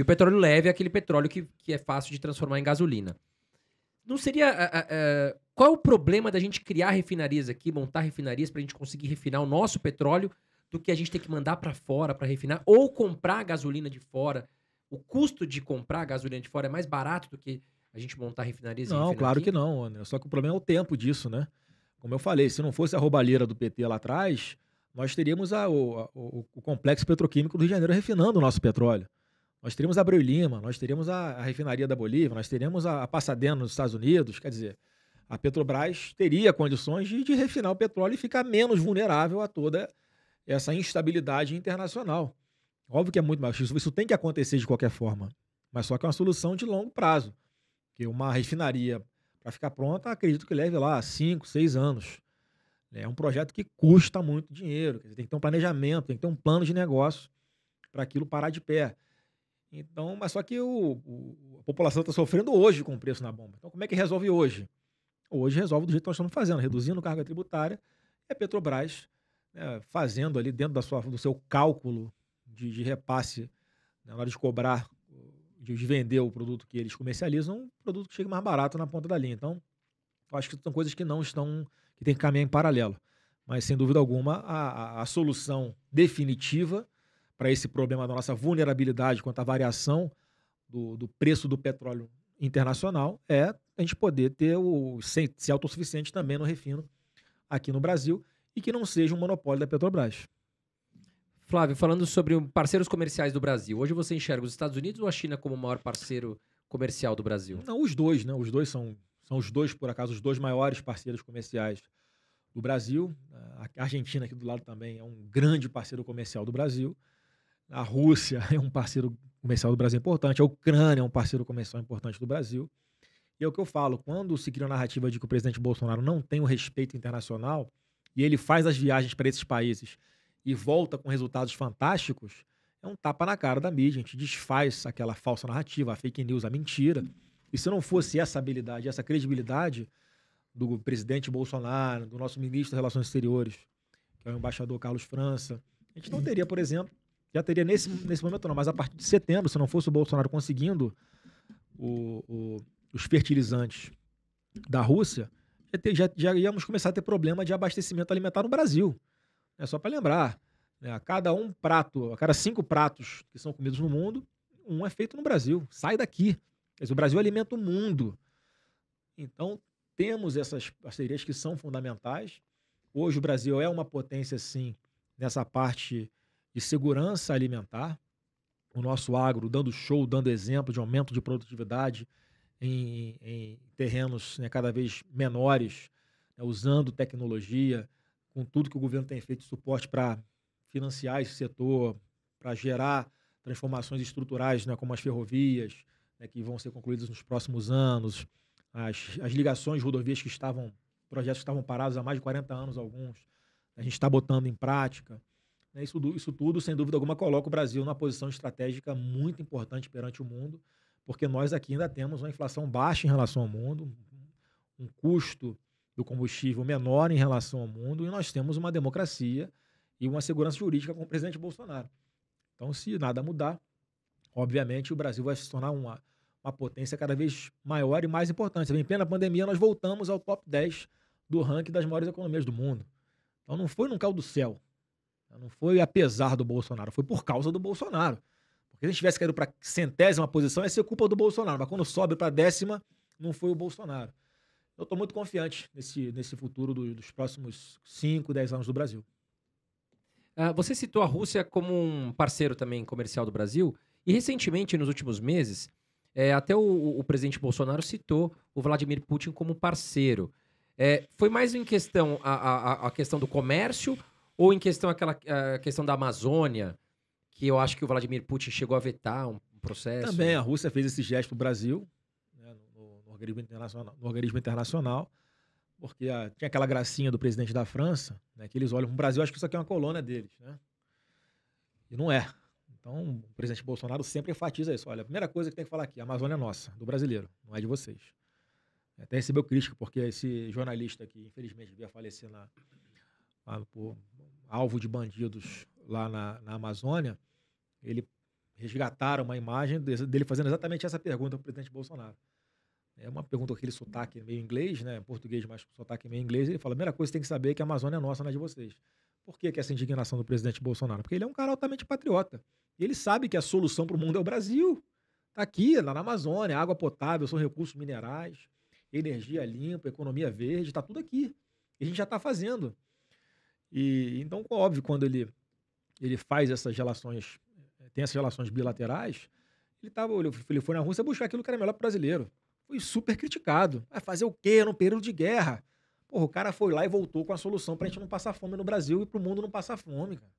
E o petróleo leve é aquele petróleo que, que é fácil de transformar em gasolina. Não seria. Uh, uh, qual é o problema da gente criar refinarias aqui, montar refinarias para a gente conseguir refinar o nosso petróleo do que a gente ter que mandar para fora para refinar ou comprar gasolina de fora? O custo de comprar gasolina de fora é mais barato do que a gente montar refinarias? Não, claro aqui? que não, André. Só que o problema é o tempo disso, né? Como eu falei, se não fosse a roubalheira do PT lá atrás, nós teríamos a, o, a, o, o, complexo petroquímico do Rio de Janeiro refinando o nosso petróleo. Nós teríamos a Abreu Lima, nós teríamos a, a, refinaria da Bolívia, nós teríamos a, a Pasadena nos Estados Unidos. Quer dizer, a Petrobras teria condições de, de refinar o petróleo e ficar menos vulnerável a toda essa instabilidade internacional. Óbvio que é muito mais. Isso, isso tem que acontecer de qualquer forma. Mas só que é uma solução de longo prazo. Porque uma refinaria, para ficar pronta, acredito que leve lá 5, 6 anos. É um projeto que custa muito dinheiro. Dizer, tem que ter um planejamento, tem que ter um plano de negócio para aquilo parar de pé. Então, mas só que o, o a população está sofrendo hoje com o preço na bomba. Então, como é que resolve hoje? Hoje resolve do jeito que nós estamos fazendo, reduzindo carga tributária. É Petrobras né, fazendo ali dentro da sua, do seu cálculo de, de repasse, né, na hora de cobrar, de, de vender o produto que eles comercializam, um produto que chega mais barato na ponta da linha. Então, eu acho que são coisas que não estão, que tem que caminhar em paralelo. Mas, sem dúvida alguma, a, a, a solução definitiva para esse problema da nossa vulnerabilidade quanto à variação do, do preço do petróleo internacional é a gente poder ter o ser, ser autossuficiente também no refino aqui no Brasil e que não seja um monopólio da Petrobras. Flávio, falando sobre parceiros comerciais do Brasil, hoje você enxerga os Estados Unidos ou a China como o maior parceiro comercial do Brasil? Não, os dois, né? Os dois são, são os dois, por acaso, os dois maiores parceiros comerciais do Brasil. A Argentina aqui do lado também é um grande parceiro comercial do Brasil. A Rússia é um parceiro comercial do Brasil importante, a Ucrânia é um parceiro comercial importante do Brasil. E é o que eu falo, quando se cria a narrativa de que o presidente Bolsonaro não tem o respeito internacional e ele faz as viagens para esses países e volta com resultados fantásticos, é um tapa na cara da mídia, a gente desfaz aquela falsa narrativa, a fake news, a mentira. E se não fosse essa habilidade, essa credibilidade do presidente Bolsonaro, do nosso ministro das Relações Exteriores, que é o embaixador Carlos França, a gente não teria, por exemplo, já teria nesse, uhum. nesse momento não, mas a partir de setembro, se não fosse o Bolsonaro conseguindo o, o, os fertilizantes da Rússia, já, ter, já, já, íamos começar a ter problema de abastecimento alimentar no Brasil. É só para lembrar, né, a cada um prato, a cada cinco pratos que são comidos no mundo, um é feito no Brasil, sai daqui. o Brasil alimenta o mundo. Então, temos essas parcerias que são fundamentais. Hoje o Brasil é uma potência, sim, nessa parte de segurança alimentar. O nosso agro dando show, dando exemplo de aumento de produtividade em, em terrenos né, cada vez menores, né, usando tecnologia, com tudo que o governo tem feito de suporte para financiar esse setor, para gerar transformações estruturais, né, como as ferrovias, né, que vão ser concluídas nos próximos anos, as, as ligações rodovias que estavam, projetos que estavam parados há mais de 40 anos, alguns, a gente está botando em prática. Né, isso, isso tudo, sem dúvida alguma, coloca o Brasil numa posição estratégica muito importante perante o mundo, porque nós aqui ainda temos uma inflação baixa em relação ao mundo, um custo do combustível menor em relação ao mundo, e nós temos uma democracia e uma segurança jurídica com o presidente Bolsonaro. Então, se nada mudar, obviamente o Brasil vai se tornar uma, uma potência cada vez maior e mais importante. Em plena pandemia, nós voltamos ao top 10 do ranking das maiores economias do mundo. Então, não foi num caldo do céu. Né? Não foi apesar do Bolsonaro, foi por causa do Bolsonaro. Porque se a gente tivesse caído para centésima posição, essa é culpa do Bolsonaro. Mas quando sobe para décima, não foi o Bolsonaro. Eu estou muito confiante nesse, nesse futuro do, dos próximos 5, 10 anos do Brasil. Ah, você citou a Rússia como um parceiro também comercial do Brasil. E recentemente, nos últimos meses, é, até o, o, presidente Bolsonaro citou o Vladimir Putin como parceiro. É, foi mais em questão a, a, a questão do comércio ou em questão aquela a eh, questão da Amazônia, que eu acho que o Vladimir Putin chegou a vetar um processo. Também a Rússia fez esse gesto para o Brasil, né, no, no, organismo internacional, no organismo internacional, porque a, ah, tinha aquela gracinha do presidente da França, né, que eles olham para o Brasil, acho que isso aqui é uma colônia deles. Né? E não é. Então, o presidente Bolsonaro sempre enfatiza isso. Olha, a primeira coisa que tem que falar aqui, a Amazônia é nossa, do brasileiro, não é de vocês. Até recebeu crítica, porque esse jornalista que infelizmente veio a falecer na, por, alvo de bandidos lá na, na Amazônia, ele resgataram uma imagem dele fazendo exatamente essa pergunta para o presidente Bolsonaro. É uma pergunta com aquele sotaque meio inglês, né? Português, mas com sotaque meio inglês. Ele fala: a primeira coisa que você tem que saber é que a Amazônia é nossa, não é de vocês. Por que, que essa indignação do presidente Bolsonaro? Porque ele é um cara altamente patriota. Ele sabe que a solução para o mundo é o Brasil. Está aqui, lá na Amazônia, água potável, são recursos minerais, energia limpa, economia verde, está tudo aqui. E a gente já está fazendo. E então, óbvio, quando ele, ele faz essas relações, eh, tem essas relações bilaterais, ele, tava, ele foi na Rússia buscar aquilo que era melhor para o brasileiro. Foi super criticado. Vai fazer o quê? Era um período de guerra. Porra, o cara foi lá e voltou com a solução para a gente não passar fome no Brasil e para o mundo não passar fome, cara.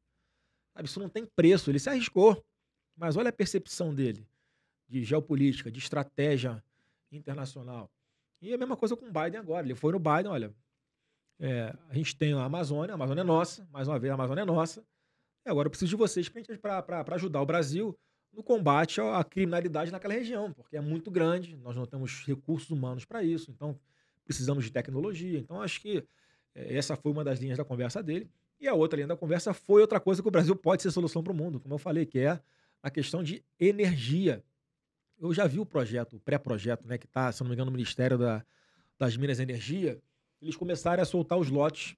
Sabe, isso não tem preço. Ele se arriscou. Mas olha a percepção dele de geopolítica, de estratégia internacional. E a mesma coisa com o Biden agora. Ele foi no Biden, olha, é, a gente tem a Amazônia, a Amazônia é nossa, mais uma vez, a Amazônia é nossa. E agora eu preciso de vocês para ajudar o Brasil no combate à criminalidade naquela região, porque é muito grande, nós não temos recursos humanos para isso, então precisamos de tecnologia. Então acho que é, essa foi uma das linhas da conversa dele. E a outra linha da conversa foi outra coisa que o Brasil pode ser solução para o mundo, como eu falei, que é a questão de energia. Eu já vi o projeto, o pré-projeto, né, que está, se não me engano, no Ministério da, das Minas e Energia, eles começaram a soltar os lotes,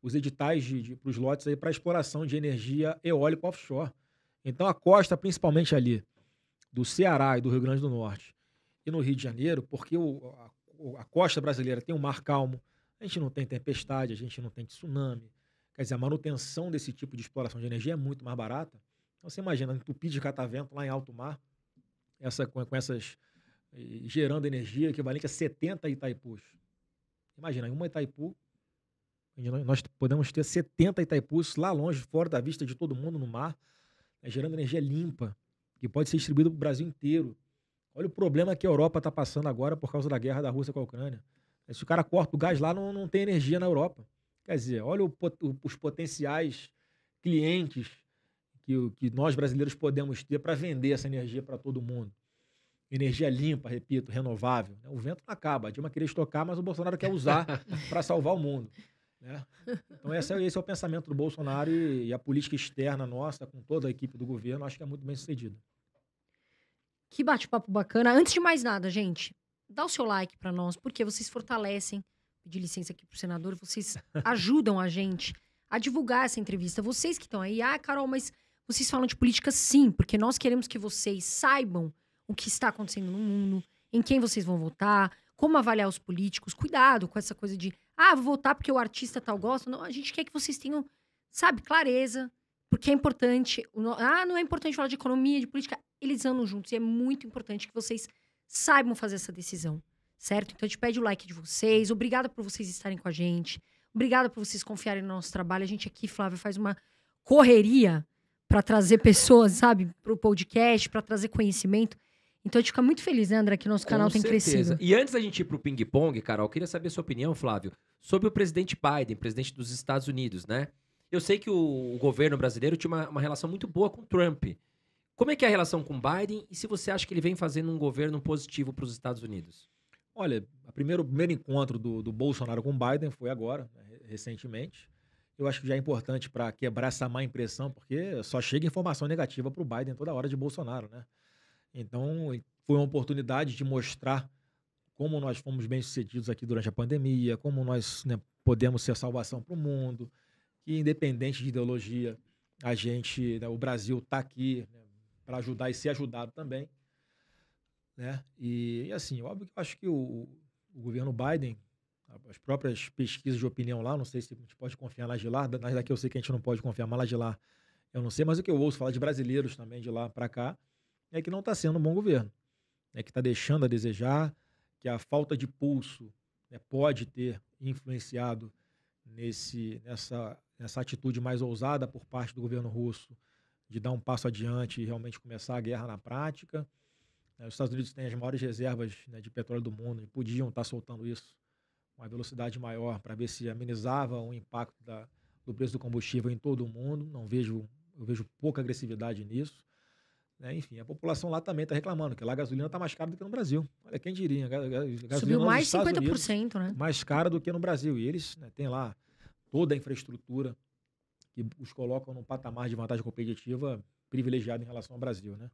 os editais para os lotes para exploração de energia eólica offshore. Então a costa, principalmente ali do Ceará e do Rio Grande do Norte e no Rio de Janeiro, porque o, a, a costa brasileira tem um mar calmo, a gente não tem tempestade, a gente não tem tsunami. Quer dizer, a manutenção desse tipo de exploração de energia é muito mais barata. Então você imagina, entupir de catavento lá em alto mar, essa, com, com essas eh, gerando energia equivalente a 70 Itaipus. Imagina, uma Itaipu, nós podemos ter 70 Itaipus lá longe, fora da vista de todo mundo no mar, né, gerando energia limpa, que pode ser distribuída para o Brasil inteiro. Olha o problema que a Europa está passando agora por causa da guerra da Rússia com a Ucrânia. É, se o cara corta o gás lá, não, não tem energia na Europa. Quer dizer, olha o, o, os potenciais clientes que, que nós brasileiros podemos ter para vender essa energia para todo mundo energia limpa, repito, renovável. Né? O vento não acaba. A Dilma queria estocar, mas o Bolsonaro quer usar para salvar o mundo. Né? Então esse é, esse é, o pensamento do Bolsonaro e, e, a política externa nossa, com toda a equipe do governo, acho que é muito bem sucedida. Que bate-papo bacana. Antes de mais nada, gente, dá o seu like para nós, porque vocês fortalecem, pedir licença aqui para o senador, vocês ajudam a gente a divulgar essa entrevista. Vocês que estão aí, ah, Carol, mas vocês falam de política sim, porque nós queremos que vocês saibam o que está acontecendo no mundo, em quem vocês vão votar, como avaliar os políticos. Cuidado com essa coisa de, ah, vou votar porque o artista tal gosta. Não, a gente quer que vocês tenham, sabe, clareza, porque é importante. Ah, não é importante falar de economia, de política. Eles andam juntos e é muito importante que vocês saibam fazer essa decisão, certo? Então, a gente pede o like de vocês. Obrigada por vocês estarem com a gente. Obrigada por vocês confiarem no nosso trabalho. A gente aqui, Flávia, faz uma correria para trazer pessoas, sabe, para o podcast, para trazer conhecimento. Então a gente fica muito feliz, né, André, que nosso canal Com tem certeza. crescido. E antes da gente ir pro ping-pong, Carol, eu queria saber a sua opinião, Flávio, sobre o presidente Biden, presidente dos Estados Unidos, né? Eu sei que o, governo brasileiro tinha uma, uma relação muito boa com Trump. Como é que é a relação com Biden e se você acha que ele vem fazendo um governo positivo para os Estados Unidos? Olha, o primeiro, primeiro encontro do, do Bolsonaro com Biden foi agora, né, recentemente. Eu acho que já é importante para quebrar essa má impressão, porque só chega informação negativa para o Biden toda hora de Bolsonaro, né? Então, foi uma oportunidade de mostrar como nós fomos bem-sucedidos aqui durante a pandemia, como nós né, podemos ser salvação para o mundo, que independente de ideologia, a gente, né, o Brasil está aqui né, para ajudar e ser ajudado também. Né? E, e assim, óbvio que eu acho que o, o, governo Biden, as próprias pesquisas de opinião lá, não sei se a gente pode confiar lá de lá, nas daqui eu sei que a gente não pode confiar, mas lá de lá eu não sei, mas o que eu ouço falar de brasileiros também de lá para cá, é que não está sendo um bom governo, é que está deixando a desejar, que a falta de pulso né, pode ter influenciado nesse, nessa, nessa atitude mais ousada por parte do governo russo de dar um passo adiante e realmente começar a guerra na prática. Os Estados Unidos têm as maiores reservas né, de petróleo do mundo e podiam estar tá soltando isso com uma velocidade maior para ver se amenizava o impacto da, do preço do combustível em todo o mundo. Não vejo, eu vejo pouca agressividade nisso. Né? Enfim, a população lá também está reclamando, que lá a gasolina está mais cara do que no Brasil. Olha, quem diria? Gasolina Subiu mais de 50%, Unidos, né? Mais cara do que no Brasil. E eles né, têm lá toda a infraestrutura que os colocam num patamar de vantagem competitiva privilegiado em relação ao Brasil, né?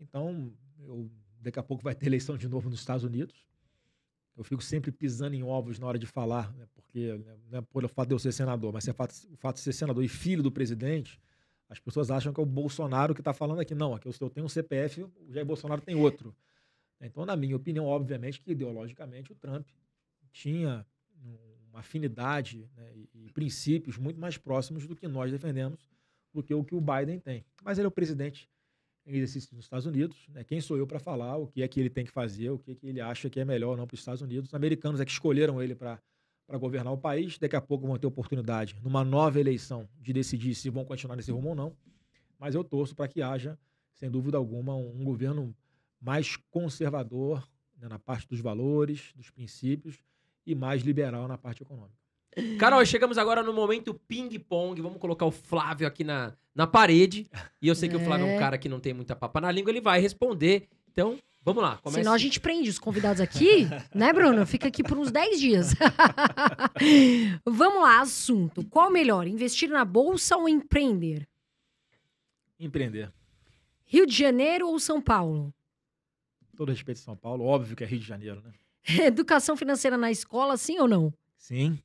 Então, eu, daqui a pouco vai ter eleição de novo nos Estados Unidos. Eu fico sempre pisando em ovos na hora de falar, né? porque né, não é por o fato de eu ser senador, mas é fato, o fato de ser senador e filho do presidente, as pessoas acham que é o Bolsonaro que está falando aqui. Não, aqui eu tenho um CPF, o Jair Bolsonaro tem outro. Então, na minha opinião, obviamente que ideologicamente o Trump tinha uma afinidade né, e, princípios muito mais próximos do que nós defendemos, do que o que o Biden tem. Mas ele é o presidente em exercício dos Estados Unidos. Né? Quem sou eu para falar o que é que ele tem que fazer, o que, é que ele acha que é melhor ou não para os Estados Unidos? Os americanos é que escolheram ele para para governar o país. Daqui a pouco vão ter oportunidade, numa nova eleição, de decidir se vão continuar nesse rumo ou não. Mas eu torço para que haja, sem dúvida alguma, um, governo mais conservador né, na parte dos valores, dos princípios, e mais liberal na parte econômica. Carol, chegamos agora no momento ping-pong. Vamos colocar o Flávio aqui na, na parede. E eu sei que é. o Flávio é um é. cara que não tem muita papa na língua, ele vai responder. Então, Vamos lá, começa. Senão a gente prende os convidados aqui, né, Bruno? Fica aqui por uns 10 dias. Vamos lá, assunto. Qual melhor, investir na bolsa ou empreender? Empreender. Rio de Janeiro ou São Paulo? Todo respeito a São Paulo, óbvio que é Rio de Janeiro, né? Educação financeira na escola, sim ou não? Sim.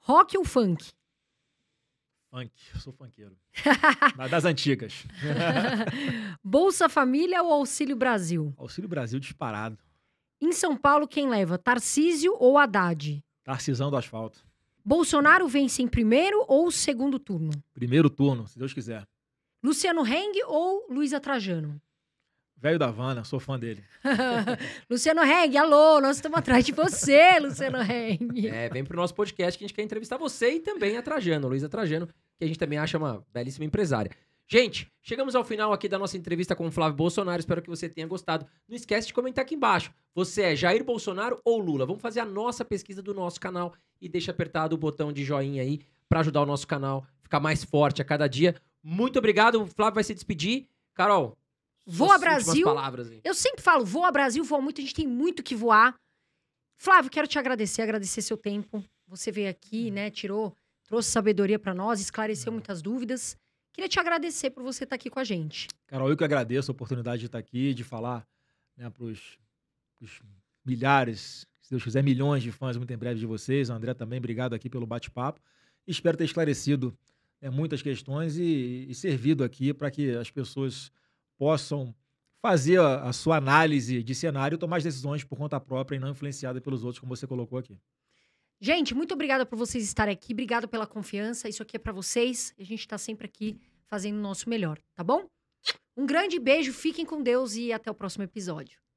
Rock ou funk? Funk, eu sou funkeiro. das antigas. Bolsa Família ou Auxílio Brasil? Auxílio Brasil disparado. Em São Paulo, quem leva? Tarcísio ou Haddad? Tarcisão do asfalto. Bolsonaro vence em primeiro ou segundo turno? Primeiro turno, se Deus quiser. Luciano Heng ou Luísa Trajano? Velho da Havana, sou fã dele. Luciano Heng, alô, nós estamos atrás de você, Luciano Heng. É, vem pro nosso podcast que a gente quer entrevistar você e também a Trajano, Luísa Trajano, que a gente também acha uma belíssima empresária. Gente, chegamos ao final aqui da nossa entrevista com o Flávio Bolsonaro. Espero que você tenha gostado. Não esquece de comentar aqui embaixo. Você é Jair Bolsonaro ou Lula? Vamos fazer a nossa pesquisa do nosso canal e deixa apertado o botão de joinha aí para ajudar o nosso canal a ficar mais forte a cada dia. Muito obrigado. O Flávio vai se despedir. Carol, Vou a Brasil. Palavras, eu sempre falo, vou a Brasil, vou muito, a gente tem muito que voar. Flávio, quero te agradecer, agradecer seu tempo. Você veio aqui, hum. né, tirou, trouxe sabedoria para nós, esclareceu hum. muitas dúvidas. Queria te agradecer por você estar tá aqui com a gente. Carol, eu que agradeço a oportunidade de estar tá aqui, de falar né, para os milhares, se Deus quiser, milhões de fãs muito em breve de vocês. O André também, obrigado aqui pelo bate-papo. Espero ter esclarecido né, muitas questões e, e servido aqui para que as pessoas possam fazer a, a sua análise de cenário, tomar as decisões por conta própria e não influenciada pelos outros, como você colocou aqui. Gente, muito obrigada por vocês estarem aqui, obrigado pela confiança. Isso aqui é para vocês. A gente está sempre aqui fazendo o nosso melhor, tá bom? Um grande beijo, fiquem com Deus e até o próximo episódio.